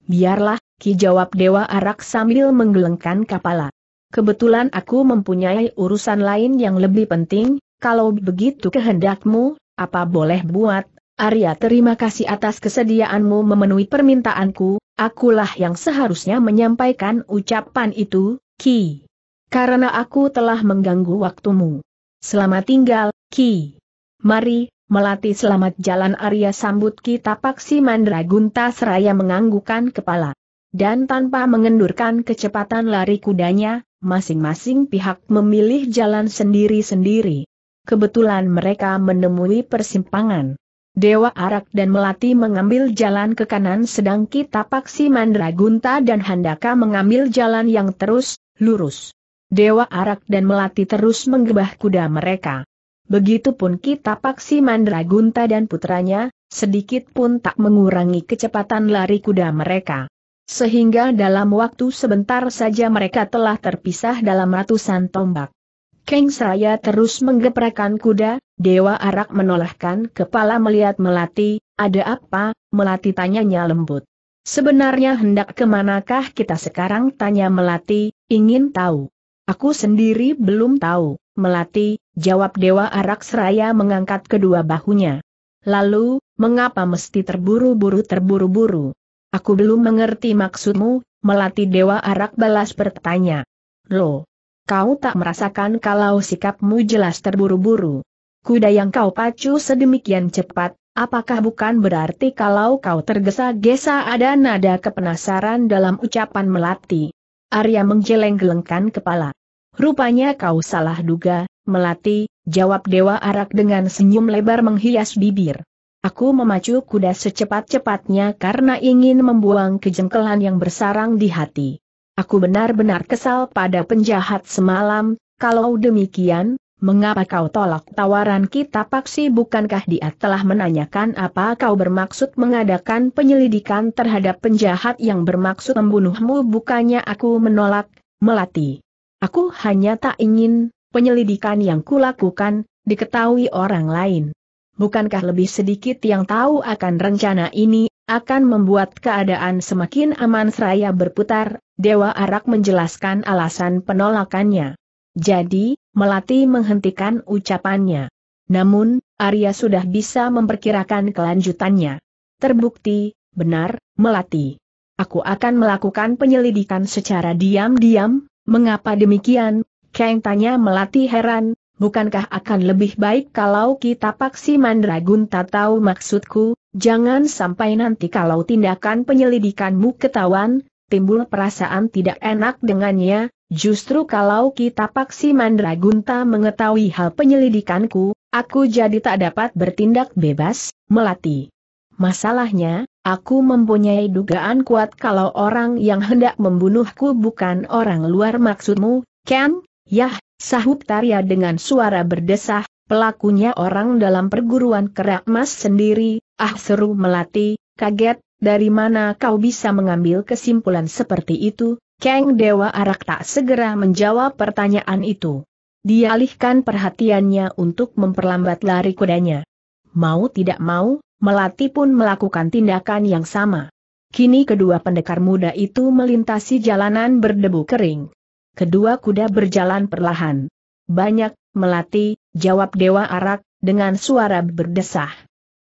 Biarlah, Ki jawab Dewa Arak sambil menggelengkan kepala. Kebetulan aku mempunyai urusan lain yang lebih penting, kalau begitu kehendakmu, apa boleh buat, Arya terima kasih atas kesediaanmu memenuhi permintaanku, akulah yang seharusnya menyampaikan ucapan itu, Ki. Karena aku telah mengganggu waktumu. Selamat tinggal, Ki. Mari, Melati selamat jalan Arya sambut kita paksi Mandragunta seraya menganggukan kepala. Dan tanpa mengendurkan kecepatan lari kudanya, masing-masing pihak memilih jalan sendiri-sendiri. Kebetulan mereka menemui persimpangan. Dewa Arak dan Melati mengambil jalan ke kanan sedang kita paksi Mandragunta dan Handaka mengambil jalan yang terus, lurus. Dewa Arak dan Melati terus menggebah kuda mereka. Begitupun kita paksi Mandragunta dan putranya, sedikit pun tak mengurangi kecepatan lari kuda mereka. Sehingga dalam waktu sebentar saja mereka telah terpisah dalam ratusan tombak. Keng Seraya terus menggeprakan kuda, Dewa Arak menolakkan kepala melihat Melati, ada apa, Melati tanyanya lembut. Sebenarnya hendak kemanakah kita sekarang tanya Melati, ingin tahu. Aku sendiri belum tahu. Melati, jawab Dewa Arak Seraya mengangkat kedua bahunya. Lalu, mengapa mesti terburu-buru terburu-buru? Aku belum mengerti maksudmu, Melati Dewa Arak balas bertanya. Lo, kau tak merasakan kalau sikapmu jelas terburu-buru. Kuda yang kau pacu sedemikian cepat, apakah bukan berarti kalau kau tergesa-gesa ada nada kepenasaran dalam ucapan Melati? Arya menggeleng-gelengkan kepala. Rupanya kau salah duga, Melati, jawab Dewa Arak dengan senyum lebar menghias bibir. Aku memacu kuda secepat-cepatnya karena ingin membuang kejengkelan yang bersarang di hati. Aku benar-benar kesal pada penjahat semalam, kalau demikian, mengapa kau tolak tawaran kita paksi bukankah dia telah menanyakan apa kau bermaksud mengadakan penyelidikan terhadap penjahat yang bermaksud membunuhmu bukannya aku menolak, Melati. Aku hanya tak ingin penyelidikan yang kulakukan diketahui orang lain. Bukankah lebih sedikit yang tahu akan rencana ini akan membuat keadaan semakin aman seraya berputar, Dewa Arak menjelaskan alasan penolakannya. Jadi, Melati menghentikan ucapannya. Namun, Arya sudah bisa memperkirakan kelanjutannya. Terbukti, benar, Melati. Aku akan melakukan penyelidikan secara diam-diam, Mengapa demikian? Kang tanya Melati heran, bukankah akan lebih baik kalau kita paksi tak tahu maksudku, jangan sampai nanti kalau tindakan penyelidikanmu ketahuan, timbul perasaan tidak enak dengannya, justru kalau kita paksi tak mengetahui hal penyelidikanku, aku jadi tak dapat bertindak bebas, Melati. Masalahnya, aku mempunyai dugaan kuat kalau orang yang hendak membunuhku bukan orang luar maksudmu, Ken? Yah, sahut Tarya dengan suara berdesah, pelakunya orang dalam perguruan kerak mas sendiri, ah seru melati, kaget, dari mana kau bisa mengambil kesimpulan seperti itu? Kang Dewa Arak tak segera menjawab pertanyaan itu. Dialihkan perhatiannya untuk memperlambat lari kudanya. Mau tidak mau, Melati pun melakukan tindakan yang sama. Kini kedua pendekar muda itu melintasi jalanan berdebu kering. Kedua kuda berjalan perlahan. Banyak, Melati, jawab Dewa Arak, dengan suara berdesah.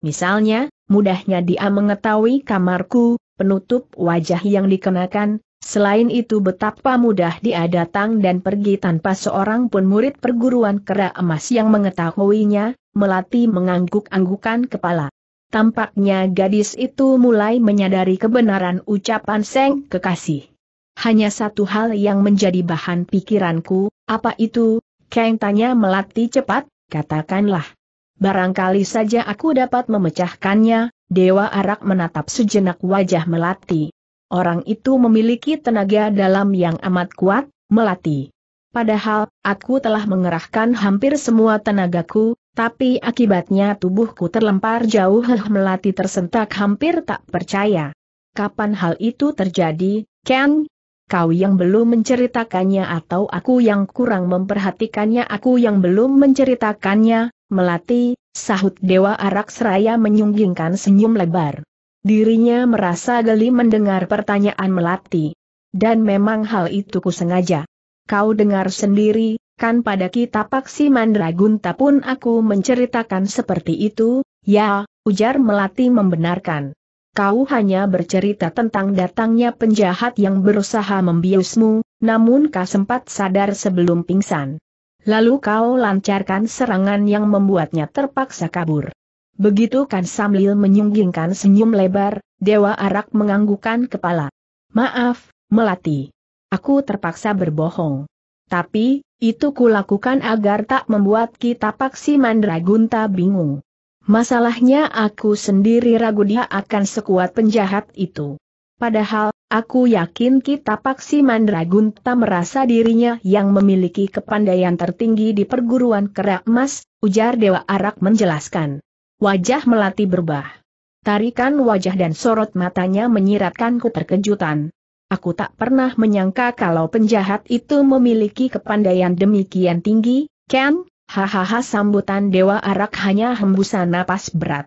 Misalnya, mudahnya dia mengetahui kamarku, penutup wajah yang dikenakan, Selain itu betapa mudah dia datang dan pergi tanpa seorang pun murid perguruan kera emas yang mengetahuinya, Melati mengangguk-anggukan kepala. Tampaknya gadis itu mulai menyadari kebenaran ucapan Seng kekasih. Hanya satu hal yang menjadi bahan pikiranku, apa itu? Kang tanya melati cepat, katakanlah. Barangkali saja aku dapat memecahkannya, Dewa Arak menatap sejenak wajah melati. Orang itu memiliki tenaga dalam yang amat kuat, melati. Padahal, aku telah mengerahkan hampir semua tenagaku, tapi akibatnya tubuhku terlempar jauh Heh melati tersentak hampir tak percaya. Kapan hal itu terjadi, Ken? Kau yang belum menceritakannya atau aku yang kurang memperhatikannya aku yang belum menceritakannya, Melati, sahut Dewa Arak Seraya menyunggingkan senyum lebar. Dirinya merasa geli mendengar pertanyaan Melati. Dan memang hal itu ku sengaja. Kau dengar sendiri, kan pada kita Paksi Mandragunta pun aku menceritakan seperti itu, ya, ujar Melati membenarkan. Kau hanya bercerita tentang datangnya penjahat yang berusaha membiusmu, namun kau sempat sadar sebelum pingsan. Lalu kau lancarkan serangan yang membuatnya terpaksa kabur. Begitu kan sambil menyunggingkan senyum lebar, Dewa Arak menganggukan kepala. Maaf, Melati. Aku terpaksa berbohong. Tapi, itu kulakukan agar tak membuat kita Paksi Mandragunta bingung. Masalahnya aku sendiri ragu dia akan sekuat penjahat itu. Padahal, aku yakin kita Paksi Mandragunta merasa dirinya yang memiliki kepandaian tertinggi di perguruan kerak emas, ujar Dewa Arak menjelaskan. Wajah Melati berubah. Tarikan wajah dan sorot matanya menyiratkanku terkejutan. Aku tak pernah menyangka kalau penjahat itu memiliki kepandaian demikian tinggi, Ken, hahaha sambutan Dewa Arak hanya hembusan napas berat.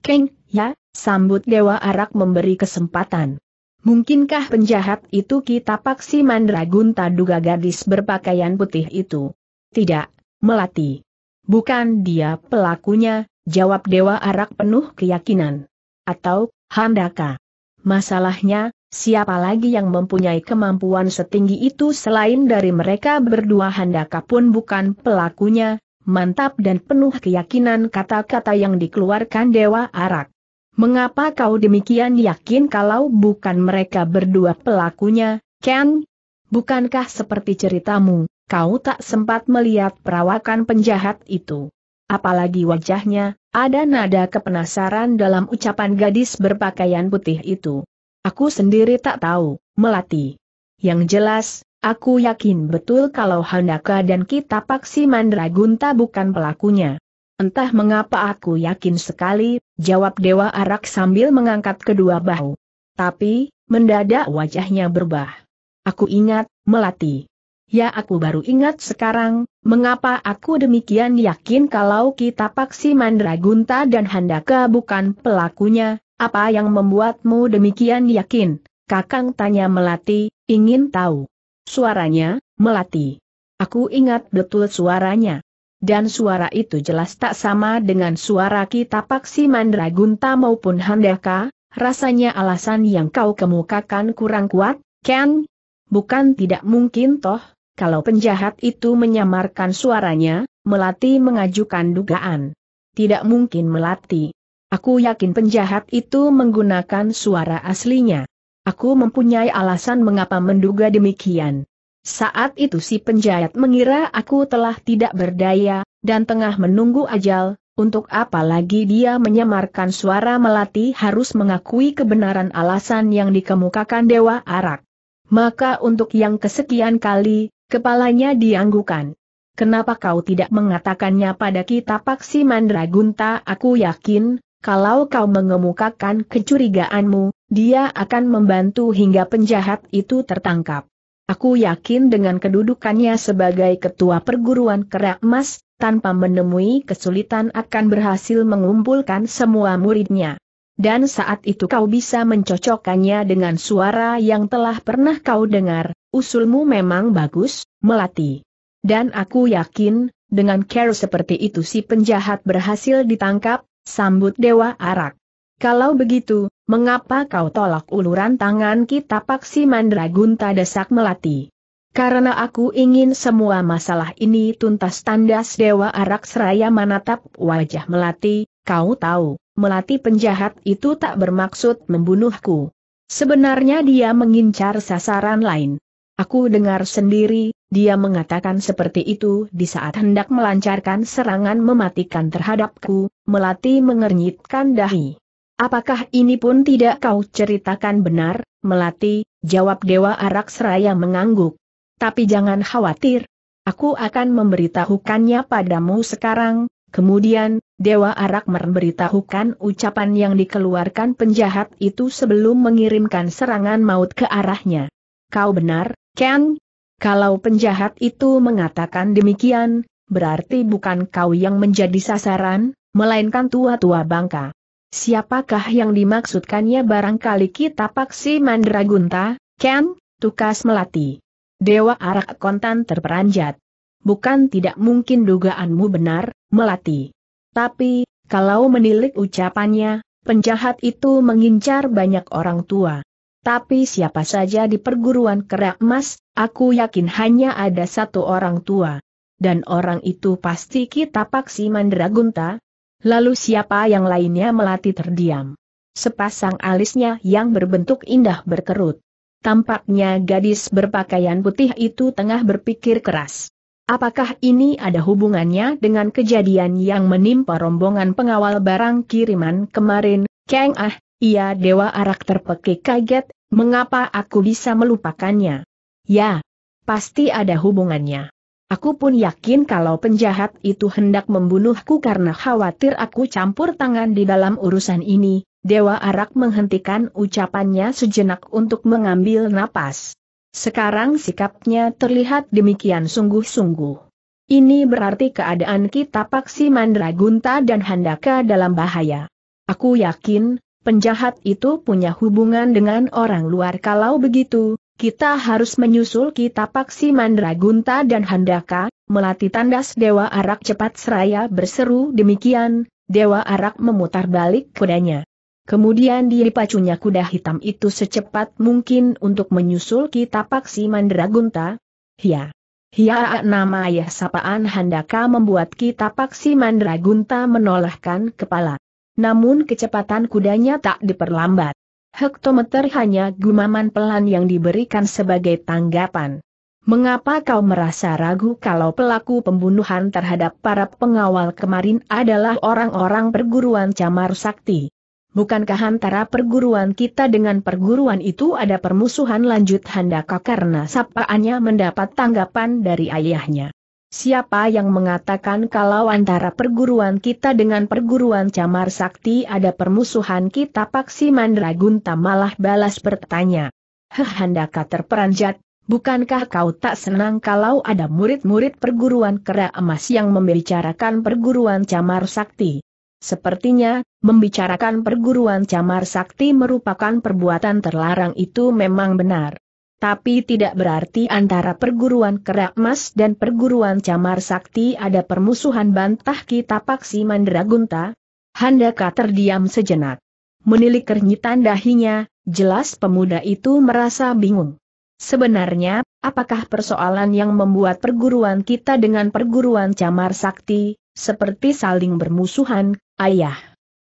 Keng, ya, sambut Dewa Arak memberi kesempatan. Mungkinkah penjahat itu kita paksi mandragunta duga gadis berpakaian putih itu? Tidak, Melati. Bukan dia pelakunya, jawab Dewa Arak penuh keyakinan. Atau, Handaka. Masalahnya, Siapa lagi yang mempunyai kemampuan setinggi itu selain dari mereka berdua handaka pun bukan pelakunya, mantap dan penuh keyakinan kata-kata yang dikeluarkan Dewa Arak. Mengapa kau demikian yakin kalau bukan mereka berdua pelakunya, Ken? Bukankah seperti ceritamu, kau tak sempat melihat perawakan penjahat itu? Apalagi wajahnya, ada nada kepenasaran dalam ucapan gadis berpakaian putih itu. Aku sendiri tak tahu, Melati. Yang jelas, aku yakin betul kalau Handaka dan kita paksi Mandragunta bukan pelakunya. Entah mengapa aku yakin sekali, jawab Dewa Arak sambil mengangkat kedua bahu. Tapi, mendadak wajahnya berubah. Aku ingat, Melati. Ya aku baru ingat sekarang, mengapa aku demikian yakin kalau kita paksi Mandragunta dan Handaka bukan pelakunya, apa yang membuatmu demikian yakin? Kakang tanya Melati, ingin tahu. Suaranya, Melati. Aku ingat betul suaranya. Dan suara itu jelas tak sama dengan suara kita paksi Simandragunta maupun Handaka, rasanya alasan yang kau kemukakan kurang kuat, Ken? Bukan tidak mungkin toh, kalau penjahat itu menyamarkan suaranya, Melati mengajukan dugaan. Tidak mungkin Melati. Aku yakin penjahat itu menggunakan suara aslinya. Aku mempunyai alasan mengapa menduga demikian. Saat itu si penjahat mengira aku telah tidak berdaya, dan tengah menunggu ajal, untuk apa lagi dia menyamarkan suara melati harus mengakui kebenaran alasan yang dikemukakan Dewa Arak. Maka untuk yang kesekian kali, kepalanya dianggukan. Kenapa kau tidak mengatakannya pada kita Paksi Mandragunta? Aku yakin, kalau kau mengemukakan kecurigaanmu, dia akan membantu hingga penjahat itu tertangkap. Aku yakin dengan kedudukannya sebagai ketua perguruan kerak emas, tanpa menemui kesulitan akan berhasil mengumpulkan semua muridnya. Dan saat itu kau bisa mencocokkannya dengan suara yang telah pernah kau dengar, usulmu memang bagus, melati. Dan aku yakin, dengan care seperti itu si penjahat berhasil ditangkap, Sambut Dewa Arak. Kalau begitu, mengapa kau tolak uluran tangan kita Paksi Mandragunta desak melati? Karena aku ingin semua masalah ini tuntas tandas Dewa Arak Seraya menatap wajah Melati, kau tahu, Melati penjahat itu tak bermaksud membunuhku. Sebenarnya dia mengincar sasaran lain. Aku dengar sendiri, dia mengatakan seperti itu di saat hendak melancarkan serangan mematikan terhadapku, Melati mengernyitkan dahi. Apakah ini pun tidak kau ceritakan benar, Melati, jawab Dewa Arak Seraya mengangguk. Tapi jangan khawatir. Aku akan memberitahukannya padamu sekarang, Kemudian, Dewa Arak memberitahukan ucapan yang dikeluarkan penjahat itu sebelum mengirimkan serangan maut ke arahnya. Kau benar, Ken. Kalau penjahat itu mengatakan demikian, berarti bukan kau yang menjadi sasaran, melainkan tua-tua bangka. Siapakah yang dimaksudkannya barangkali kita paksi Mandragunta, Ken, Tukas Melati. Dewa Arak Kontan terperanjat. Bukan tidak mungkin dugaanmu benar, Melati. Tapi, kalau menilik ucapannya, penjahat itu mengincar banyak orang tua. Tapi siapa saja di perguruan kerak emas, aku yakin hanya ada satu orang tua. Dan orang itu pasti kita paksi mandragunta. Lalu siapa yang lainnya melati terdiam. Sepasang alisnya yang berbentuk indah berkerut. Tampaknya gadis berpakaian putih itu tengah berpikir keras. Apakah ini ada hubungannya dengan kejadian yang menimpa rombongan pengawal barang kiriman kemarin, Kang Ah? Ia Dewa Arak terpekik kaget, mengapa aku bisa melupakannya? Ya, pasti ada hubungannya. Aku pun yakin kalau penjahat itu hendak membunuhku karena khawatir aku campur tangan di dalam urusan ini, Dewa Arak menghentikan ucapannya sejenak untuk mengambil napas. Sekarang sikapnya terlihat demikian sungguh-sungguh. Ini berarti keadaan kita Paksi Mandragunta dan Handaka dalam bahaya. Aku yakin, penjahat itu punya hubungan dengan orang luar kalau begitu, kita harus menyusul kita paksi Mandragunta dan Handaka, melatih tandas Dewa Arak cepat seraya berseru demikian, Dewa Arak memutar balik kudanya. Kemudian dipacunya kuda hitam itu secepat mungkin untuk menyusul kita paksi Mandragunta. ya ya nama ayah sapaan Handaka membuat kita paksi Mandragunta menolakkan kepala. Namun kecepatan kudanya tak diperlambat. Hektometer hanya gumaman pelan yang diberikan sebagai tanggapan. Mengapa kau merasa ragu kalau pelaku pembunuhan terhadap para pengawal kemarin adalah orang-orang perguruan Camar Sakti? Bukankah antara perguruan kita dengan perguruan itu ada permusuhan lanjut Handaka karena sapaannya mendapat tanggapan dari ayahnya? Siapa yang mengatakan kalau antara perguruan kita dengan perguruan Camar Sakti ada permusuhan kita Paksi Mandragunta malah balas bertanya. Heh handaka terperanjat, bukankah kau tak senang kalau ada murid-murid perguruan kera emas yang membicarakan perguruan Camar Sakti? Sepertinya, membicarakan perguruan Camar Sakti merupakan perbuatan terlarang itu memang benar. Tapi tidak berarti antara perguruan kerak mas dan perguruan camar sakti ada permusuhan bantah kita paksi mandragunta. Handaka terdiam sejenak. Menilik kernyitan dahinya, jelas pemuda itu merasa bingung. Sebenarnya, apakah persoalan yang membuat perguruan kita dengan perguruan camar sakti, seperti saling bermusuhan, ayah?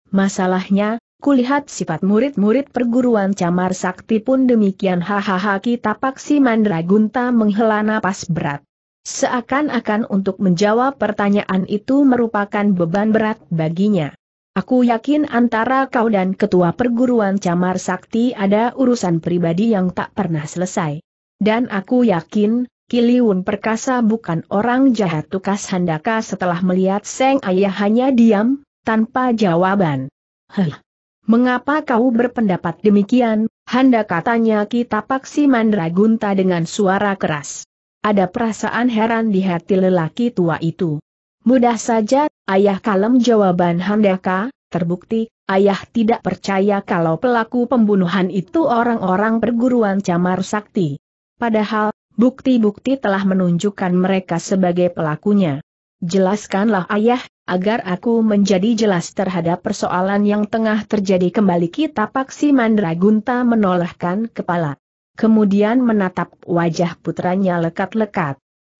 Masalahnya, Kulihat sifat murid-murid perguruan camar sakti pun demikian hahaha kita paksi mandragunta menghela napas berat. Seakan-akan untuk menjawab pertanyaan itu merupakan beban berat baginya. Aku yakin antara kau dan ketua perguruan camar sakti ada urusan pribadi yang tak pernah selesai. Dan aku yakin, Kiliun Perkasa bukan orang jahat tukas handaka setelah melihat Seng Ayah hanya diam, tanpa jawaban. Heh. Mengapa kau berpendapat demikian? Handa katanya kita paksi Mandragunta dengan suara keras. Ada perasaan heran di hati lelaki tua itu. Mudah saja, ayah kalem jawaban Handaka, terbukti, ayah tidak percaya kalau pelaku pembunuhan itu orang-orang perguruan camar sakti. Padahal, bukti-bukti telah menunjukkan mereka sebagai pelakunya. Jelaskanlah ayah, agar aku menjadi jelas terhadap persoalan yang tengah terjadi kembali kita paksi Mandragunta menolehkan kepala. Kemudian menatap wajah putranya lekat-lekat.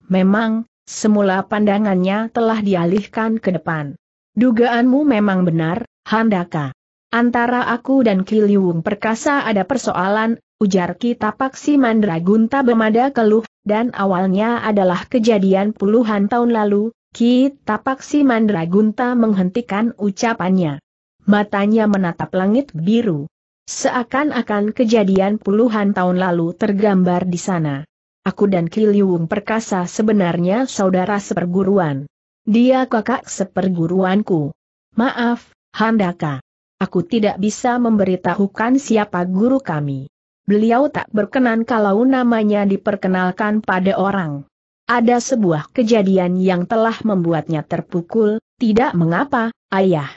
Memang, semula pandangannya telah dialihkan ke depan. Dugaanmu memang benar, Handaka. Antara aku dan Kiliwung Perkasa ada persoalan, ujar kita paksi Mandragunta bermada keluh, dan awalnya adalah kejadian puluhan tahun lalu, Ki Tapak Mandragunta menghentikan ucapannya. Matanya menatap langit biru. Seakan-akan kejadian puluhan tahun lalu tergambar di sana. Aku dan Kiliwung Perkasa sebenarnya saudara seperguruan. Dia kakak seperguruanku. Maaf, Handaka. Aku tidak bisa memberitahukan siapa guru kami. Beliau tak berkenan kalau namanya diperkenalkan pada orang. Ada sebuah kejadian yang telah membuatnya terpukul, tidak mengapa, ayah.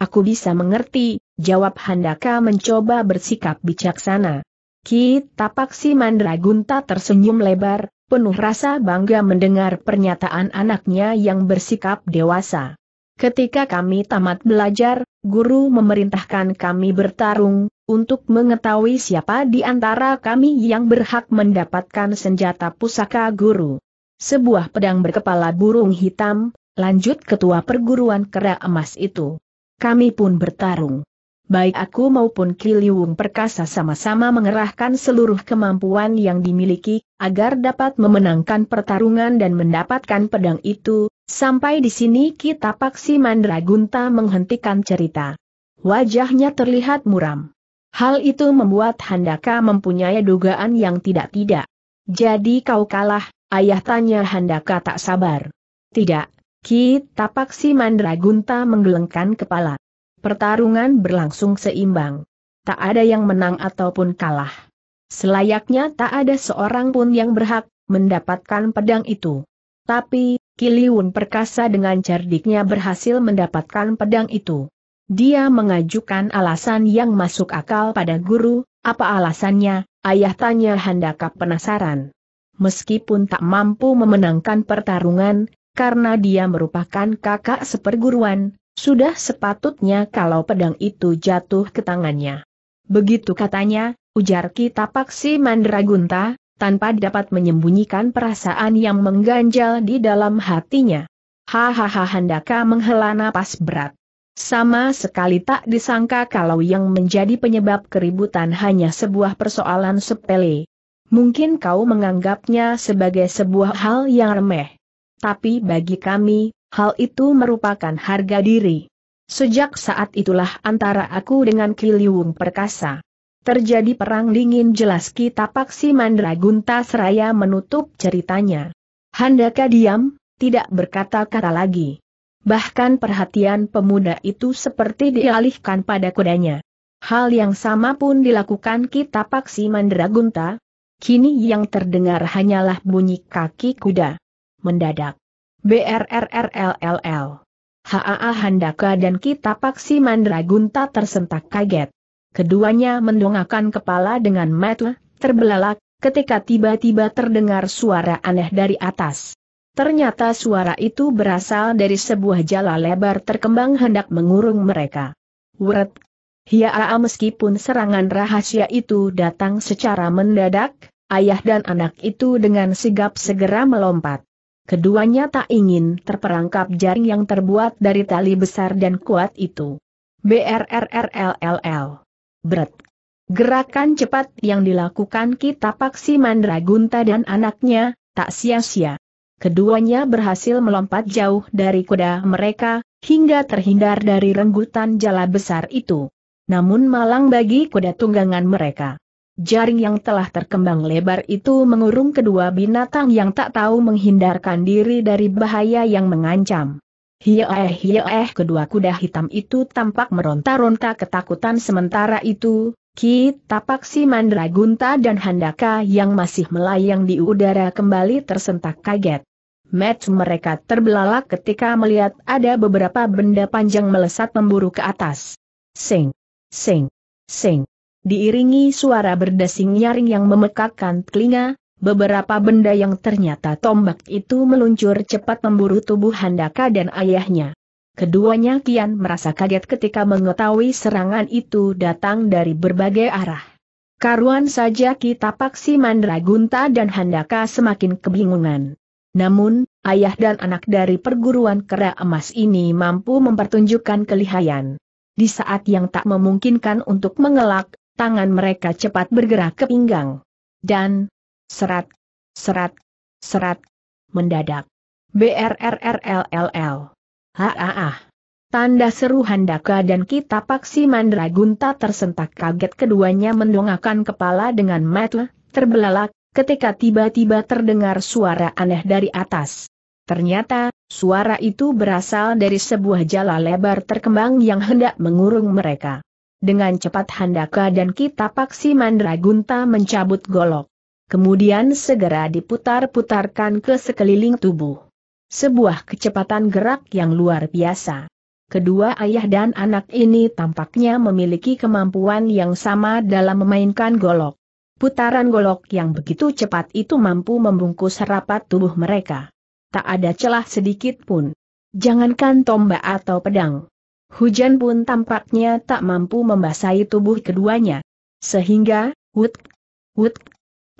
Aku bisa mengerti, jawab Handaka mencoba bersikap bijaksana. Ki tapaksi Mandragunta tersenyum lebar, penuh rasa bangga mendengar pernyataan anaknya yang bersikap dewasa. Ketika kami tamat belajar, guru memerintahkan kami bertarung, untuk mengetahui siapa di antara kami yang berhak mendapatkan senjata pusaka guru. Sebuah pedang berkepala burung hitam, lanjut ketua perguruan kera emas itu. Kami pun bertarung. Baik aku maupun Kiliwung Perkasa sama-sama mengerahkan seluruh kemampuan yang dimiliki, agar dapat memenangkan pertarungan dan mendapatkan pedang itu, sampai di sini kita paksi Mandragunta menghentikan cerita. Wajahnya terlihat muram. Hal itu membuat Handaka mempunyai dugaan yang tidak-tidak. Jadi kau kalah, Ayah tanya Handaka tak sabar. Tidak, kita Tapak si Mandragunta menggelengkan kepala. Pertarungan berlangsung seimbang. Tak ada yang menang ataupun kalah. Selayaknya tak ada seorang pun yang berhak mendapatkan pedang itu. Tapi, Kiliun Perkasa dengan cerdiknya berhasil mendapatkan pedang itu. Dia mengajukan alasan yang masuk akal pada guru, apa alasannya, ayah tanya Handaka penasaran meskipun tak mampu memenangkan pertarungan, karena dia merupakan kakak seperguruan, sudah sepatutnya kalau pedang itu jatuh ke tangannya. Begitu katanya, ujar kita paksi Mandragunta, tanpa dapat menyembunyikan perasaan yang mengganjal di dalam hatinya. Hahaha Handaka menghela napas berat. Sama sekali tak disangka kalau yang menjadi penyebab keributan hanya sebuah persoalan sepele, Mungkin kau menganggapnya sebagai sebuah hal yang remeh. Tapi bagi kami, hal itu merupakan harga diri. Sejak saat itulah antara aku dengan Kiliwung Perkasa. Terjadi perang dingin jelas kita paksi Mandragunta Seraya menutup ceritanya. Handaka diam, tidak berkata-kata lagi. Bahkan perhatian pemuda itu seperti dialihkan pada kudanya. Hal yang sama pun dilakukan Kitapaksi paksi Mandragunta, Kini yang terdengar hanyalah bunyi kaki kuda. Mendadak. BRRRLLL. HAA Handaka dan kita paksi Mandragunta tersentak kaget. Keduanya mendongakkan kepala dengan mata terbelalak, ketika tiba-tiba terdengar suara aneh dari atas. Ternyata suara itu berasal dari sebuah jala lebar terkembang hendak mengurung mereka. Wret Hiaa meskipun serangan rahasia itu datang secara mendadak, ayah dan anak itu dengan sigap segera melompat. Keduanya tak ingin terperangkap jaring yang terbuat dari tali besar dan kuat itu. BRRRLLL. berat Gerakan cepat yang dilakukan kita paksi Mandragunta dan anaknya, tak sia-sia. Keduanya berhasil melompat jauh dari kuda mereka, hingga terhindar dari renggutan jala besar itu. Namun malang bagi kuda tunggangan mereka. Jaring yang telah terkembang lebar itu mengurung kedua binatang yang tak tahu menghindarkan diri dari bahaya yang mengancam. Hieh hieh kedua kuda hitam itu tampak meronta-ronta ketakutan sementara itu, Ki Tapaksi Mandragunta dan Handaka yang masih melayang di udara kembali tersentak kaget. Match mereka terbelalak ketika melihat ada beberapa benda panjang melesat memburu ke atas. Sing! Seng, seng. Diiringi suara berdesing nyaring yang memekakkan telinga, beberapa benda yang ternyata tombak itu meluncur cepat memburu tubuh Handaka dan ayahnya. Keduanya kian merasa kaget ketika mengetahui serangan itu datang dari berbagai arah. Karuan saja kita Paksi Mandragunta dan Handaka semakin kebingungan. Namun, ayah dan anak dari perguruan kera emas ini mampu mempertunjukkan kelihayan. Di saat yang tak memungkinkan untuk mengelak, tangan mereka cepat bergerak ke pinggang. Dan, serat, serat, serat, mendadak. BRRRLLL. Haaah. Tanda seru Handaka dan kita paksi Mandragunta tersentak kaget keduanya mendongakkan kepala dengan metel, terbelalak, ketika tiba-tiba terdengar suara aneh dari atas. Ternyata, suara itu berasal dari sebuah jala lebar terkembang yang hendak mengurung mereka. Dengan cepat Handaka dan kita Paksi Mandragunta mencabut golok. Kemudian segera diputar-putarkan ke sekeliling tubuh. Sebuah kecepatan gerak yang luar biasa. Kedua ayah dan anak ini tampaknya memiliki kemampuan yang sama dalam memainkan golok. Putaran golok yang begitu cepat itu mampu membungkus rapat tubuh mereka tak ada celah sedikit pun. Jangankan tombak atau pedang. Hujan pun tampaknya tak mampu membasahi tubuh keduanya. Sehingga, wut, wut,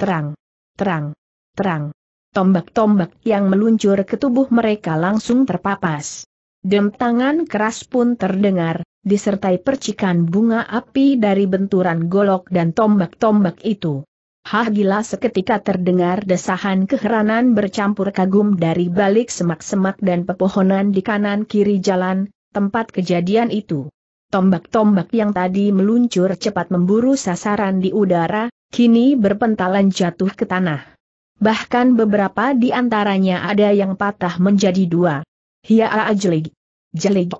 terang, terang, terang. Tombak-tombak yang meluncur ke tubuh mereka langsung terpapas. Dem tangan keras pun terdengar, disertai percikan bunga api dari benturan golok dan tombak-tombak itu. Hah gila seketika terdengar desahan keheranan bercampur kagum dari balik semak-semak dan pepohonan di kanan-kiri jalan, tempat kejadian itu. Tombak-tombak yang tadi meluncur cepat memburu sasaran di udara, kini berpentalan jatuh ke tanah. Bahkan beberapa di antaranya ada yang patah menjadi dua. Hiaa jelig. Jelig.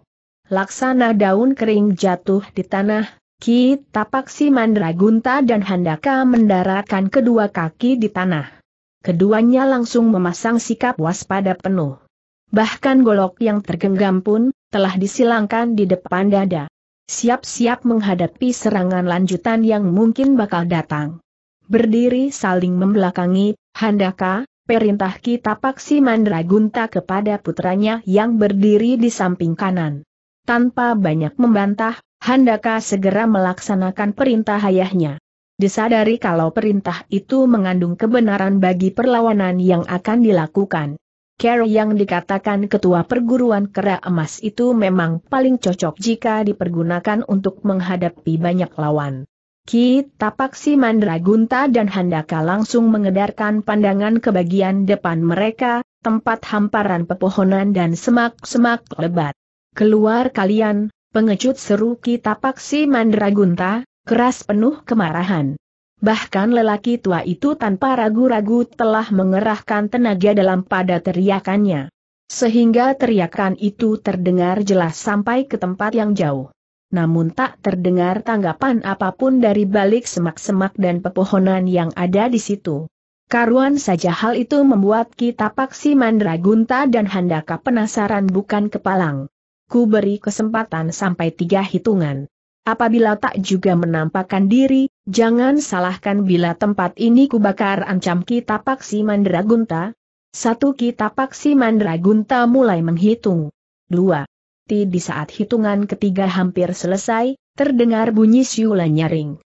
Laksana daun kering jatuh di tanah, Ki Tapak si Mandragunta dan Handaka mendaratkan kedua kaki di tanah. Keduanya langsung memasang sikap waspada penuh. Bahkan golok yang tergenggam pun, telah disilangkan di depan dada. Siap-siap menghadapi serangan lanjutan yang mungkin bakal datang. Berdiri saling membelakangi, Handaka, perintah Ki Tapak Mandragunta kepada putranya yang berdiri di samping kanan. Tanpa banyak membantah, Handaka segera melaksanakan perintah ayahnya. Disadari kalau perintah itu mengandung kebenaran bagi perlawanan yang akan dilakukan. Care yang dikatakan ketua perguruan kera emas itu memang paling cocok jika dipergunakan untuk menghadapi banyak lawan. Ki Tapaksi, Mandragunta dan Handaka langsung mengedarkan pandangan ke bagian depan mereka, tempat hamparan pepohonan dan semak-semak lebat. Keluar kalian, Pengecut seru Kita Paksi Mandragunta, keras penuh kemarahan. Bahkan lelaki tua itu tanpa ragu-ragu telah mengerahkan tenaga dalam pada teriakannya. Sehingga teriakan itu terdengar jelas sampai ke tempat yang jauh. Namun tak terdengar tanggapan apapun dari balik semak-semak dan pepohonan yang ada di situ. Karuan saja hal itu membuat kita paksi Mandragunta dan Handaka penasaran bukan kepalang ku beri kesempatan sampai tiga hitungan. Apabila tak juga menampakkan diri, jangan salahkan bila tempat ini kubakar ancam kita paksi mandragunta. Satu kita paksi mandragunta mulai menghitung. Dua. di saat hitungan ketiga hampir selesai, terdengar bunyi siulan nyaring.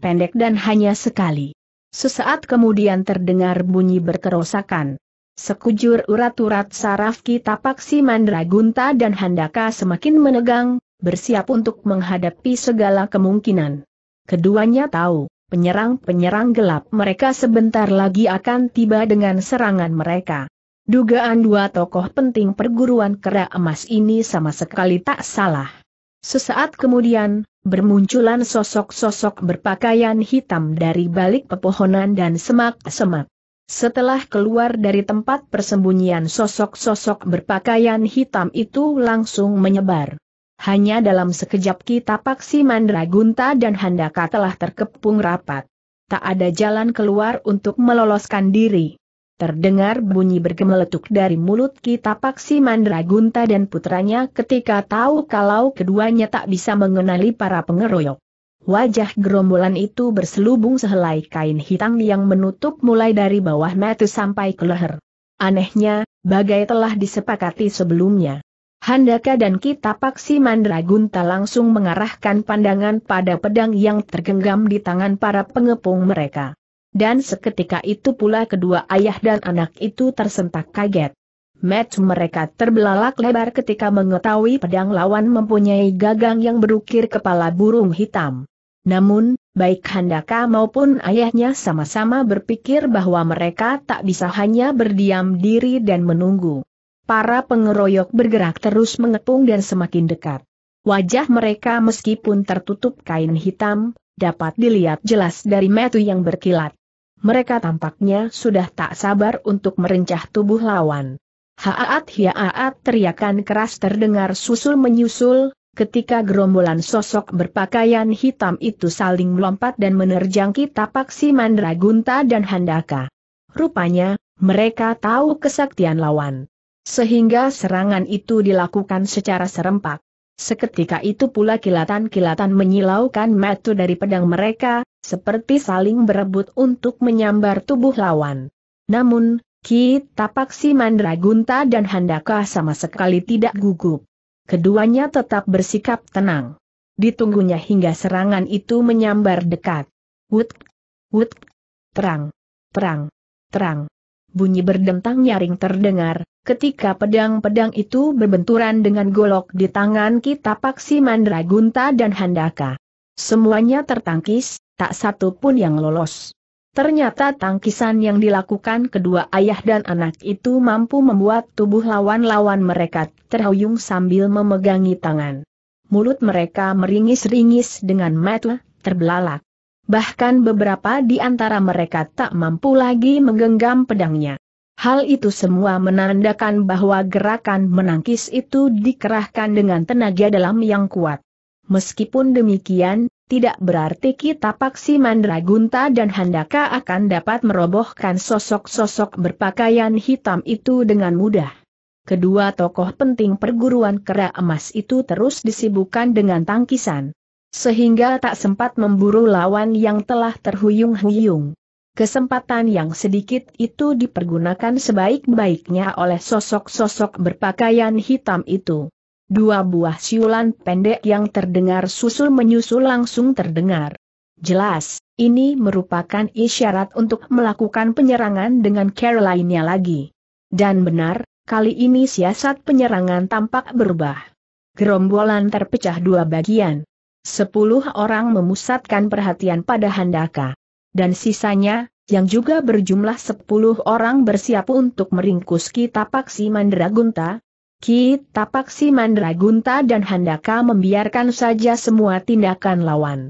Pendek dan hanya sekali. Sesaat kemudian terdengar bunyi berkerosakan. Sekujur urat-urat saraf kita Paksi Mandragunta dan Handaka semakin menegang, bersiap untuk menghadapi segala kemungkinan. Keduanya tahu, penyerang-penyerang gelap mereka sebentar lagi akan tiba dengan serangan mereka. Dugaan dua tokoh penting perguruan kera emas ini sama sekali tak salah. Sesaat kemudian, bermunculan sosok-sosok berpakaian hitam dari balik pepohonan dan semak-semak. Setelah keluar dari tempat persembunyian sosok-sosok berpakaian hitam itu langsung menyebar. Hanya dalam sekejap Kita Paksi Mandragunta dan Handaka telah terkepung rapat. Tak ada jalan keluar untuk meloloskan diri. Terdengar bunyi bergemeletuk dari mulut Kita Paksi Mandragunta dan putranya ketika tahu kalau keduanya tak bisa mengenali para pengeroyok. Wajah gerombolan itu berselubung sehelai kain hitam yang menutup mulai dari bawah mata sampai ke leher. Anehnya, bagai telah disepakati sebelumnya. Handaka dan kita Paksi Mandragunta langsung mengarahkan pandangan pada pedang yang tergenggam di tangan para pengepung mereka. Dan seketika itu pula kedua ayah dan anak itu tersentak kaget. Match mereka terbelalak lebar ketika mengetahui pedang lawan mempunyai gagang yang berukir kepala burung hitam. Namun, baik Handaka maupun ayahnya sama-sama berpikir bahwa mereka tak bisa hanya berdiam diri dan menunggu. Para pengeroyok bergerak terus mengepung dan semakin dekat. Wajah mereka meskipun tertutup kain hitam, dapat dilihat jelas dari metu yang berkilat. Mereka tampaknya sudah tak sabar untuk merencah tubuh lawan. Haat hiaat teriakan keras terdengar susul menyusul, Ketika gerombolan sosok berpakaian hitam itu saling melompat dan menerjang kita paksi Mandragunta dan Handaka. Rupanya, mereka tahu kesaktian lawan. Sehingga serangan itu dilakukan secara serempak. Seketika itu pula kilatan-kilatan menyilaukan metu dari pedang mereka, seperti saling berebut untuk menyambar tubuh lawan. Namun, Ki paksi Mandragunta dan Handaka sama sekali tidak gugup keduanya tetap bersikap tenang. Ditunggunya hingga serangan itu menyambar dekat. Wut, wut, terang, terang, terang. Bunyi berdentang nyaring terdengar, ketika pedang-pedang itu berbenturan dengan golok di tangan kita Paksi Mandragunta dan Handaka. Semuanya tertangkis, tak satu pun yang lolos. Ternyata tangkisan yang dilakukan kedua ayah dan anak itu mampu membuat tubuh lawan-lawan mereka terhuyung sambil memegangi tangan. Mulut mereka meringis-ringis dengan mata terbelalak. Bahkan beberapa di antara mereka tak mampu lagi menggenggam pedangnya. Hal itu semua menandakan bahwa gerakan menangkis itu dikerahkan dengan tenaga dalam yang kuat. Meskipun demikian, tidak berarti kita paksi mandragunta dan handaka akan dapat merobohkan sosok-sosok berpakaian hitam itu dengan mudah. Kedua tokoh penting perguruan kera emas itu terus disibukkan dengan tangkisan. Sehingga tak sempat memburu lawan yang telah terhuyung-huyung. Kesempatan yang sedikit itu dipergunakan sebaik-baiknya oleh sosok-sosok berpakaian hitam itu. Dua buah siulan pendek yang terdengar susul-menyusul langsung terdengar. Jelas, ini merupakan isyarat untuk melakukan penyerangan dengan Caroline lainnya lagi. Dan benar, kali ini siasat penyerangan tampak berubah. Gerombolan terpecah dua bagian. Sepuluh orang memusatkan perhatian pada Handaka. Dan sisanya, yang juga berjumlah sepuluh orang bersiap untuk meringkus kita Paksi Mandragunta, Ki Tapak Mandragunta dan Handaka membiarkan saja semua tindakan lawan.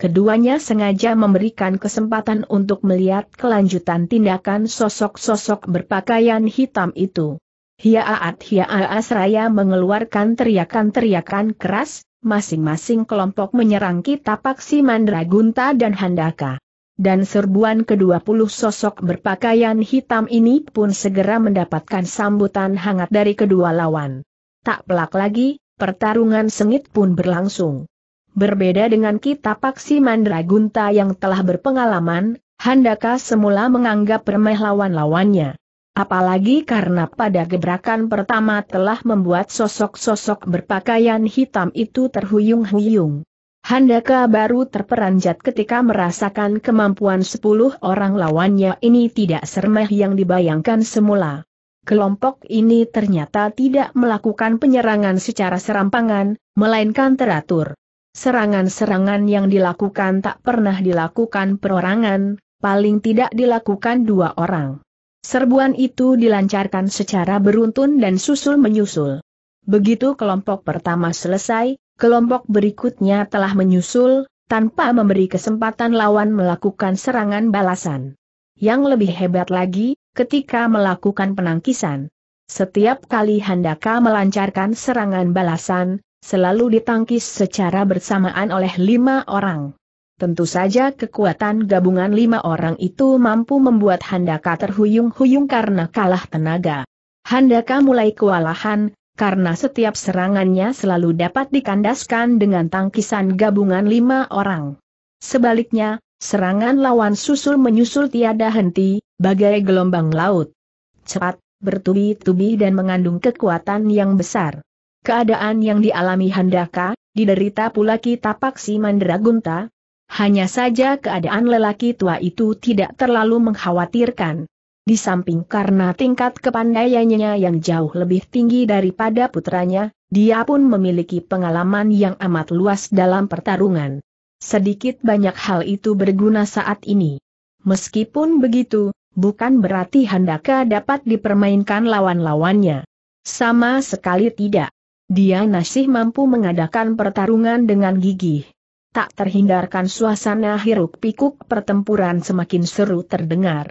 Keduanya sengaja memberikan kesempatan untuk melihat kelanjutan tindakan sosok-sosok berpakaian hitam itu. Hiaat Hiaat Raya mengeluarkan teriakan-teriakan keras, masing-masing kelompok menyerang Ki Tapak Mandragunta dan Handaka dan serbuan ke-20 sosok berpakaian hitam ini pun segera mendapatkan sambutan hangat dari kedua lawan. Tak pelak lagi, pertarungan sengit pun berlangsung. Berbeda dengan kita paksi Mandragunta yang telah berpengalaman, Handaka semula menganggap remeh lawan-lawannya. Apalagi karena pada gebrakan pertama telah membuat sosok-sosok berpakaian hitam itu terhuyung-huyung. Handaka baru terperanjat ketika merasakan kemampuan sepuluh orang lawannya ini tidak seremeh yang dibayangkan semula. Kelompok ini ternyata tidak melakukan penyerangan secara serampangan, melainkan teratur. Serangan-serangan yang dilakukan tak pernah dilakukan perorangan, paling tidak dilakukan dua orang. Serbuan itu dilancarkan secara beruntun dan susul-menyusul. Begitu kelompok pertama selesai, kelompok berikutnya telah menyusul, tanpa memberi kesempatan lawan melakukan serangan balasan. Yang lebih hebat lagi, ketika melakukan penangkisan. Setiap kali Handaka melancarkan serangan balasan, selalu ditangkis secara bersamaan oleh lima orang. Tentu saja kekuatan gabungan lima orang itu mampu membuat Handaka terhuyung-huyung karena kalah tenaga. Handaka mulai kewalahan, karena setiap serangannya selalu dapat dikandaskan dengan tangkisan gabungan lima orang. Sebaliknya, serangan lawan susul menyusul tiada henti, bagai gelombang laut. Cepat, bertubi-tubi dan mengandung kekuatan yang besar. Keadaan yang dialami Handaka, diderita pula kita paksi Mandragunta. Hanya saja keadaan lelaki tua itu tidak terlalu mengkhawatirkan. Di samping karena tingkat kepandaiannya yang jauh lebih tinggi daripada putranya, dia pun memiliki pengalaman yang amat luas dalam pertarungan. Sedikit banyak hal itu berguna saat ini. Meskipun begitu, bukan berarti Handaka dapat dipermainkan lawan-lawannya. Sama sekali tidak. Dia masih mampu mengadakan pertarungan dengan gigih. Tak terhindarkan suasana hiruk pikuk pertempuran semakin seru terdengar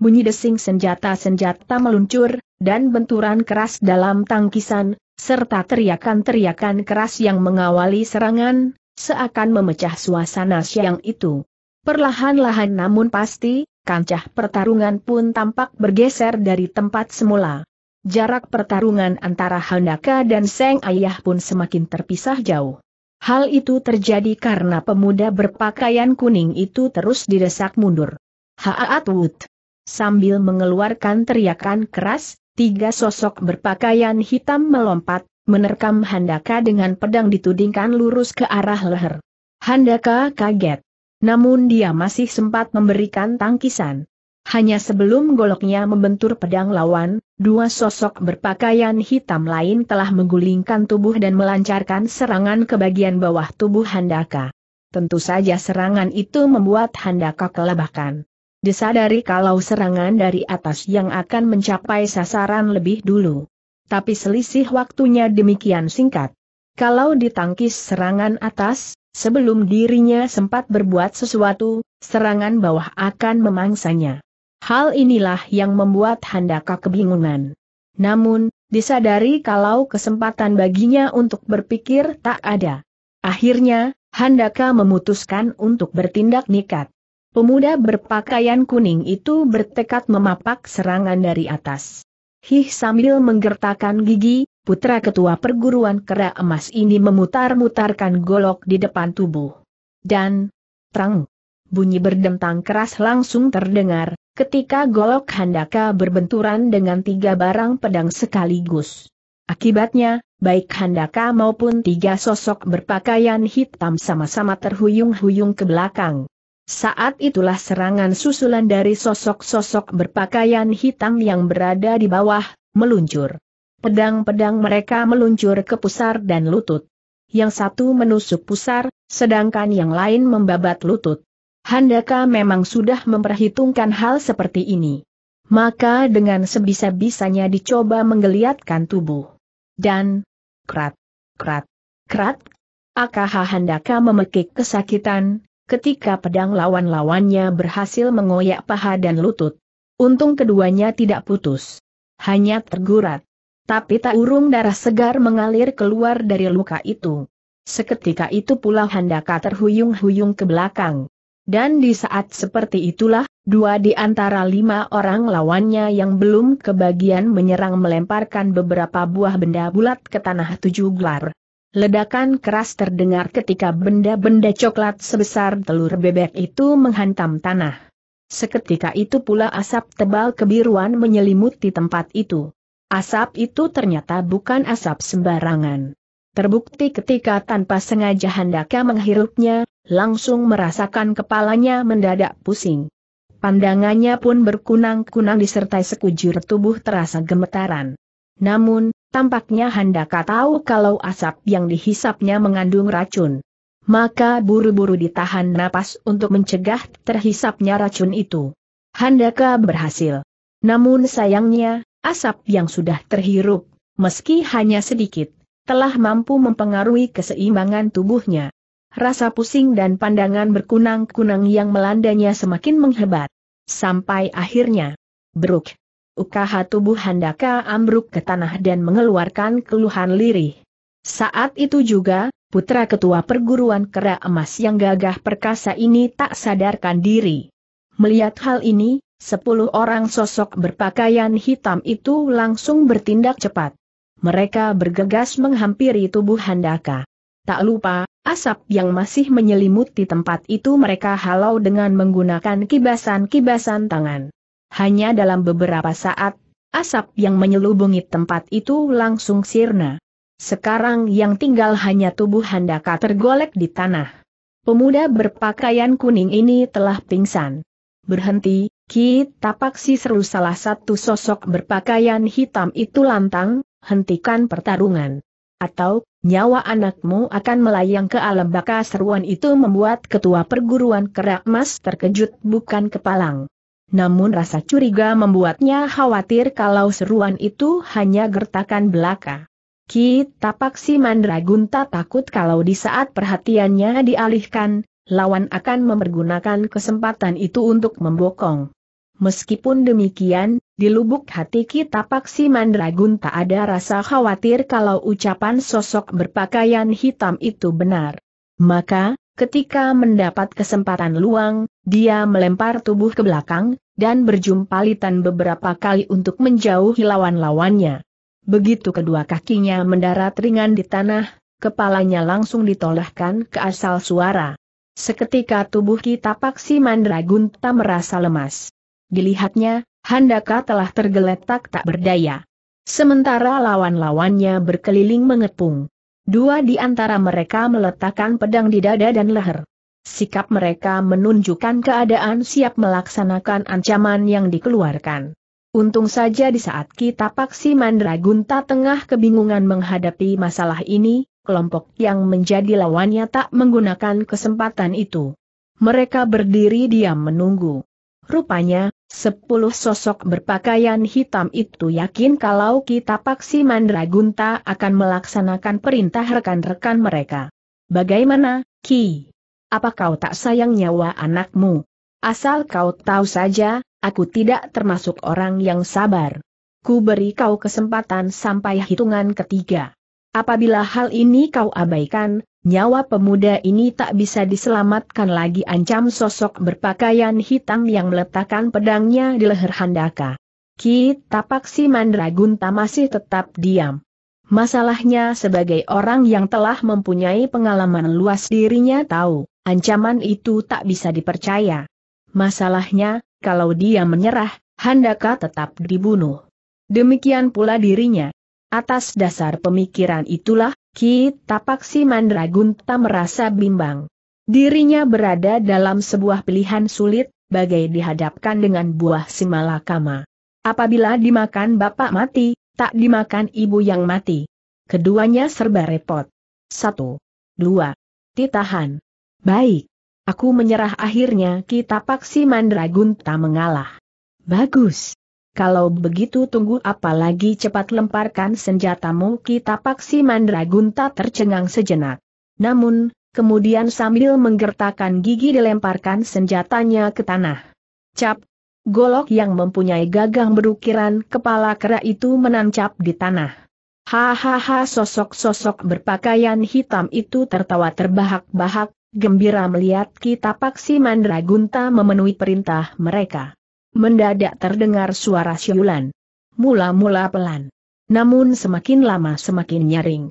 bunyi desing senjata-senjata meluncur, dan benturan keras dalam tangkisan, serta teriakan-teriakan keras yang mengawali serangan, seakan memecah suasana siang itu. Perlahan-lahan namun pasti, kancah pertarungan pun tampak bergeser dari tempat semula. Jarak pertarungan antara Handaka dan Seng Ayah pun semakin terpisah jauh. Hal itu terjadi karena pemuda berpakaian kuning itu terus didesak mundur. Haatut, Sambil mengeluarkan teriakan keras, tiga sosok berpakaian hitam melompat, menerkam Handaka dengan pedang ditudingkan lurus ke arah leher. Handaka kaget. Namun dia masih sempat memberikan tangkisan. Hanya sebelum goloknya membentur pedang lawan, dua sosok berpakaian hitam lain telah menggulingkan tubuh dan melancarkan serangan ke bagian bawah tubuh Handaka. Tentu saja serangan itu membuat Handaka kelabakan disadari kalau serangan dari atas yang akan mencapai sasaran lebih dulu. Tapi selisih waktunya demikian singkat. Kalau ditangkis serangan atas, sebelum dirinya sempat berbuat sesuatu, serangan bawah akan memangsanya. Hal inilah yang membuat Handaka kebingungan. Namun, disadari kalau kesempatan baginya untuk berpikir tak ada. Akhirnya, Handaka memutuskan untuk bertindak nikat. Pemuda berpakaian kuning itu bertekad memapak serangan dari atas. Hih sambil menggertakkan gigi, putra ketua perguruan kera emas ini memutar-mutarkan golok di depan tubuh. Dan, terang, bunyi berdentang keras langsung terdengar, ketika golok handaka berbenturan dengan tiga barang pedang sekaligus. Akibatnya, baik handaka maupun tiga sosok berpakaian hitam sama-sama terhuyung-huyung ke belakang. Saat itulah serangan susulan dari sosok-sosok berpakaian hitam yang berada di bawah, meluncur. Pedang-pedang mereka meluncur ke pusar dan lutut. Yang satu menusuk pusar, sedangkan yang lain membabat lutut. Handaka memang sudah memperhitungkan hal seperti ini. Maka dengan sebisa-bisanya dicoba menggeliatkan tubuh. Dan, krat, krat, krat, Akaha Handaka memekik kesakitan, ketika pedang lawan-lawannya berhasil mengoyak paha dan lutut. Untung keduanya tidak putus. Hanya tergurat. Tapi tak urung darah segar mengalir keluar dari luka itu. Seketika itu pula Handaka terhuyung-huyung ke belakang. Dan di saat seperti itulah, dua di antara lima orang lawannya yang belum kebagian menyerang melemparkan beberapa buah benda bulat ke tanah tujuh gelar. Ledakan keras terdengar ketika benda-benda coklat sebesar telur bebek itu menghantam tanah. Seketika itu pula asap tebal kebiruan menyelimuti tempat itu. Asap itu ternyata bukan asap sembarangan. Terbukti ketika tanpa sengaja hendaknya menghirupnya, langsung merasakan kepalanya mendadak pusing. Pandangannya pun berkunang-kunang disertai sekujur tubuh terasa gemetaran. Namun, Tampaknya Handaka tahu kalau asap yang dihisapnya mengandung racun. Maka buru-buru ditahan napas untuk mencegah terhisapnya racun itu. Handaka berhasil. Namun sayangnya, asap yang sudah terhirup, meski hanya sedikit, telah mampu mempengaruhi keseimbangan tubuhnya. Rasa pusing dan pandangan berkunang-kunang yang melandanya semakin menghebat. Sampai akhirnya, Bruk, Ukaha tubuh Handaka ambruk ke tanah dan mengeluarkan keluhan lirih. Saat itu juga, putra ketua perguruan kera emas yang gagah perkasa ini tak sadarkan diri. Melihat hal ini, Sepuluh orang sosok berpakaian hitam itu langsung bertindak cepat. Mereka bergegas menghampiri tubuh Handaka. Tak lupa, asap yang masih menyelimuti tempat itu mereka halau dengan menggunakan kibasan-kibasan tangan. Hanya dalam beberapa saat, asap yang menyelubungi tempat itu langsung sirna. Sekarang yang tinggal hanya tubuh Handaka tergolek di tanah. Pemuda berpakaian kuning ini telah pingsan. Berhenti, Ki Tapak seru salah satu sosok berpakaian hitam itu lantang, hentikan pertarungan. Atau, nyawa anakmu akan melayang ke alam baka seruan itu membuat ketua perguruan kerak mas terkejut bukan kepalang namun rasa curiga membuatnya khawatir kalau seruan itu hanya gertakan belaka. Kita paksi Mandragunta takut kalau di saat perhatiannya dialihkan, lawan akan mempergunakan kesempatan itu untuk membokong. Meskipun demikian, di lubuk hati kita paksi Mandragun tak ada rasa khawatir kalau ucapan sosok berpakaian hitam itu benar. Maka, Ketika mendapat kesempatan luang, dia melempar tubuh ke belakang, dan berjumpa litan beberapa kali untuk menjauhi lawan-lawannya. Begitu kedua kakinya mendarat ringan di tanah, kepalanya langsung ditolehkan ke asal suara. Seketika tubuh kita Paksi Mandragunta merasa lemas. Dilihatnya, Handaka telah tergeletak tak berdaya. Sementara lawan-lawannya berkeliling mengepung. Dua di antara mereka meletakkan pedang di dada dan leher. Sikap mereka menunjukkan keadaan siap melaksanakan ancaman yang dikeluarkan. Untung saja di saat kita paksi Mandragunta tengah kebingungan menghadapi masalah ini, kelompok yang menjadi lawannya tak menggunakan kesempatan itu. Mereka berdiri diam menunggu. Rupanya, Sepuluh sosok berpakaian hitam itu yakin kalau kita paksi Mandragunta akan melaksanakan perintah rekan-rekan mereka. Bagaimana, Ki? Apa kau tak sayang nyawa anakmu? Asal kau tahu saja, aku tidak termasuk orang yang sabar. Ku beri kau kesempatan sampai hitungan ketiga. Apabila hal ini kau abaikan, Nyawa pemuda ini tak bisa diselamatkan lagi ancam sosok berpakaian hitam yang meletakkan pedangnya di leher Handaka. Ki Tapak si Mandragunta masih tetap diam. Masalahnya sebagai orang yang telah mempunyai pengalaman luas dirinya tahu, ancaman itu tak bisa dipercaya. Masalahnya, kalau dia menyerah, Handaka tetap dibunuh. Demikian pula dirinya. Atas dasar pemikiran itulah, Ki Tapak si Mandragunta merasa bimbang. Dirinya berada dalam sebuah pilihan sulit, bagai dihadapkan dengan buah simalakama. Apabila dimakan bapak mati, tak dimakan ibu yang mati. Keduanya serba repot. Satu. Dua. Titahan. Baik. Aku menyerah akhirnya kita paksi Mandragunta mengalah. Bagus. Kalau begitu tunggu apalagi cepat lemparkan senjatamu kita paksi mandragunta tercengang sejenak. Namun, kemudian sambil menggertakkan gigi dilemparkan senjatanya ke tanah. Cap! Golok yang mempunyai gagang berukiran kepala kera itu menancap di tanah. Hahaha sosok-sosok berpakaian hitam itu tertawa terbahak-bahak, gembira melihat kita paksi mandragunta memenuhi perintah mereka. Mendadak terdengar suara siulan. Mula-mula pelan. Namun semakin lama semakin nyaring.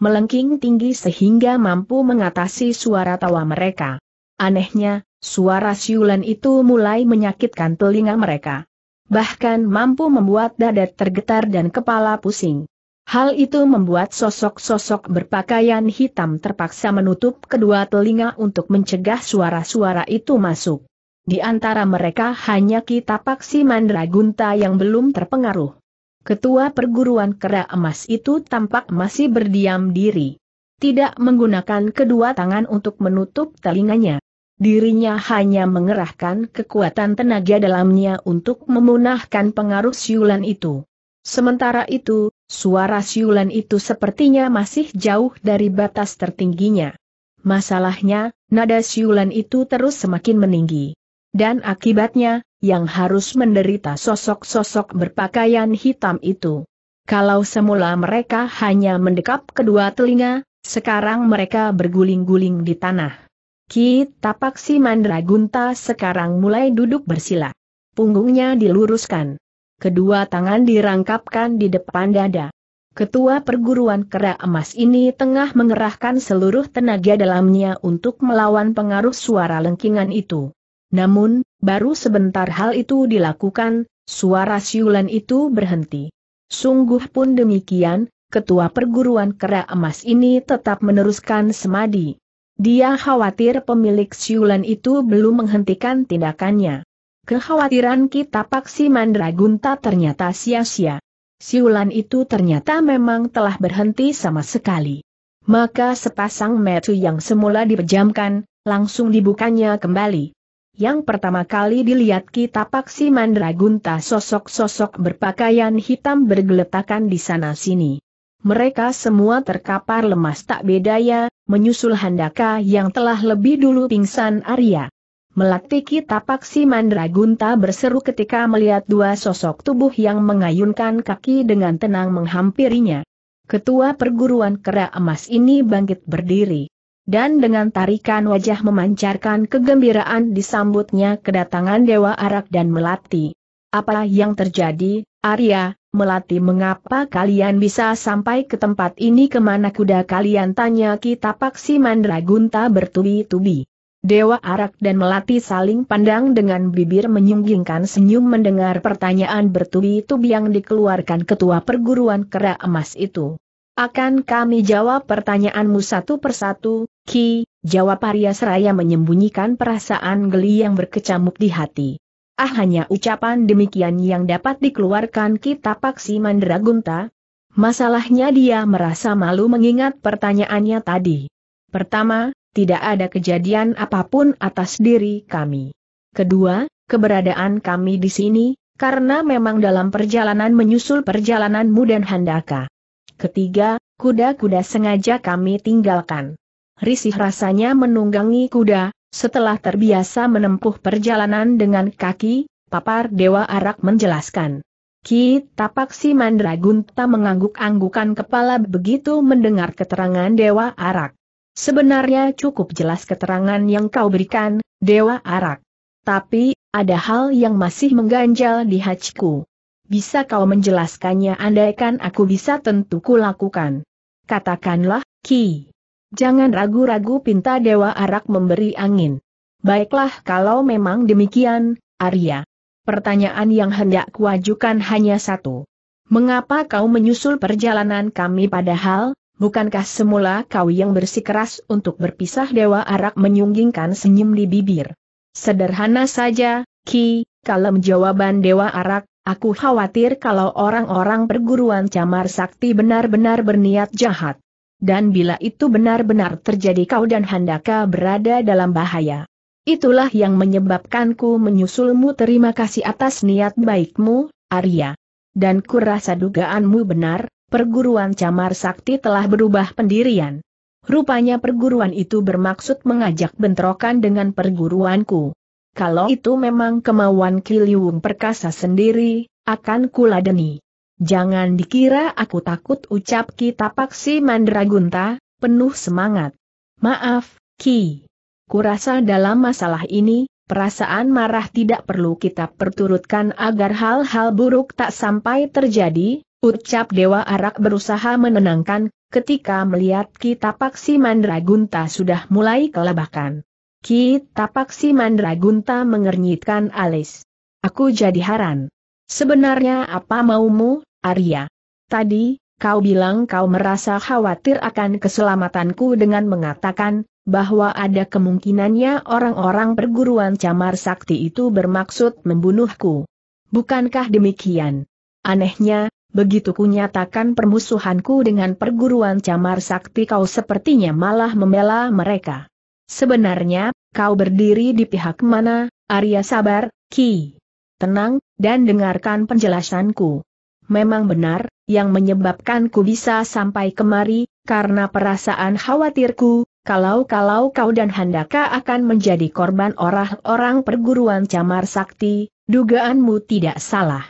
Melengking tinggi sehingga mampu mengatasi suara tawa mereka. Anehnya, suara siulan itu mulai menyakitkan telinga mereka. Bahkan mampu membuat dada tergetar dan kepala pusing. Hal itu membuat sosok-sosok berpakaian hitam terpaksa menutup kedua telinga untuk mencegah suara-suara itu masuk. Di antara mereka hanya kita Paksi Mandragunta yang belum terpengaruh. Ketua perguruan kera emas itu tampak masih berdiam diri. Tidak menggunakan kedua tangan untuk menutup telinganya. Dirinya hanya mengerahkan kekuatan tenaga dalamnya untuk memunahkan pengaruh siulan itu. Sementara itu, suara siulan itu sepertinya masih jauh dari batas tertingginya. Masalahnya, nada siulan itu terus semakin meninggi. Dan akibatnya, yang harus menderita sosok-sosok berpakaian hitam itu. Kalau semula mereka hanya mendekap kedua telinga, sekarang mereka berguling-guling di tanah. Ki Tapak Mandragunta sekarang mulai duduk bersila. Punggungnya diluruskan. Kedua tangan dirangkapkan di depan dada. Ketua perguruan kera emas ini tengah mengerahkan seluruh tenaga dalamnya untuk melawan pengaruh suara lengkingan itu. Namun, baru sebentar hal itu dilakukan, suara siulan itu berhenti. Sungguh pun demikian, ketua perguruan kera emas ini tetap meneruskan semadi. Dia khawatir pemilik siulan itu belum menghentikan tindakannya. Kekhawatiran kita paksi Mandragunta ternyata sia-sia. Siulan itu ternyata memang telah berhenti sama sekali. Maka sepasang metu yang semula dipejamkan, langsung dibukanya kembali. Yang pertama kali dilihat kita Paksi Mandragunta sosok-sosok berpakaian hitam bergeletakan di sana-sini. Mereka semua terkapar lemas tak bedaya, menyusul Handaka yang telah lebih dulu pingsan Arya. Melatih kita Paksi Mandragunta berseru ketika melihat dua sosok tubuh yang mengayunkan kaki dengan tenang menghampirinya. Ketua perguruan kera emas ini bangkit berdiri dan dengan tarikan wajah memancarkan kegembiraan disambutnya kedatangan Dewa Arak dan Melati. Apa yang terjadi, Arya, Melati mengapa kalian bisa sampai ke tempat ini kemana kuda kalian tanya kita Paksi Mandragunta bertubi-tubi. Dewa Arak dan Melati saling pandang dengan bibir menyunggingkan senyum mendengar pertanyaan bertubi-tubi yang dikeluarkan ketua perguruan kera emas itu. Akan kami jawab pertanyaanmu satu persatu, Ki, jawab Arya Seraya menyembunyikan perasaan geli yang berkecamuk di hati. Ah hanya ucapan demikian yang dapat dikeluarkan Ki Paksi Mandragunta. Masalahnya dia merasa malu mengingat pertanyaannya tadi. Pertama, tidak ada kejadian apapun atas diri kami. Kedua, keberadaan kami di sini, karena memang dalam perjalanan menyusul perjalananmu dan Handaka. Ketiga, kuda-kuda sengaja kami tinggalkan. Risih rasanya menunggangi kuda, setelah terbiasa menempuh perjalanan dengan kaki, papar Dewa Arak menjelaskan. Ki Tapaksi Mandragunta mengangguk-anggukan kepala begitu mendengar keterangan Dewa Arak. Sebenarnya cukup jelas keterangan yang kau berikan, Dewa Arak. Tapi, ada hal yang masih mengganjal di hatiku. Bisa kau menjelaskannya andaikan aku bisa tentu kulakukan. Katakanlah, Ki. Jangan ragu-ragu pinta Dewa Arak memberi angin. Baiklah kalau memang demikian, Arya. Pertanyaan yang hendak kuajukan hanya satu. Mengapa kau menyusul perjalanan kami padahal, bukankah semula kau yang bersikeras untuk berpisah Dewa Arak menyunggingkan senyum di bibir? Sederhana saja, Ki, kalem jawaban Dewa Arak, Aku khawatir kalau orang-orang perguruan camar sakti benar-benar berniat jahat. Dan bila itu benar-benar terjadi kau dan Handaka berada dalam bahaya. Itulah yang menyebabkanku menyusulmu terima kasih atas niat baikmu, Arya. Dan kurasa dugaanmu benar, perguruan camar sakti telah berubah pendirian. Rupanya perguruan itu bermaksud mengajak bentrokan dengan perguruanku. Kalau itu memang kemauan Kiliwung Perkasa sendiri, akan kuladeni. Jangan dikira aku takut ucap Ki Tapak Mandragunta, penuh semangat. Maaf, Ki. Kurasa dalam masalah ini, perasaan marah tidak perlu kita perturutkan agar hal-hal buruk tak sampai terjadi, ucap Dewa Arak berusaha menenangkan, ketika melihat Ki Tapak Mandragunta sudah mulai kelabakan. Ki Tapak si Mandragunta mengernyitkan alis. Aku jadi heran. Sebenarnya apa maumu, Arya? Tadi, kau bilang kau merasa khawatir akan keselamatanku dengan mengatakan, bahwa ada kemungkinannya orang-orang perguruan camar sakti itu bermaksud membunuhku. Bukankah demikian? Anehnya, begitu ku nyatakan permusuhanku dengan perguruan camar sakti kau sepertinya malah membela mereka. Sebenarnya, Kau berdiri di pihak mana, Arya sabar, Ki. Tenang, dan dengarkan penjelasanku. Memang benar, yang menyebabkanku bisa sampai kemari, karena perasaan khawatirku, kalau-kalau kau dan Handaka akan menjadi korban orang-orang perguruan camar sakti, dugaanmu tidak salah.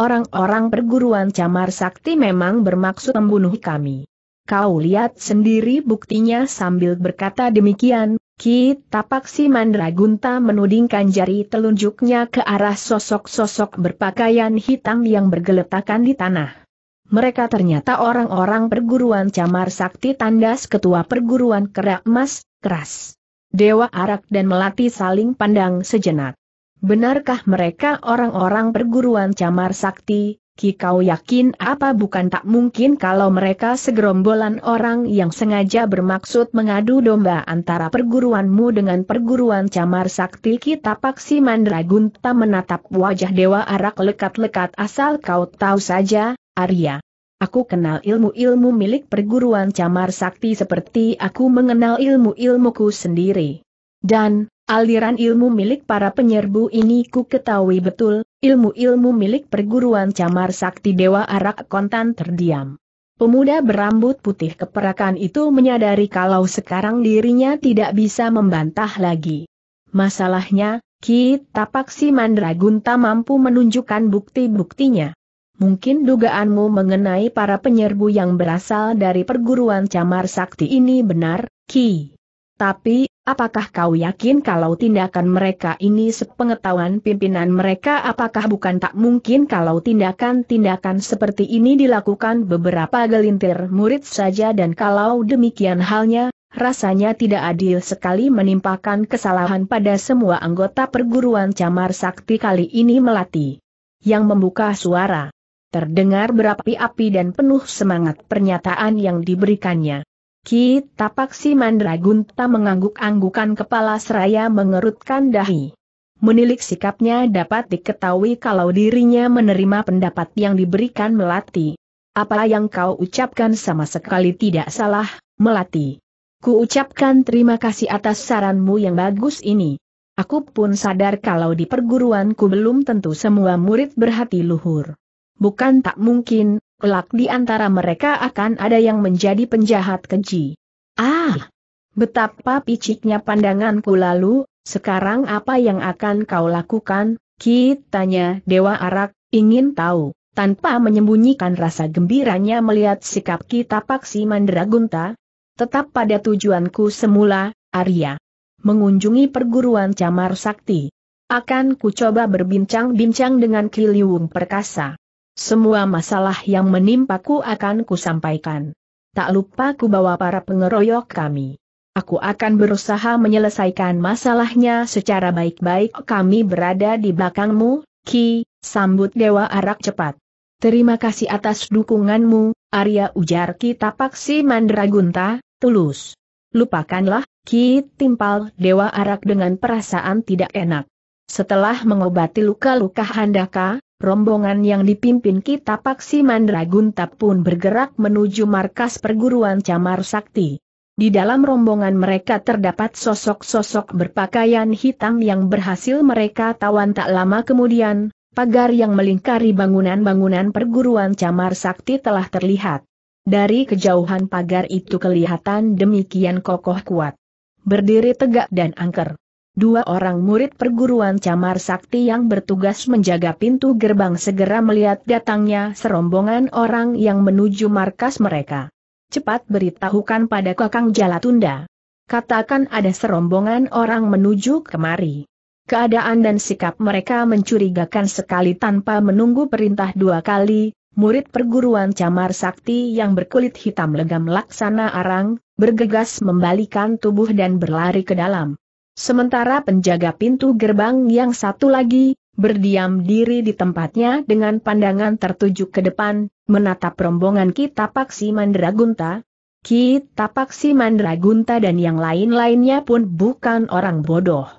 Orang-orang perguruan camar sakti memang bermaksud membunuh kami. Kau lihat sendiri buktinya sambil berkata demikian, Ki Tapak si Mandragunta menudingkan jari telunjuknya ke arah sosok-sosok berpakaian hitam yang bergeletakan di tanah. Mereka ternyata orang-orang perguruan Camar Sakti Tandas Ketua Perguruan Kerak emas, Keras. Dewa Arak dan Melati saling pandang sejenak. Benarkah mereka orang-orang perguruan Camar Sakti, Ki kau yakin apa bukan tak mungkin kalau mereka segerombolan orang yang sengaja bermaksud mengadu domba antara perguruanmu dengan perguruan camar sakti kita paksi Mandragunta menatap wajah Dewa Arak lekat-lekat asal kau tahu saja, Arya. Aku kenal ilmu-ilmu milik perguruan camar sakti seperti aku mengenal ilmu-ilmuku sendiri. Dan, aliran ilmu milik para penyerbu ini ku ketahui betul, Ilmu-ilmu milik perguruan camar sakti Dewa Arak kontan terdiam. Pemuda berambut putih keperakan itu menyadari kalau sekarang dirinya tidak bisa membantah lagi. Masalahnya, Ki Tapaksi Mandragunta mampu menunjukkan bukti-buktinya. Mungkin dugaanmu mengenai para penyerbu yang berasal dari perguruan camar sakti ini benar, Ki. Tapi, apakah kau yakin kalau tindakan mereka ini sepengetahuan pimpinan mereka apakah bukan tak mungkin kalau tindakan-tindakan seperti ini dilakukan beberapa gelintir murid saja dan kalau demikian halnya, rasanya tidak adil sekali menimpakan kesalahan pada semua anggota perguruan Camar Sakti kali ini melati. Yang membuka suara. Terdengar berapi-api dan penuh semangat pernyataan yang diberikannya. Ki Tapak si Mandragunta mengangguk-anggukan kepala seraya mengerutkan dahi. Menilik sikapnya dapat diketahui kalau dirinya menerima pendapat yang diberikan Melati. Apa yang kau ucapkan sama sekali tidak salah, Melati. Ku ucapkan terima kasih atas saranmu yang bagus ini. Aku pun sadar kalau di perguruanku belum tentu semua murid berhati luhur. Bukan tak mungkin, kelak di antara mereka akan ada yang menjadi penjahat keji. Ah! Betapa piciknya pandanganku lalu, sekarang apa yang akan kau lakukan, Kita Tanya Dewa Arak, ingin tahu. Tanpa menyembunyikan rasa gembiranya melihat sikap kita paksi Mandragunta, tetap pada tujuanku semula, Arya. Mengunjungi perguruan Camar Sakti. Akan ku coba berbincang-bincang dengan Kiliwung Perkasa. Semua masalah yang menimpaku akan kusampaikan. Tak lupa ku bawa para pengeroyok kami. Aku akan berusaha menyelesaikan masalahnya secara baik-baik. Kami berada di belakangmu, Ki, sambut Dewa Arak cepat. Terima kasih atas dukunganmu, Arya ujar Ki Tapaksi Mandragunta, tulus. Lupakanlah, Ki timpal Dewa Arak dengan perasaan tidak enak. Setelah mengobati luka-luka Handaka, Rombongan yang dipimpin kita Paksi Gunta pun bergerak menuju markas perguruan Camar Sakti. Di dalam rombongan mereka terdapat sosok-sosok berpakaian hitam yang berhasil mereka tawan tak lama kemudian, pagar yang melingkari bangunan-bangunan perguruan Camar Sakti telah terlihat. Dari kejauhan pagar itu kelihatan demikian kokoh kuat. Berdiri tegak dan angker. Dua orang murid perguruan Camar Sakti yang bertugas menjaga pintu gerbang segera melihat datangnya serombongan orang yang menuju markas mereka. Cepat beritahukan pada Kakang Jalatunda. Katakan ada serombongan orang menuju kemari. Keadaan dan sikap mereka mencurigakan sekali tanpa menunggu perintah dua kali, murid perguruan Camar Sakti yang berkulit hitam legam laksana arang, bergegas membalikan tubuh dan berlari ke dalam. Sementara penjaga pintu gerbang yang satu lagi, berdiam diri di tempatnya dengan pandangan tertuju ke depan, menatap rombongan kita Paksi Mandragunta. kita Paksi Mandragunta dan yang lain-lainnya pun bukan orang bodoh.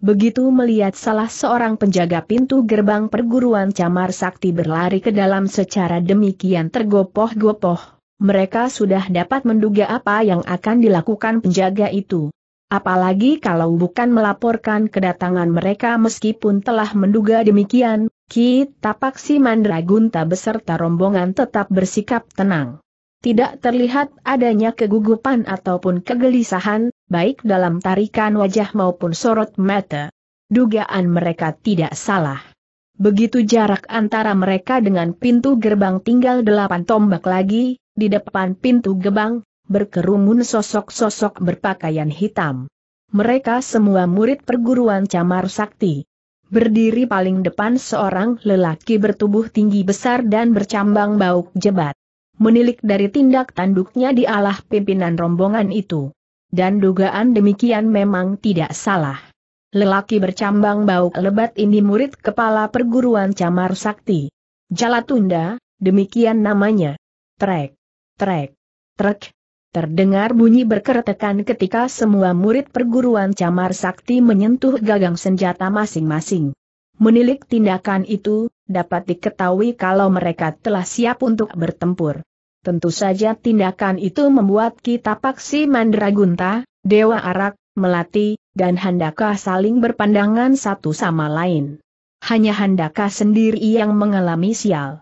Begitu melihat salah seorang penjaga pintu gerbang perguruan Camar Sakti berlari ke dalam secara demikian tergopoh-gopoh, mereka sudah dapat menduga apa yang akan dilakukan penjaga itu. Apalagi kalau bukan melaporkan kedatangan mereka meskipun telah menduga demikian, kita paksi Mandragunta beserta rombongan tetap bersikap tenang. Tidak terlihat adanya kegugupan ataupun kegelisahan, baik dalam tarikan wajah maupun sorot mata. Dugaan mereka tidak salah. Begitu jarak antara mereka dengan pintu gerbang tinggal delapan tombak lagi, di depan pintu gerbang berkerumun sosok-sosok berpakaian hitam. Mereka semua murid perguruan camar sakti. Berdiri paling depan seorang lelaki bertubuh tinggi besar dan bercambang bau jebat. Menilik dari tindak tanduknya dialah pimpinan rombongan itu. Dan dugaan demikian memang tidak salah. Lelaki bercambang bau lebat ini murid kepala perguruan camar sakti. Jalatunda, demikian namanya. Trek, trek, trek, Terdengar bunyi berkeretekan ketika semua murid perguruan camar sakti menyentuh gagang senjata masing-masing. Menilik tindakan itu, dapat diketahui kalau mereka telah siap untuk bertempur. Tentu saja tindakan itu membuat kita paksi Mandragunta, Dewa Arak, Melati, dan Handaka saling berpandangan satu sama lain. Hanya Handaka sendiri yang mengalami sial.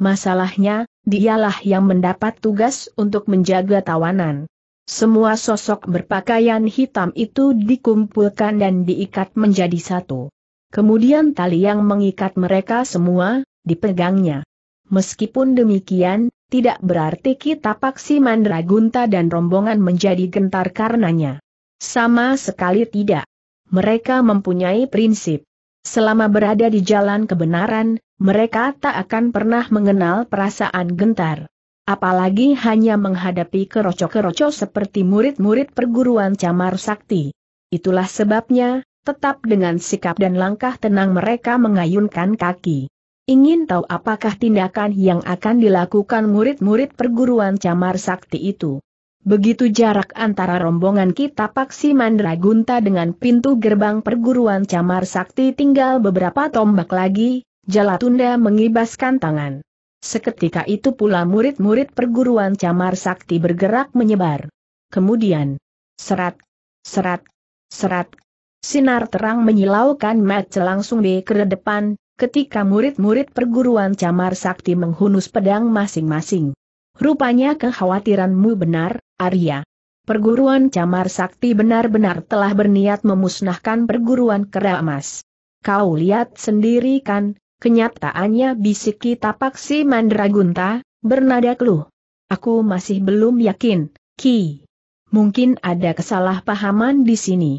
Masalahnya, dialah yang mendapat tugas untuk menjaga tawanan. Semua sosok berpakaian hitam itu dikumpulkan dan diikat menjadi satu. Kemudian tali yang mengikat mereka semua, dipegangnya. Meskipun demikian, tidak berarti kita paksi Mandragunta dan rombongan menjadi gentar karenanya. Sama sekali tidak. Mereka mempunyai prinsip. Selama berada di jalan kebenaran, mereka tak akan pernah mengenal perasaan gentar. Apalagi hanya menghadapi keroco-keroco seperti murid-murid perguruan camar sakti. Itulah sebabnya, tetap dengan sikap dan langkah tenang mereka mengayunkan kaki. Ingin tahu apakah tindakan yang akan dilakukan murid-murid perguruan camar sakti itu? Begitu jarak antara rombongan kita Paksi Mandragunta dengan pintu gerbang perguruan Camar Sakti tinggal beberapa tombak lagi, Jalatunda mengibaskan tangan. Seketika itu pula murid-murid perguruan Camar Sakti bergerak menyebar. Kemudian, serat, serat, serat, sinar terang menyilaukan match langsung di ke depan, ketika murid-murid perguruan Camar Sakti menghunus pedang masing-masing. Rupanya kekhawatiranmu benar, Arya. Perguruan Camar Sakti benar-benar telah berniat memusnahkan perguruan Keramas. Kau lihat sendiri kan, kenyataannya bisiki tapak si Mandragunta, bernada keluh. Aku masih belum yakin, Ki. Mungkin ada kesalahpahaman di sini.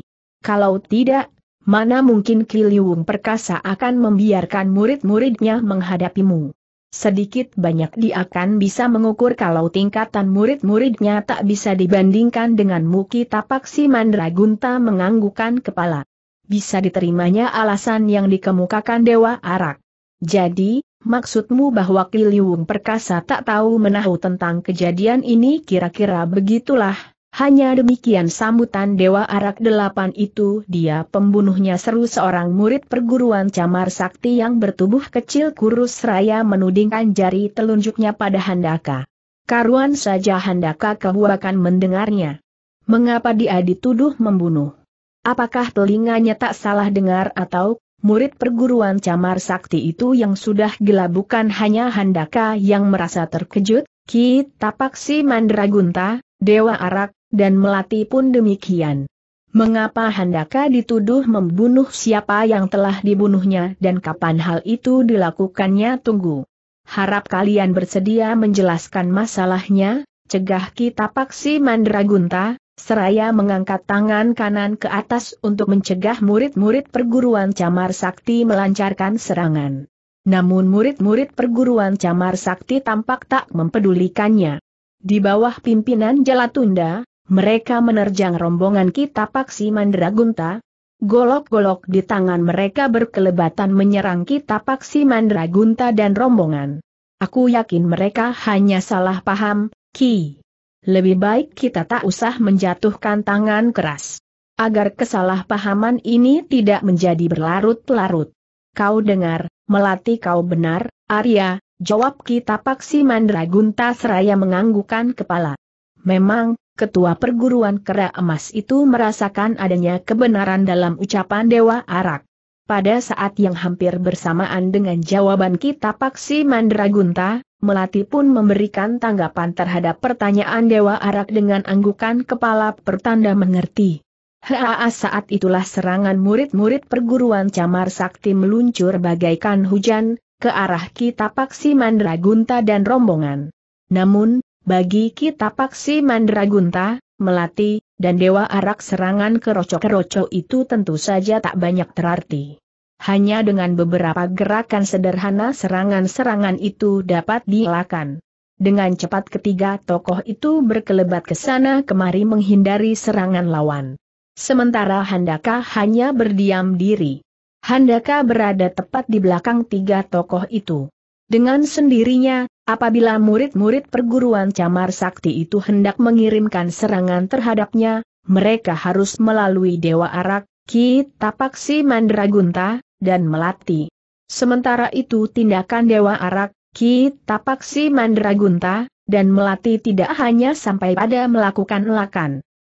Kalau tidak, mana mungkin Kiliwung Perkasa akan membiarkan murid-muridnya menghadapimu. Sedikit banyak dia akan bisa mengukur kalau tingkatan murid-muridnya tak bisa dibandingkan dengan Muki Tapaksi Mandragunta menganggukan kepala. Bisa diterimanya alasan yang dikemukakan Dewa Arak. Jadi, maksudmu bahwa Kiliwung Perkasa tak tahu menahu tentang kejadian ini kira-kira begitulah hanya demikian sambutan Dewa Arak Delapan itu dia pembunuhnya seru seorang murid perguruan camar sakti yang bertubuh kecil kurus raya menudingkan jari telunjuknya pada Handaka. Karuan saja Handaka kehuakan mendengarnya. Mengapa dia dituduh membunuh? Apakah telinganya tak salah dengar atau murid perguruan camar sakti itu yang sudah gila bukan hanya Handaka yang merasa terkejut? Ki Tapaksi Mandragunta, Dewa Arak, dan Melati pun demikian. Mengapa Handaka dituduh membunuh siapa yang telah dibunuhnya dan kapan hal itu dilakukannya tunggu. Harap kalian bersedia menjelaskan masalahnya, cegah kita paksi Mandragunta, seraya mengangkat tangan kanan ke atas untuk mencegah murid-murid perguruan Camar Sakti melancarkan serangan. Namun murid-murid perguruan Camar Sakti tampak tak mempedulikannya. Di bawah pimpinan Jalatunda, mereka menerjang rombongan kita Paksi Mandragunta, golok-golok di tangan mereka berkelebatan menyerang kita Paksi Mandragunta dan rombongan. Aku yakin mereka hanya salah paham, Ki. Lebih baik kita tak usah menjatuhkan tangan keras. Agar kesalahpahaman ini tidak menjadi berlarut-larut. Kau dengar, melati kau benar, Arya, jawab kita Paksi Mandragunta seraya menganggukan kepala. Memang, ketua perguruan kera emas itu merasakan adanya kebenaran dalam ucapan Dewa Arak. Pada saat yang hampir bersamaan dengan jawaban kita Paksi Mandragunta, Melati pun memberikan tanggapan terhadap pertanyaan Dewa Arak dengan anggukan kepala pertanda mengerti. Haa saat itulah serangan murid-murid perguruan Camar Sakti meluncur bagaikan hujan, ke arah kita Paksi Mandragunta dan rombongan. Namun, bagi kita paksi Mandragunta, Melati, dan Dewa Arak serangan keroco-keroco itu tentu saja tak banyak terarti. Hanya dengan beberapa gerakan sederhana serangan-serangan itu dapat dielakkan. Dengan cepat ketiga tokoh itu berkelebat ke sana kemari menghindari serangan lawan. Sementara Handaka hanya berdiam diri. Handaka berada tepat di belakang tiga tokoh itu. Dengan sendirinya, Apabila murid-murid perguruan camar sakti itu hendak mengirimkan serangan terhadapnya, mereka harus melalui Dewa Arak, Ki Tapaksi Mandragunta, dan Melati. Sementara itu tindakan Dewa Arak, Ki Tapaksi Mandragunta, dan Melati tidak hanya sampai pada melakukan elakan.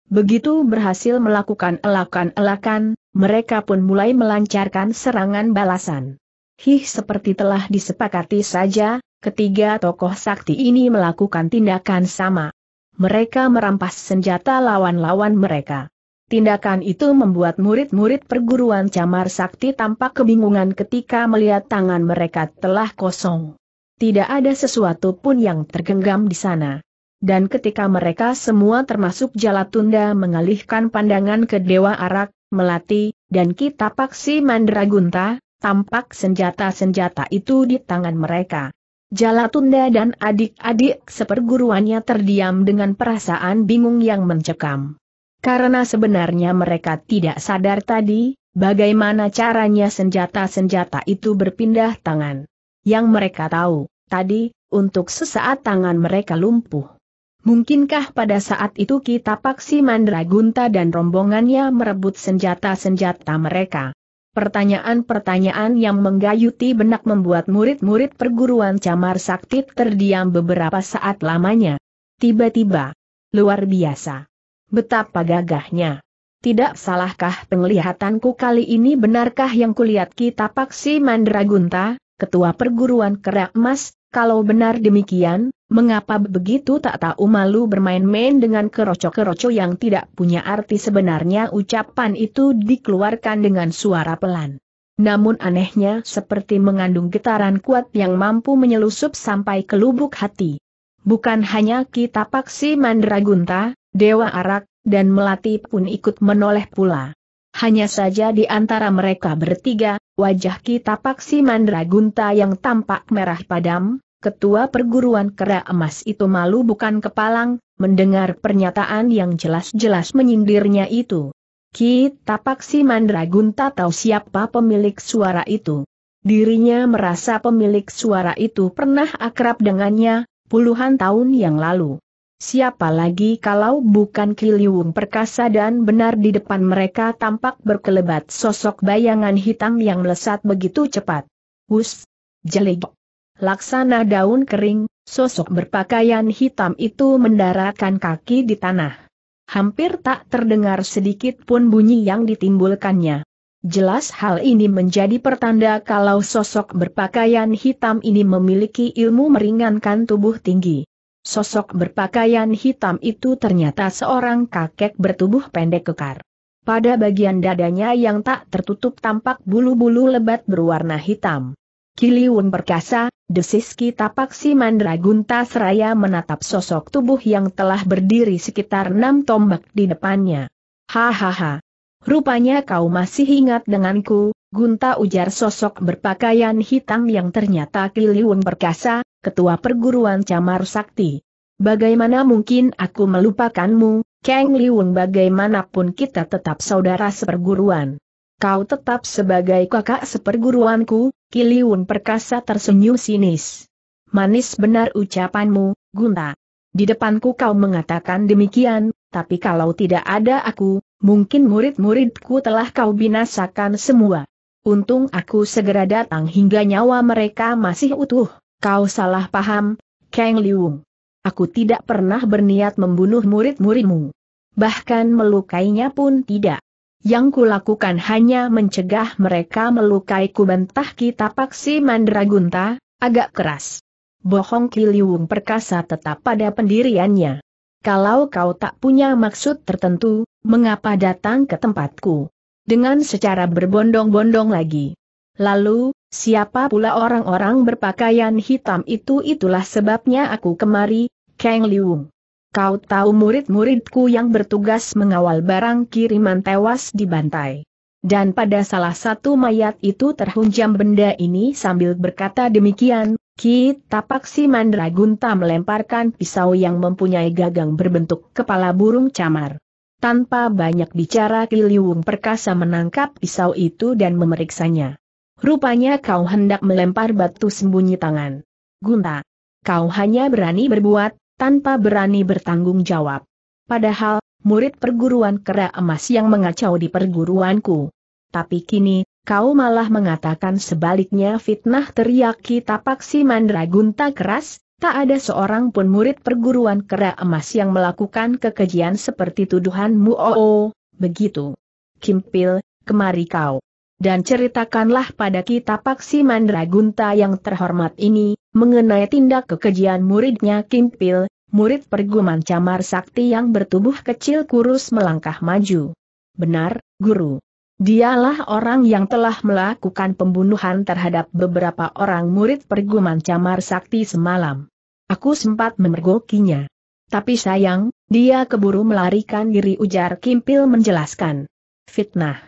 Begitu berhasil melakukan elakan-elakan, mereka pun mulai melancarkan serangan balasan. Hih seperti telah disepakati saja, Ketiga tokoh sakti ini melakukan tindakan sama. Mereka merampas senjata lawan-lawan mereka. Tindakan itu membuat murid-murid perguruan camar sakti tampak kebingungan ketika melihat tangan mereka telah kosong. Tidak ada sesuatu pun yang tergenggam di sana. Dan ketika mereka semua termasuk Jalatunda mengalihkan pandangan ke Dewa Arak, Melati, dan Kitapaksi Mandragunta, tampak senjata-senjata itu di tangan mereka. Jalatunda dan adik-adik seperguruannya terdiam dengan perasaan bingung yang mencekam. Karena sebenarnya mereka tidak sadar tadi, bagaimana caranya senjata-senjata itu berpindah tangan. Yang mereka tahu, tadi, untuk sesaat tangan mereka lumpuh. Mungkinkah pada saat itu kita paksi Mandragunta dan rombongannya merebut senjata-senjata mereka? Pertanyaan-pertanyaan yang menggayuti benak membuat murid-murid perguruan camar sakti terdiam beberapa saat lamanya. Tiba-tiba, luar biasa. Betapa gagahnya. Tidak salahkah penglihatanku kali ini benarkah yang kulihat kita paksi Mandragunta, ketua perguruan kerak emas, kalau benar demikian, mengapa begitu tak tahu malu bermain-main dengan keroco-keroco yang tidak punya arti sebenarnya ucapan itu dikeluarkan dengan suara pelan. Namun anehnya seperti mengandung getaran kuat yang mampu menyelusup sampai ke lubuk hati. Bukan hanya kita paksi Mandragunta, Dewa Arak, dan Melati pun ikut menoleh pula. Hanya saja di antara mereka bertiga, wajah kita paksi Mandragunta yang tampak merah padam, ketua perguruan kera emas itu malu bukan kepalang, mendengar pernyataan yang jelas-jelas menyindirnya itu. Ki tapaksi Mandragun Mandragunta tahu siapa pemilik suara itu. Dirinya merasa pemilik suara itu pernah akrab dengannya, puluhan tahun yang lalu. Siapa lagi kalau bukan Kiliwung Perkasa dan benar di depan mereka tampak berkelebat sosok bayangan hitam yang melesat begitu cepat. Hus! jelek. Laksana daun kering, sosok berpakaian hitam itu mendaratkan kaki di tanah. Hampir tak terdengar sedikit pun bunyi yang ditimbulkannya. Jelas hal ini menjadi pertanda kalau sosok berpakaian hitam ini memiliki ilmu meringankan tubuh tinggi. Sosok berpakaian hitam itu ternyata seorang kakek bertubuh pendek kekar. Pada bagian dadanya yang tak tertutup tampak bulu-bulu lebat berwarna hitam. Kiliun perkasa, Desiski tapaksi si Mandragunta seraya menatap sosok tubuh yang telah berdiri sekitar enam tombak di depannya. Hahaha. Rupanya kau masih ingat denganku, Gunta ujar sosok berpakaian hitam yang ternyata Kiliun perkasa, ketua perguruan Camar Sakti. Bagaimana mungkin aku melupakanmu, Kang Liun? bagaimanapun kita tetap saudara seperguruan. Kau tetap sebagai kakak seperguruanku, Kiliun perkasa tersenyum sinis. Manis benar ucapanmu, Gunta. Di depanku kau mengatakan demikian, tapi kalau tidak ada aku, mungkin murid-muridku telah kau binasakan semua. Untung aku segera datang hingga nyawa mereka masih utuh. Kau salah paham, Kang Liung. Aku tidak pernah berniat membunuh murid-muridmu. Bahkan melukainya pun tidak. Yang kulakukan hanya mencegah mereka melukai bantah kita Paksi Mandragunta, agak keras. Bohong Kiliwung Perkasa tetap pada pendiriannya. Kalau kau tak punya maksud tertentu, mengapa datang ke tempatku? Dengan secara berbondong-bondong lagi. Lalu, siapa pula orang-orang berpakaian hitam itu itulah sebabnya aku kemari, Kang Liung. Kau tahu murid-muridku yang bertugas mengawal barang kiriman tewas di dibantai. Dan pada salah satu mayat itu terhunjam benda ini sambil berkata demikian, Ki Tapaksi Mandragunta melemparkan pisau yang mempunyai gagang berbentuk kepala burung camar. Tanpa banyak bicara Kiliwung Perkasa menangkap pisau itu dan memeriksanya. Rupanya kau hendak melempar batu sembunyi tangan. Gunta, kau hanya berani berbuat tanpa berani bertanggung jawab. Padahal, murid perguruan kera emas yang mengacau di perguruanku. Tapi kini, kau malah mengatakan sebaliknya fitnah teriaki tapak si mandragunta keras, tak ada seorang pun murid perguruan kera emas yang melakukan kekejian seperti tuduhanmu oh, oh begitu. Kimpil, kemari kau. Dan ceritakanlah pada kita paksi mandragunta yang terhormat ini, Mengenai tindak kekejian muridnya Kim Pil, murid perguman camar sakti yang bertubuh kecil kurus melangkah maju. Benar, guru. Dialah orang yang telah melakukan pembunuhan terhadap beberapa orang murid perguman camar sakti semalam. Aku sempat memergokinya. Tapi sayang, dia keburu melarikan diri ujar Kim Pil menjelaskan. Fitnah.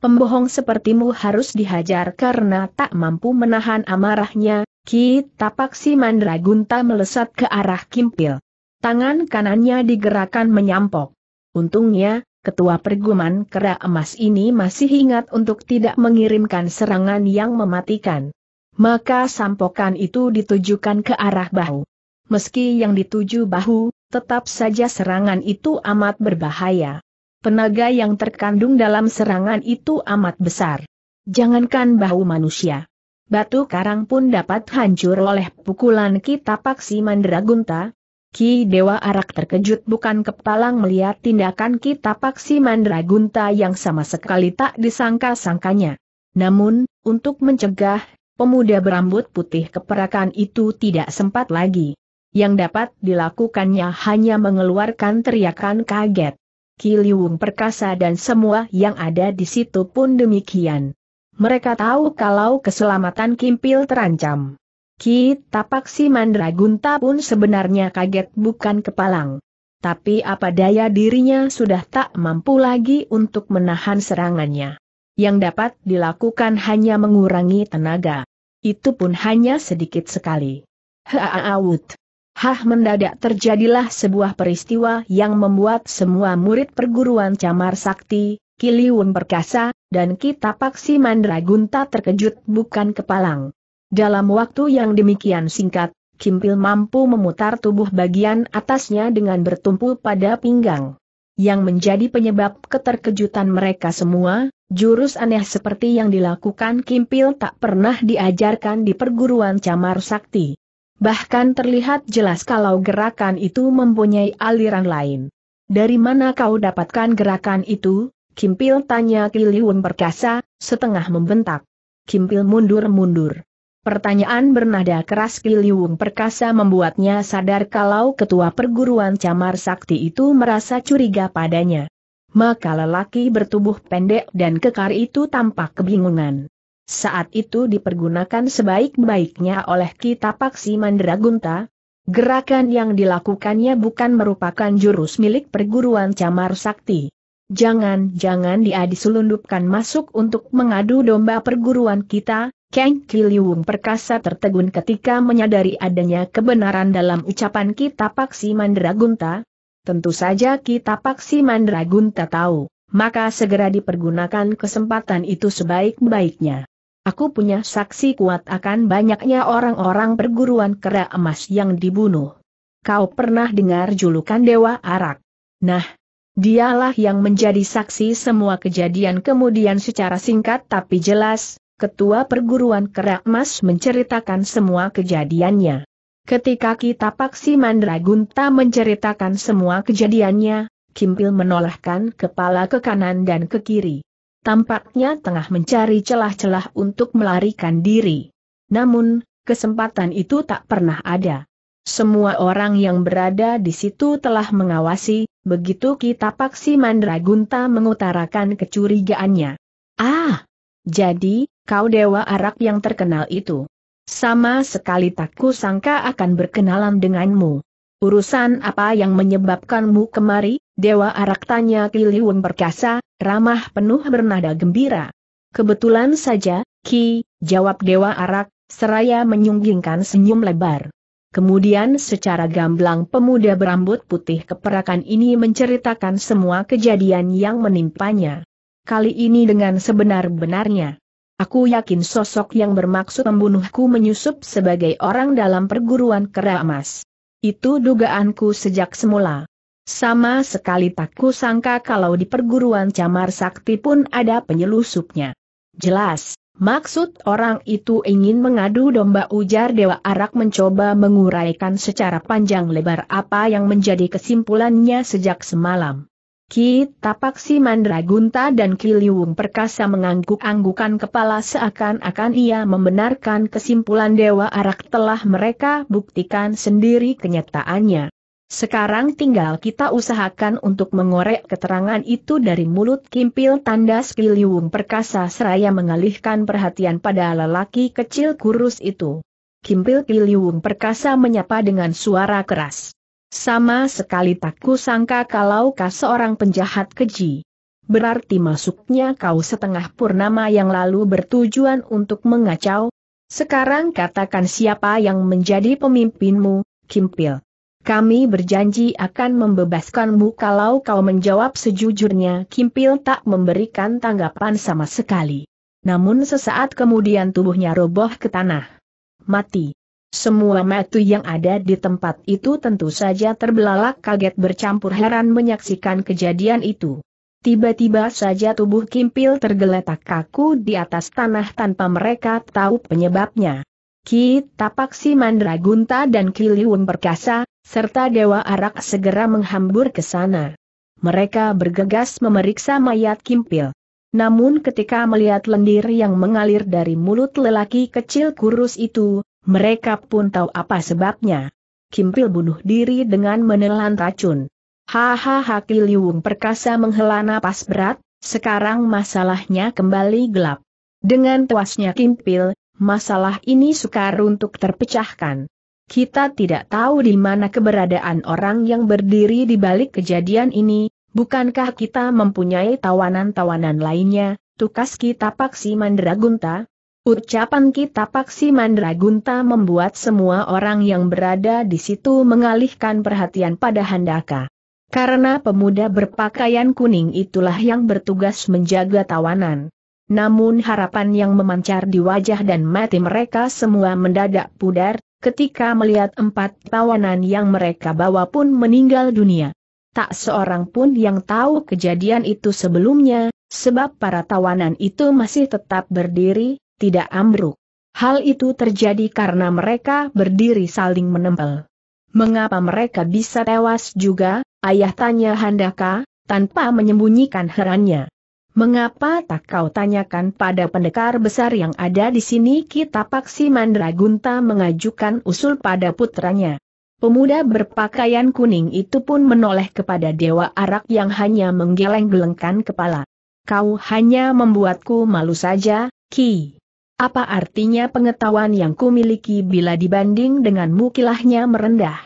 Pembohong sepertimu harus dihajar karena tak mampu menahan amarahnya, Ki tapak si mandragunta melesat ke arah kimpil. Tangan kanannya digerakkan menyampok. Untungnya, ketua perguman kera emas ini masih ingat untuk tidak mengirimkan serangan yang mematikan. Maka sampokan itu ditujukan ke arah bahu. Meski yang dituju bahu, tetap saja serangan itu amat berbahaya. Tenaga yang terkandung dalam serangan itu amat besar. Jangankan bahu manusia batu karang pun dapat hancur oleh pukulan kita si Mandragunta. Ki Dewa Arak terkejut bukan kepalang melihat tindakan kita si Mandragunta yang sama sekali tak disangka-sangkanya. Namun, untuk mencegah, pemuda berambut putih keperakan itu tidak sempat lagi. Yang dapat dilakukannya hanya mengeluarkan teriakan kaget. Ki Liwung perkasa dan semua yang ada di situ pun demikian. Mereka tahu kalau keselamatan Kimpil terancam. Ki Tapak si Mandragunta pun sebenarnya kaget bukan kepalang. Tapi apa daya dirinya sudah tak mampu lagi untuk menahan serangannya. Yang dapat dilakukan hanya mengurangi tenaga. Itu pun hanya sedikit sekali. Haaawut. Ah, ah, Hah mendadak terjadilah sebuah peristiwa yang membuat semua murid perguruan Camar Sakti, Kiliun Perkasa, dan kita Kitapaksi Mandragunta terkejut bukan kepalang. Dalam waktu yang demikian singkat, Kimpil mampu memutar tubuh bagian atasnya dengan bertumpu pada pinggang. Yang menjadi penyebab keterkejutan mereka semua, jurus aneh seperti yang dilakukan Kimpil tak pernah diajarkan di perguruan camar sakti. Bahkan terlihat jelas kalau gerakan itu mempunyai aliran lain. Dari mana kau dapatkan gerakan itu? Kimpil tanya Kiliun perkasa, setengah membentak. Kimpil mundur-mundur. Pertanyaan bernada keras Kiliwung Perkasa membuatnya sadar kalau ketua perguruan Camar Sakti itu merasa curiga padanya. Maka lelaki bertubuh pendek dan kekar itu tampak kebingungan. Saat itu dipergunakan sebaik-baiknya oleh Kitapaksi Mandragunta. Gerakan yang dilakukannya bukan merupakan jurus milik perguruan Camar Sakti. Jangan-jangan dia diselundupkan masuk untuk mengadu domba perguruan kita, Kang Kiliwung perkasa tertegun ketika menyadari adanya kebenaran dalam ucapan kita Paksi Mandragunta. Tentu saja kita Paksi Mandragunta tahu, maka segera dipergunakan kesempatan itu sebaik-baiknya. Aku punya saksi kuat akan banyaknya orang-orang perguruan kera emas yang dibunuh. Kau pernah dengar julukan Dewa Arak? Nah, Dialah yang menjadi saksi semua kejadian kemudian secara singkat tapi jelas, Ketua Perguruan Kerak Mas menceritakan semua kejadiannya. Ketika kita Paksi Mandragunta menceritakan semua kejadiannya, Kimpil menolakkan kepala ke kanan dan ke kiri. Tampaknya tengah mencari celah-celah untuk melarikan diri. Namun, kesempatan itu tak pernah ada. Semua orang yang berada di situ telah mengawasi, Begitu kita Paksi Mandragunta mengutarakan kecurigaannya. Ah! Jadi, kau dewa arak yang terkenal itu. Sama sekali tak kusangka akan berkenalan denganmu. Urusan apa yang menyebabkanmu kemari, Dewa Arak tanya Kiliwung Perkasa, ramah penuh bernada gembira. Kebetulan saja, Ki, jawab Dewa Arak, seraya menyunggingkan senyum lebar. Kemudian secara gamblang pemuda berambut putih keperakan ini menceritakan semua kejadian yang menimpanya. Kali ini dengan sebenar-benarnya. Aku yakin sosok yang bermaksud membunuhku menyusup sebagai orang dalam perguruan keramas. Itu dugaanku sejak semula. Sama sekali tak kusangka kalau di perguruan camar sakti pun ada penyelusupnya. Jelas, Maksud orang itu ingin mengadu domba ujar Dewa Arak mencoba menguraikan secara panjang lebar apa yang menjadi kesimpulannya sejak semalam. Ki Tapak Mandragunta dan Ki Liwung Perkasa mengangguk-anggukan kepala seakan-akan ia membenarkan kesimpulan Dewa Arak telah mereka buktikan sendiri kenyataannya. Sekarang tinggal kita usahakan untuk mengorek keterangan itu dari mulut kimpil tanda kiliwung perkasa seraya mengalihkan perhatian pada lelaki kecil kurus itu. Kimpil kiliwung perkasa menyapa dengan suara keras. Sama sekali tak kusangka kalau kau seorang penjahat keji. Berarti masuknya kau setengah purnama yang lalu bertujuan untuk mengacau. Sekarang katakan siapa yang menjadi pemimpinmu, Kimpil. Kami berjanji akan membebaskanmu kalau kau menjawab sejujurnya. Kimpil tak memberikan tanggapan sama sekali. Namun sesaat kemudian tubuhnya roboh ke tanah. Mati. Semua metu yang ada di tempat itu tentu saja terbelalak kaget bercampur heran menyaksikan kejadian itu. Tiba-tiba saja tubuh Kimpil tergeletak kaku di atas tanah tanpa mereka tahu penyebabnya. Ki Tapaksi Mandragunta dan Ki Liwung Perkasa, serta Dewa Arak segera menghambur ke sana. Mereka bergegas memeriksa mayat Kimpil. Namun ketika melihat lendir yang mengalir dari mulut lelaki kecil kurus itu, mereka pun tahu apa sebabnya. Kimpil bunuh diri dengan menelan racun. Hahaha Ki Liwung Perkasa menghela napas berat, sekarang masalahnya kembali gelap. Dengan tuasnya Kimpil, masalah ini sukar untuk terpecahkan. Kita tidak tahu di mana keberadaan orang yang berdiri di balik kejadian ini, bukankah kita mempunyai tawanan-tawanan lainnya, tukas kita paksi mandragunta? Ucapan kita paksi mandragunta membuat semua orang yang berada di situ mengalihkan perhatian pada Handaka. Karena pemuda berpakaian kuning itulah yang bertugas menjaga tawanan namun harapan yang memancar di wajah dan mati mereka semua mendadak pudar, ketika melihat empat tawanan yang mereka bawa pun meninggal dunia. Tak seorang pun yang tahu kejadian itu sebelumnya, sebab para tawanan itu masih tetap berdiri, tidak ambruk. Hal itu terjadi karena mereka berdiri saling menempel. Mengapa mereka bisa tewas juga, ayah tanya Handaka, tanpa menyembunyikan herannya. Mengapa tak kau tanyakan pada pendekar besar yang ada di sini kita paksi Mandragunta mengajukan usul pada putranya. Pemuda berpakaian kuning itu pun menoleh kepada Dewa Arak yang hanya menggeleng-gelengkan kepala. Kau hanya membuatku malu saja, Ki. Apa artinya pengetahuan yang kumiliki bila dibanding dengan mukilahnya merendah?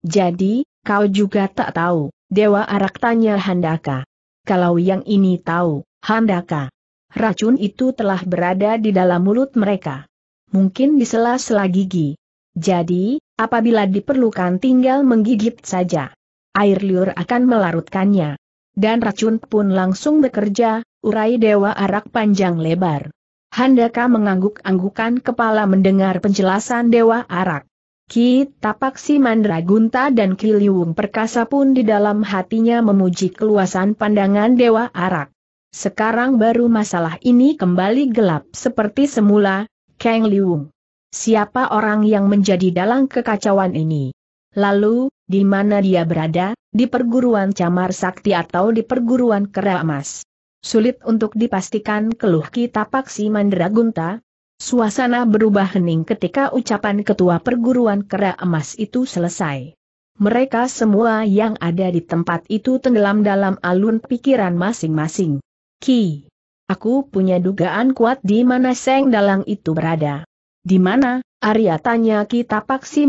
Jadi, kau juga tak tahu, Dewa Arak tanya Handaka. Kalau yang ini tahu, Handaka. Racun itu telah berada di dalam mulut mereka. Mungkin di sela-sela gigi. Jadi, apabila diperlukan tinggal menggigit saja. Air liur akan melarutkannya. Dan racun pun langsung bekerja, urai dewa arak panjang lebar. Handaka mengangguk-anggukan kepala mendengar penjelasan dewa arak. Ki Tapaksi Mandragunta dan Kiliwung Perkasa pun di dalam hatinya memuji keluasan pandangan Dewa Arak. Sekarang baru masalah ini kembali gelap seperti semula, Kang Liung. Siapa orang yang menjadi dalang kekacauan ini? Lalu, di mana dia berada, di perguruan Camar Sakti atau di perguruan Kera Emas? Sulit untuk dipastikan keluh kita Paksi Mandragunta, Suasana berubah hening ketika ucapan ketua perguruan kera emas itu selesai. Mereka semua yang ada di tempat itu tenggelam dalam alun pikiran masing-masing. Ki, aku punya dugaan kuat di mana Seng Dalang itu berada. Di mana, Arya tanya Ki Tapak Mandragun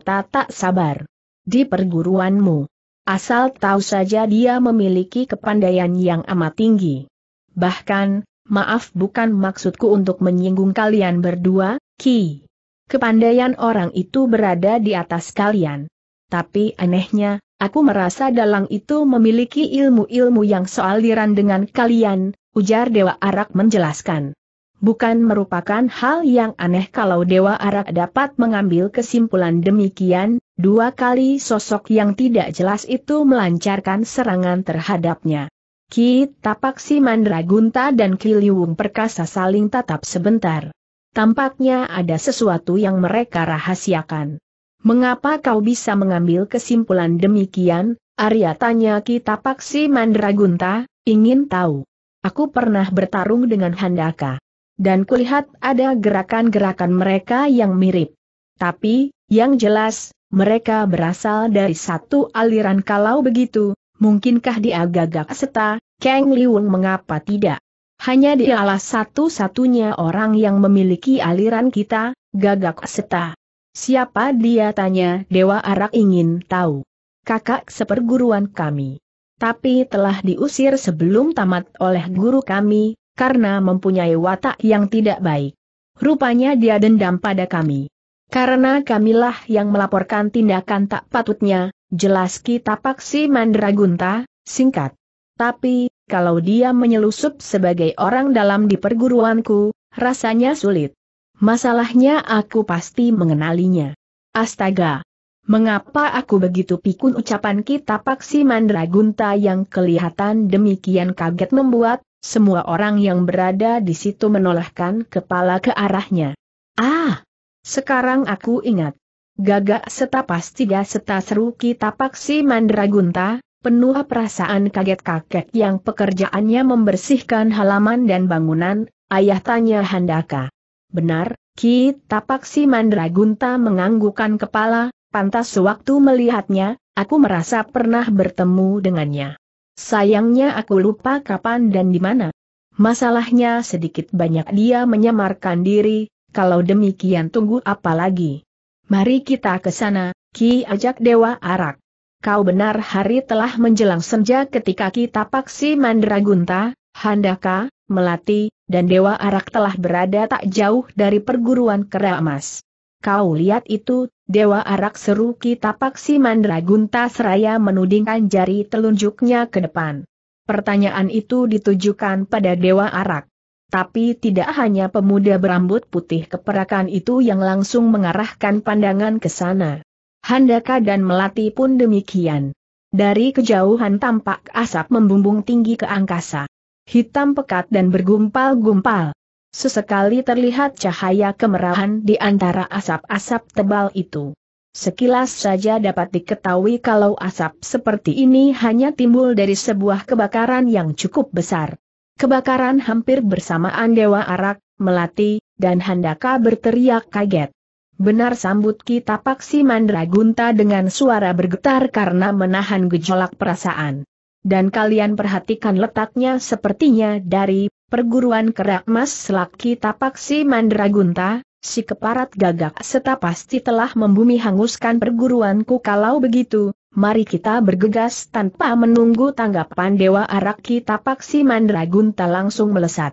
Mandragunta tak sabar. Di perguruanmu. Asal tahu saja dia memiliki kepandaian yang amat tinggi. Bahkan, maaf bukan maksudku untuk menyinggung kalian berdua, Ki. Kepandaian orang itu berada di atas kalian. Tapi anehnya, Aku merasa dalang itu memiliki ilmu-ilmu yang sealiran dengan kalian, ujar Dewa Arak menjelaskan. Bukan merupakan hal yang aneh kalau Dewa Arak dapat mengambil kesimpulan demikian, dua kali sosok yang tidak jelas itu melancarkan serangan terhadapnya. Ki Tapaksi, Si Mandragunta dan Kiliwung Perkasa saling tatap sebentar. Tampaknya ada sesuatu yang mereka rahasiakan. Mengapa kau bisa mengambil kesimpulan demikian, Arya tanya kita paksi Mandragunta, ingin tahu. Aku pernah bertarung dengan Handaka. Dan kulihat ada gerakan-gerakan mereka yang mirip. Tapi, yang jelas, mereka berasal dari satu aliran kalau begitu, mungkinkah dia gagak seta, Kang Liung mengapa tidak? Hanya dialah satu-satunya orang yang memiliki aliran kita, gagak seta. Siapa dia tanya Dewa Arak ingin tahu. Kakak seperguruan kami. Tapi telah diusir sebelum tamat oleh guru kami, karena mempunyai watak yang tidak baik. Rupanya dia dendam pada kami. Karena kamilah yang melaporkan tindakan tak patutnya, jelas kita paksi mandragunta, singkat. Tapi, kalau dia menyelusup sebagai orang dalam di perguruanku, rasanya sulit. Masalahnya aku pasti mengenalinya. Astaga! Mengapa aku begitu pikun ucapan kita paksi mandragunta yang kelihatan demikian kaget membuat, semua orang yang berada di situ menolehkan kepala ke arahnya. Ah! Sekarang aku ingat. Gagak setapas tiga seta seru kita paksi mandragunta, penuh perasaan kaget kaget yang pekerjaannya membersihkan halaman dan bangunan, ayah tanya Handaka. Benar, Ki Tapaksi Mandragunta menganggukan kepala, pantas sewaktu melihatnya, aku merasa pernah bertemu dengannya. Sayangnya aku lupa kapan dan di mana. Masalahnya sedikit banyak dia menyamarkan diri, kalau demikian tunggu apa lagi. Mari kita ke sana, Ki ajak Dewa Arak. Kau benar hari telah menjelang senja ketika kita Tapaksi Mandragunta, Handaka, Melati, dan Dewa Arak telah berada tak jauh dari perguruan keramas. Kau lihat itu, Dewa Arak seru kita si Mandragunta seraya menudingkan jari telunjuknya ke depan. Pertanyaan itu ditujukan pada Dewa Arak. Tapi tidak hanya pemuda berambut putih keperakan itu yang langsung mengarahkan pandangan ke sana. Handaka dan Melati pun demikian. Dari kejauhan tampak asap membumbung tinggi ke angkasa hitam pekat dan bergumpal-gumpal. Sesekali terlihat cahaya kemerahan di antara asap-asap tebal itu. Sekilas saja dapat diketahui kalau asap seperti ini hanya timbul dari sebuah kebakaran yang cukup besar. Kebakaran hampir bersamaan Dewa Arak, Melati, dan Handaka berteriak kaget. Benar sambut Kita Paksi Mandragunta dengan suara bergetar karena menahan gejolak perasaan. Dan kalian perhatikan letaknya sepertinya dari perguruan kerak emas selaki tapak si Mandragunta, si keparat gagak seta pasti telah membumi hanguskan perguruanku kalau begitu, mari kita bergegas tanpa menunggu tanggapan Dewa Araki tapaksi Mandragunta langsung melesat.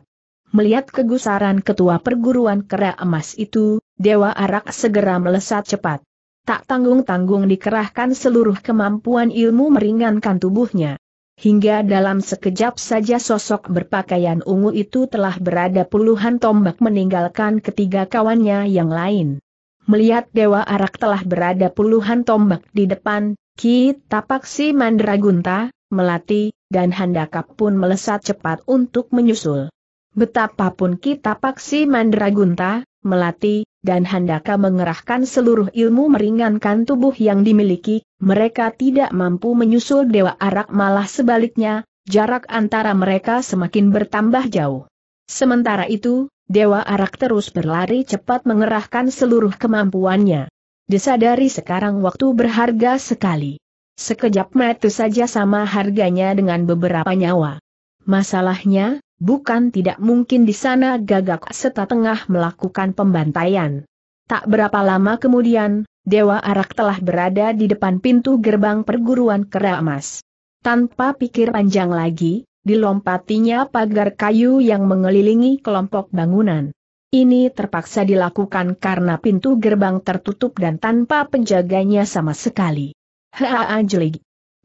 Melihat kegusaran ketua perguruan kera emas itu, Dewa Arak segera melesat cepat. Tak tanggung-tanggung dikerahkan seluruh kemampuan ilmu meringankan tubuhnya. Hingga dalam sekejap saja sosok berpakaian ungu itu telah berada puluhan tombak meninggalkan ketiga kawannya yang lain. Melihat Dewa Arak telah berada puluhan tombak di depan, Ki Tapaksi, Mandragunta, Melati, dan Handaka pun melesat cepat untuk menyusul. Betapapun kita paksi mandragunta, melati, dan handaka mengerahkan seluruh ilmu meringankan tubuh yang dimiliki, mereka tidak mampu menyusul Dewa Arak malah sebaliknya, jarak antara mereka semakin bertambah jauh. Sementara itu, Dewa Arak terus berlari cepat mengerahkan seluruh kemampuannya. Disadari sekarang waktu berharga sekali. Sekejap metu saja sama harganya dengan beberapa nyawa. Masalahnya, Bukan tidak mungkin di sana gagak seta tengah melakukan pembantaian. Tak berapa lama kemudian, Dewa Arak telah berada di depan pintu gerbang perguruan Kera Emas. Tanpa pikir panjang lagi, dilompatinya pagar kayu yang mengelilingi kelompok bangunan. Ini terpaksa dilakukan karena pintu gerbang tertutup dan tanpa penjaganya sama sekali. Haa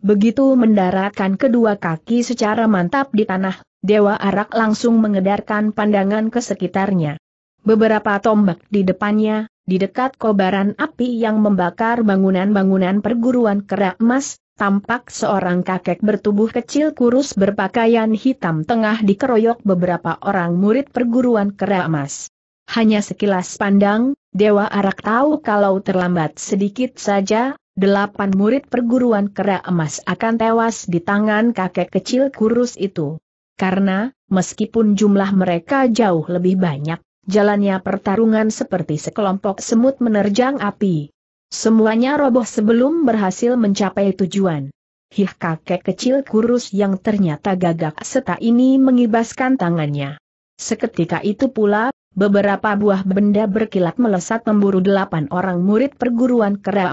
Begitu mendaratkan kedua kaki secara mantap di tanah, Dewa Arak langsung mengedarkan pandangan ke sekitarnya. Beberapa tombak di depannya, di dekat kobaran api yang membakar bangunan-bangunan perguruan kerak emas, tampak seorang kakek bertubuh kecil kurus berpakaian hitam tengah dikeroyok beberapa orang murid perguruan kerak emas. Hanya sekilas pandang, Dewa Arak tahu kalau terlambat sedikit saja, delapan murid perguruan kerak emas akan tewas di tangan kakek kecil kurus itu. Karena, meskipun jumlah mereka jauh lebih banyak, jalannya pertarungan seperti sekelompok semut menerjang api. Semuanya roboh sebelum berhasil mencapai tujuan. Hih kakek kecil kurus yang ternyata gagak setak ini mengibaskan tangannya. Seketika itu pula, beberapa buah benda berkilat melesat memburu delapan orang murid perguruan kera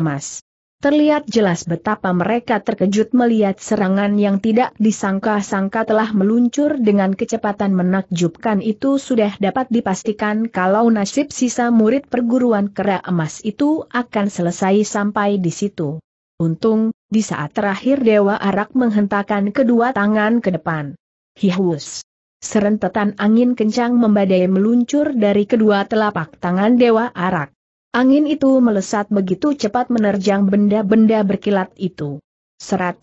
Terlihat jelas betapa mereka terkejut melihat serangan yang tidak disangka-sangka telah meluncur dengan kecepatan menakjubkan itu sudah dapat dipastikan kalau nasib sisa murid perguruan kera emas itu akan selesai sampai di situ. Untung, di saat terakhir Dewa Arak menghentakkan kedua tangan ke depan. Hihus! Serentetan angin kencang membadai meluncur dari kedua telapak tangan Dewa Arak. Angin itu melesat begitu cepat menerjang benda-benda berkilat itu. Serat.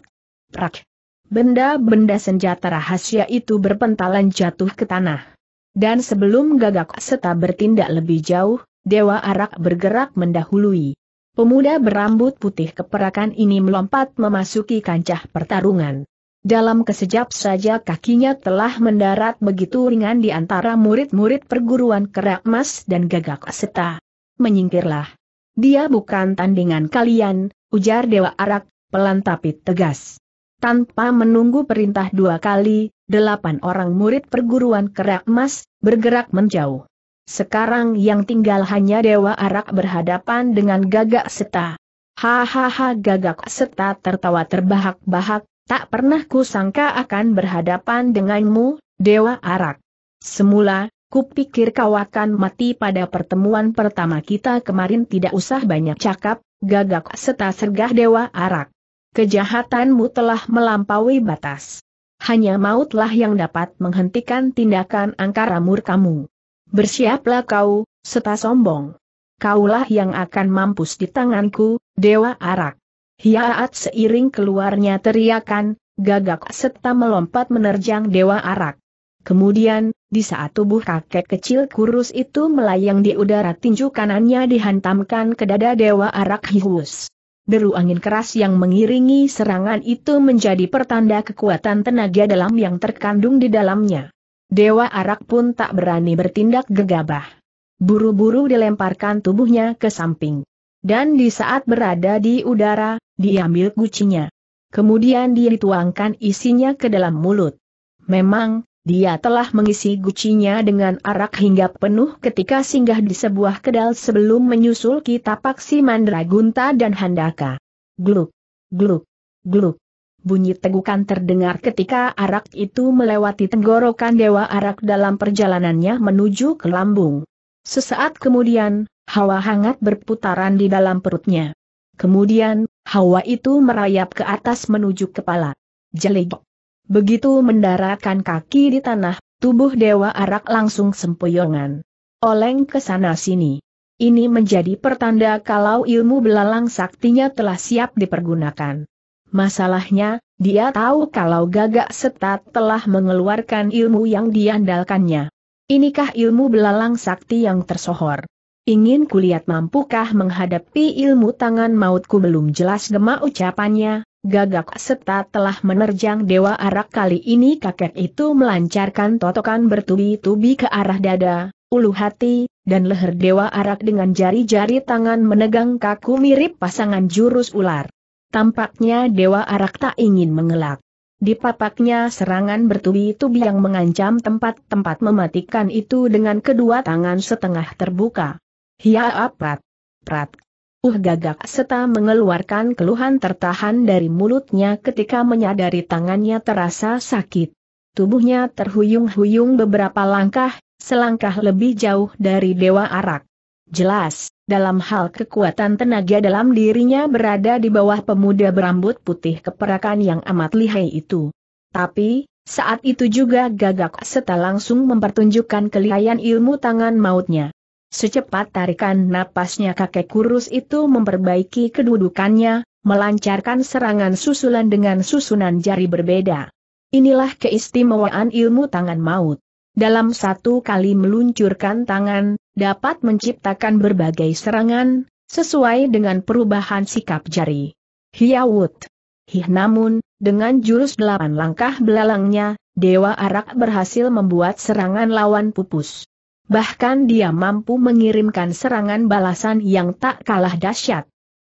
rak, Benda-benda senjata rahasia itu berpentalan jatuh ke tanah. Dan sebelum gagak seta bertindak lebih jauh, Dewa Arak bergerak mendahului. Pemuda berambut putih keperakan ini melompat memasuki kancah pertarungan. Dalam kesejap saja kakinya telah mendarat begitu ringan di antara murid-murid perguruan kerak mas dan gagak seta menyingkirlah. Dia bukan tandingan kalian, ujar Dewa Arak, pelan tapi tegas. Tanpa menunggu perintah dua kali, delapan orang murid perguruan kerak emas, bergerak menjauh. Sekarang yang tinggal hanya Dewa Arak berhadapan dengan gagak seta. Hahaha gagak seta tertawa terbahak-bahak, tak pernah kusangka akan berhadapan denganmu, Dewa Arak. Semula, Kupikir kau akan mati pada pertemuan pertama kita kemarin tidak usah banyak cakap, gagak serta sergah dewa arak. Kejahatanmu telah melampaui batas. Hanya mautlah yang dapat menghentikan tindakan angkara murkamu. Bersiaplah kau, serta sombong. Kaulah yang akan mampus di tanganku, dewa arak. Hiaat seiring keluarnya teriakan, gagak serta melompat menerjang dewa arak. Kemudian, di saat tubuh kakek kecil kurus itu melayang di udara tinju kanannya dihantamkan ke dada Dewa Arak Hihus. Deru angin keras yang mengiringi serangan itu menjadi pertanda kekuatan tenaga dalam yang terkandung di dalamnya. Dewa Arak pun tak berani bertindak gegabah. Buru-buru dilemparkan tubuhnya ke samping. Dan di saat berada di udara, diambil gucinya. Kemudian dia dituangkan isinya ke dalam mulut. Memang, dia telah mengisi gucinya dengan arak hingga penuh ketika singgah di sebuah kedal sebelum menyusul kitapak si Mandragunta dan Handaka. Gluk, gluk, gluk. Bunyi tegukan terdengar ketika arak itu melewati tenggorokan Dewa Arak dalam perjalanannya menuju ke lambung. Sesaat kemudian, hawa hangat berputaran di dalam perutnya. Kemudian, hawa itu merayap ke atas menuju kepala. Jelik. Begitu mendaratkan kaki di tanah, tubuh Dewa Arak langsung sempoyongan. Oleng ke sana sini. Ini menjadi pertanda kalau ilmu belalang saktinya telah siap dipergunakan. Masalahnya, dia tahu kalau gagak setat telah mengeluarkan ilmu yang diandalkannya. Inikah ilmu belalang sakti yang tersohor? Ingin kulihat mampukah menghadapi ilmu tangan mautku belum jelas gema ucapannya, Gagak seta telah menerjang Dewa Arak kali ini kakek itu melancarkan totokan bertubi-tubi ke arah dada, ulu hati, dan leher Dewa Arak dengan jari-jari tangan menegang kaku mirip pasangan jurus ular. Tampaknya Dewa Arak tak ingin mengelak. Di papaknya serangan bertubi-tubi yang mengancam tempat-tempat mematikan itu dengan kedua tangan setengah terbuka. Hia apat. Prat gagak serta mengeluarkan keluhan tertahan dari mulutnya ketika menyadari tangannya terasa sakit. Tubuhnya terhuyung-huyung beberapa langkah, selangkah lebih jauh dari Dewa Arak. Jelas, dalam hal kekuatan tenaga dalam dirinya berada di bawah pemuda berambut putih keperakan yang amat lihai itu. Tapi, saat itu juga gagak serta langsung mempertunjukkan kelihayan ilmu tangan mautnya. Secepat tarikan napasnya kakek kurus itu memperbaiki kedudukannya, melancarkan serangan susulan dengan susunan jari berbeda. Inilah keistimewaan ilmu tangan maut. Dalam satu kali meluncurkan tangan, dapat menciptakan berbagai serangan, sesuai dengan perubahan sikap jari. Hiawut. Hih namun, dengan jurus delapan langkah belalangnya, Dewa Arak berhasil membuat serangan lawan pupus bahkan dia mampu mengirimkan serangan balasan yang tak kalah dahsyat.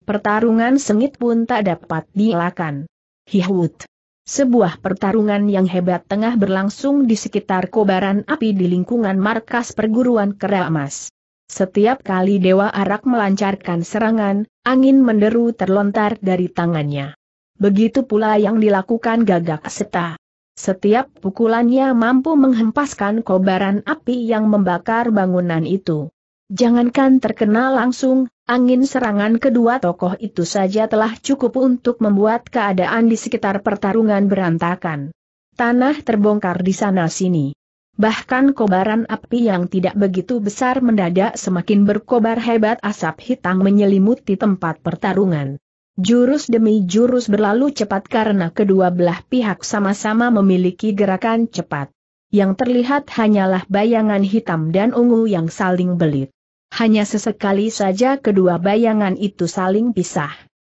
Pertarungan sengit pun tak dapat dielakkan. Hihut. Sebuah pertarungan yang hebat tengah berlangsung di sekitar kobaran api di lingkungan markas perguruan Keramas. Setiap kali Dewa Arak melancarkan serangan, angin menderu terlontar dari tangannya. Begitu pula yang dilakukan Gagak Seta. Setiap pukulannya mampu menghempaskan kobaran api yang membakar bangunan itu. Jangankan terkena langsung, angin serangan kedua tokoh itu saja telah cukup untuk membuat keadaan di sekitar pertarungan berantakan. Tanah terbongkar di sana-sini. Bahkan kobaran api yang tidak begitu besar mendadak semakin berkobar hebat asap hitam menyelimuti tempat pertarungan. Jurus demi jurus berlalu cepat karena kedua belah pihak sama-sama memiliki gerakan cepat. Yang terlihat hanyalah bayangan hitam dan ungu yang saling belit. Hanya sesekali saja kedua bayangan itu saling pisah.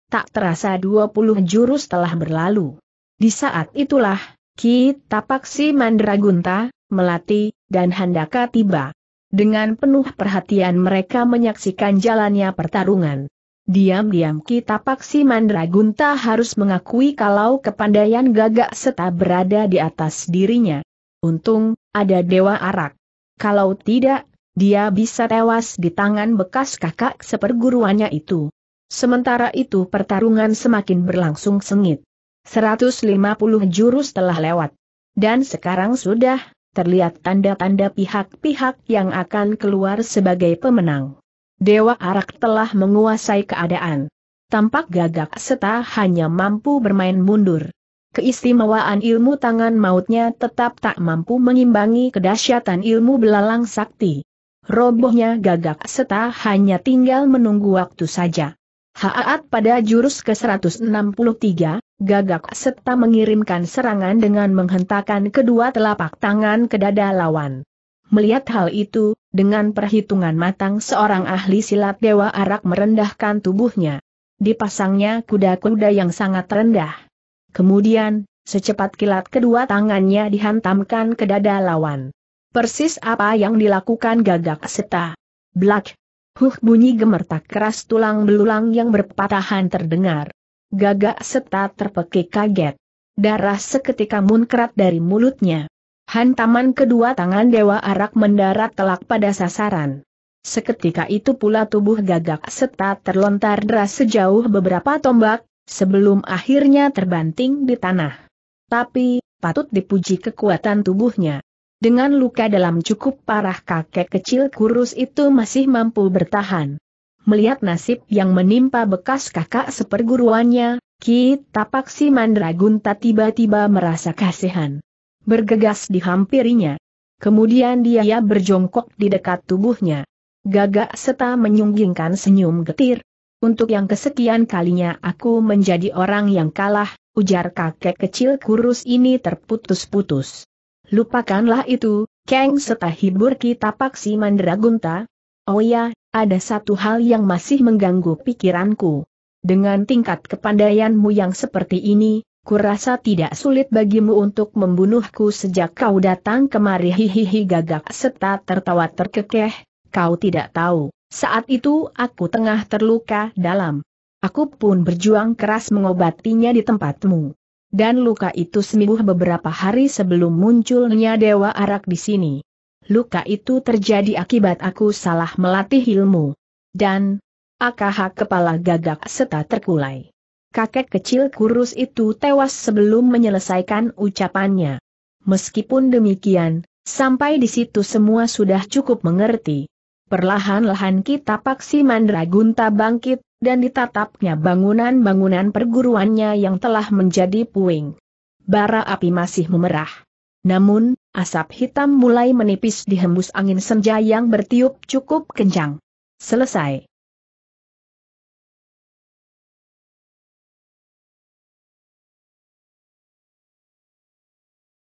Tak terasa 20 jurus telah berlalu. Di saat itulah, Ki Tapaksi Mandragunta, Melati, dan Handaka tiba. Dengan penuh perhatian mereka menyaksikan jalannya pertarungan. Diam-diam kita Paksi Mandragunta harus mengakui kalau kepandaian gagak seta berada di atas dirinya. Untung, ada Dewa Arak. Kalau tidak, dia bisa tewas di tangan bekas kakak seperguruannya itu. Sementara itu pertarungan semakin berlangsung sengit. 150 jurus telah lewat. Dan sekarang sudah, terlihat tanda-tanda pihak-pihak yang akan keluar sebagai pemenang. Dewa Arak telah menguasai keadaan. Tampak gagak seta hanya mampu bermain mundur. Keistimewaan ilmu tangan mautnya tetap tak mampu mengimbangi kedahsyatan ilmu belalang sakti. Robohnya gagak seta hanya tinggal menunggu waktu saja. Haat pada jurus ke-163, gagak seta mengirimkan serangan dengan menghentakkan kedua telapak tangan ke dada lawan. Melihat hal itu, dengan perhitungan matang seorang ahli silat Dewa Arak merendahkan tubuhnya. Dipasangnya kuda-kuda yang sangat rendah. Kemudian, secepat kilat kedua tangannya dihantamkan ke dada lawan. Persis apa yang dilakukan gagak seta. Blak. Huh bunyi gemertak keras tulang belulang yang berpatahan terdengar. Gagak seta terpekik kaget. Darah seketika munkrat dari mulutnya. Hantaman kedua tangan Dewa Arak mendarat telak pada sasaran. Seketika itu pula tubuh gagak serta terlontar deras sejauh beberapa tombak, sebelum akhirnya terbanting di tanah. Tapi, patut dipuji kekuatan tubuhnya. Dengan luka dalam cukup parah kakek kecil kurus itu masih mampu bertahan. Melihat nasib yang menimpa bekas kakak seperguruannya, Ki Tapaksi Mandragunta tiba-tiba merasa kasihan bergegas dihampirinya. Kemudian dia berjongkok di dekat tubuhnya. Gagak serta menyunggingkan senyum getir. Untuk yang kesekian kalinya aku menjadi orang yang kalah, ujar kakek kecil kurus ini terputus-putus. Lupakanlah itu, Kang serta hibur kita paksi mandragunta. Oh ya, ada satu hal yang masih mengganggu pikiranku. Dengan tingkat kepandaianmu yang seperti ini, kurasa tidak sulit bagimu untuk membunuhku sejak kau datang kemari hihihi gagak seta tertawa terkekeh, kau tidak tahu, saat itu aku tengah terluka dalam. Aku pun berjuang keras mengobatinya di tempatmu. Dan luka itu sembuh beberapa hari sebelum munculnya Dewa Arak di sini. Luka itu terjadi akibat aku salah melatih ilmu. Dan, akah kepala gagak seta terkulai kakek kecil kurus itu tewas sebelum menyelesaikan ucapannya. Meskipun demikian, sampai di situ semua sudah cukup mengerti. Perlahan-lahan kita paksi mandragunta bangkit, dan ditatapnya bangunan-bangunan perguruannya yang telah menjadi puing. Bara api masih memerah. Namun, asap hitam mulai menipis dihembus angin senja yang bertiup cukup kencang. Selesai.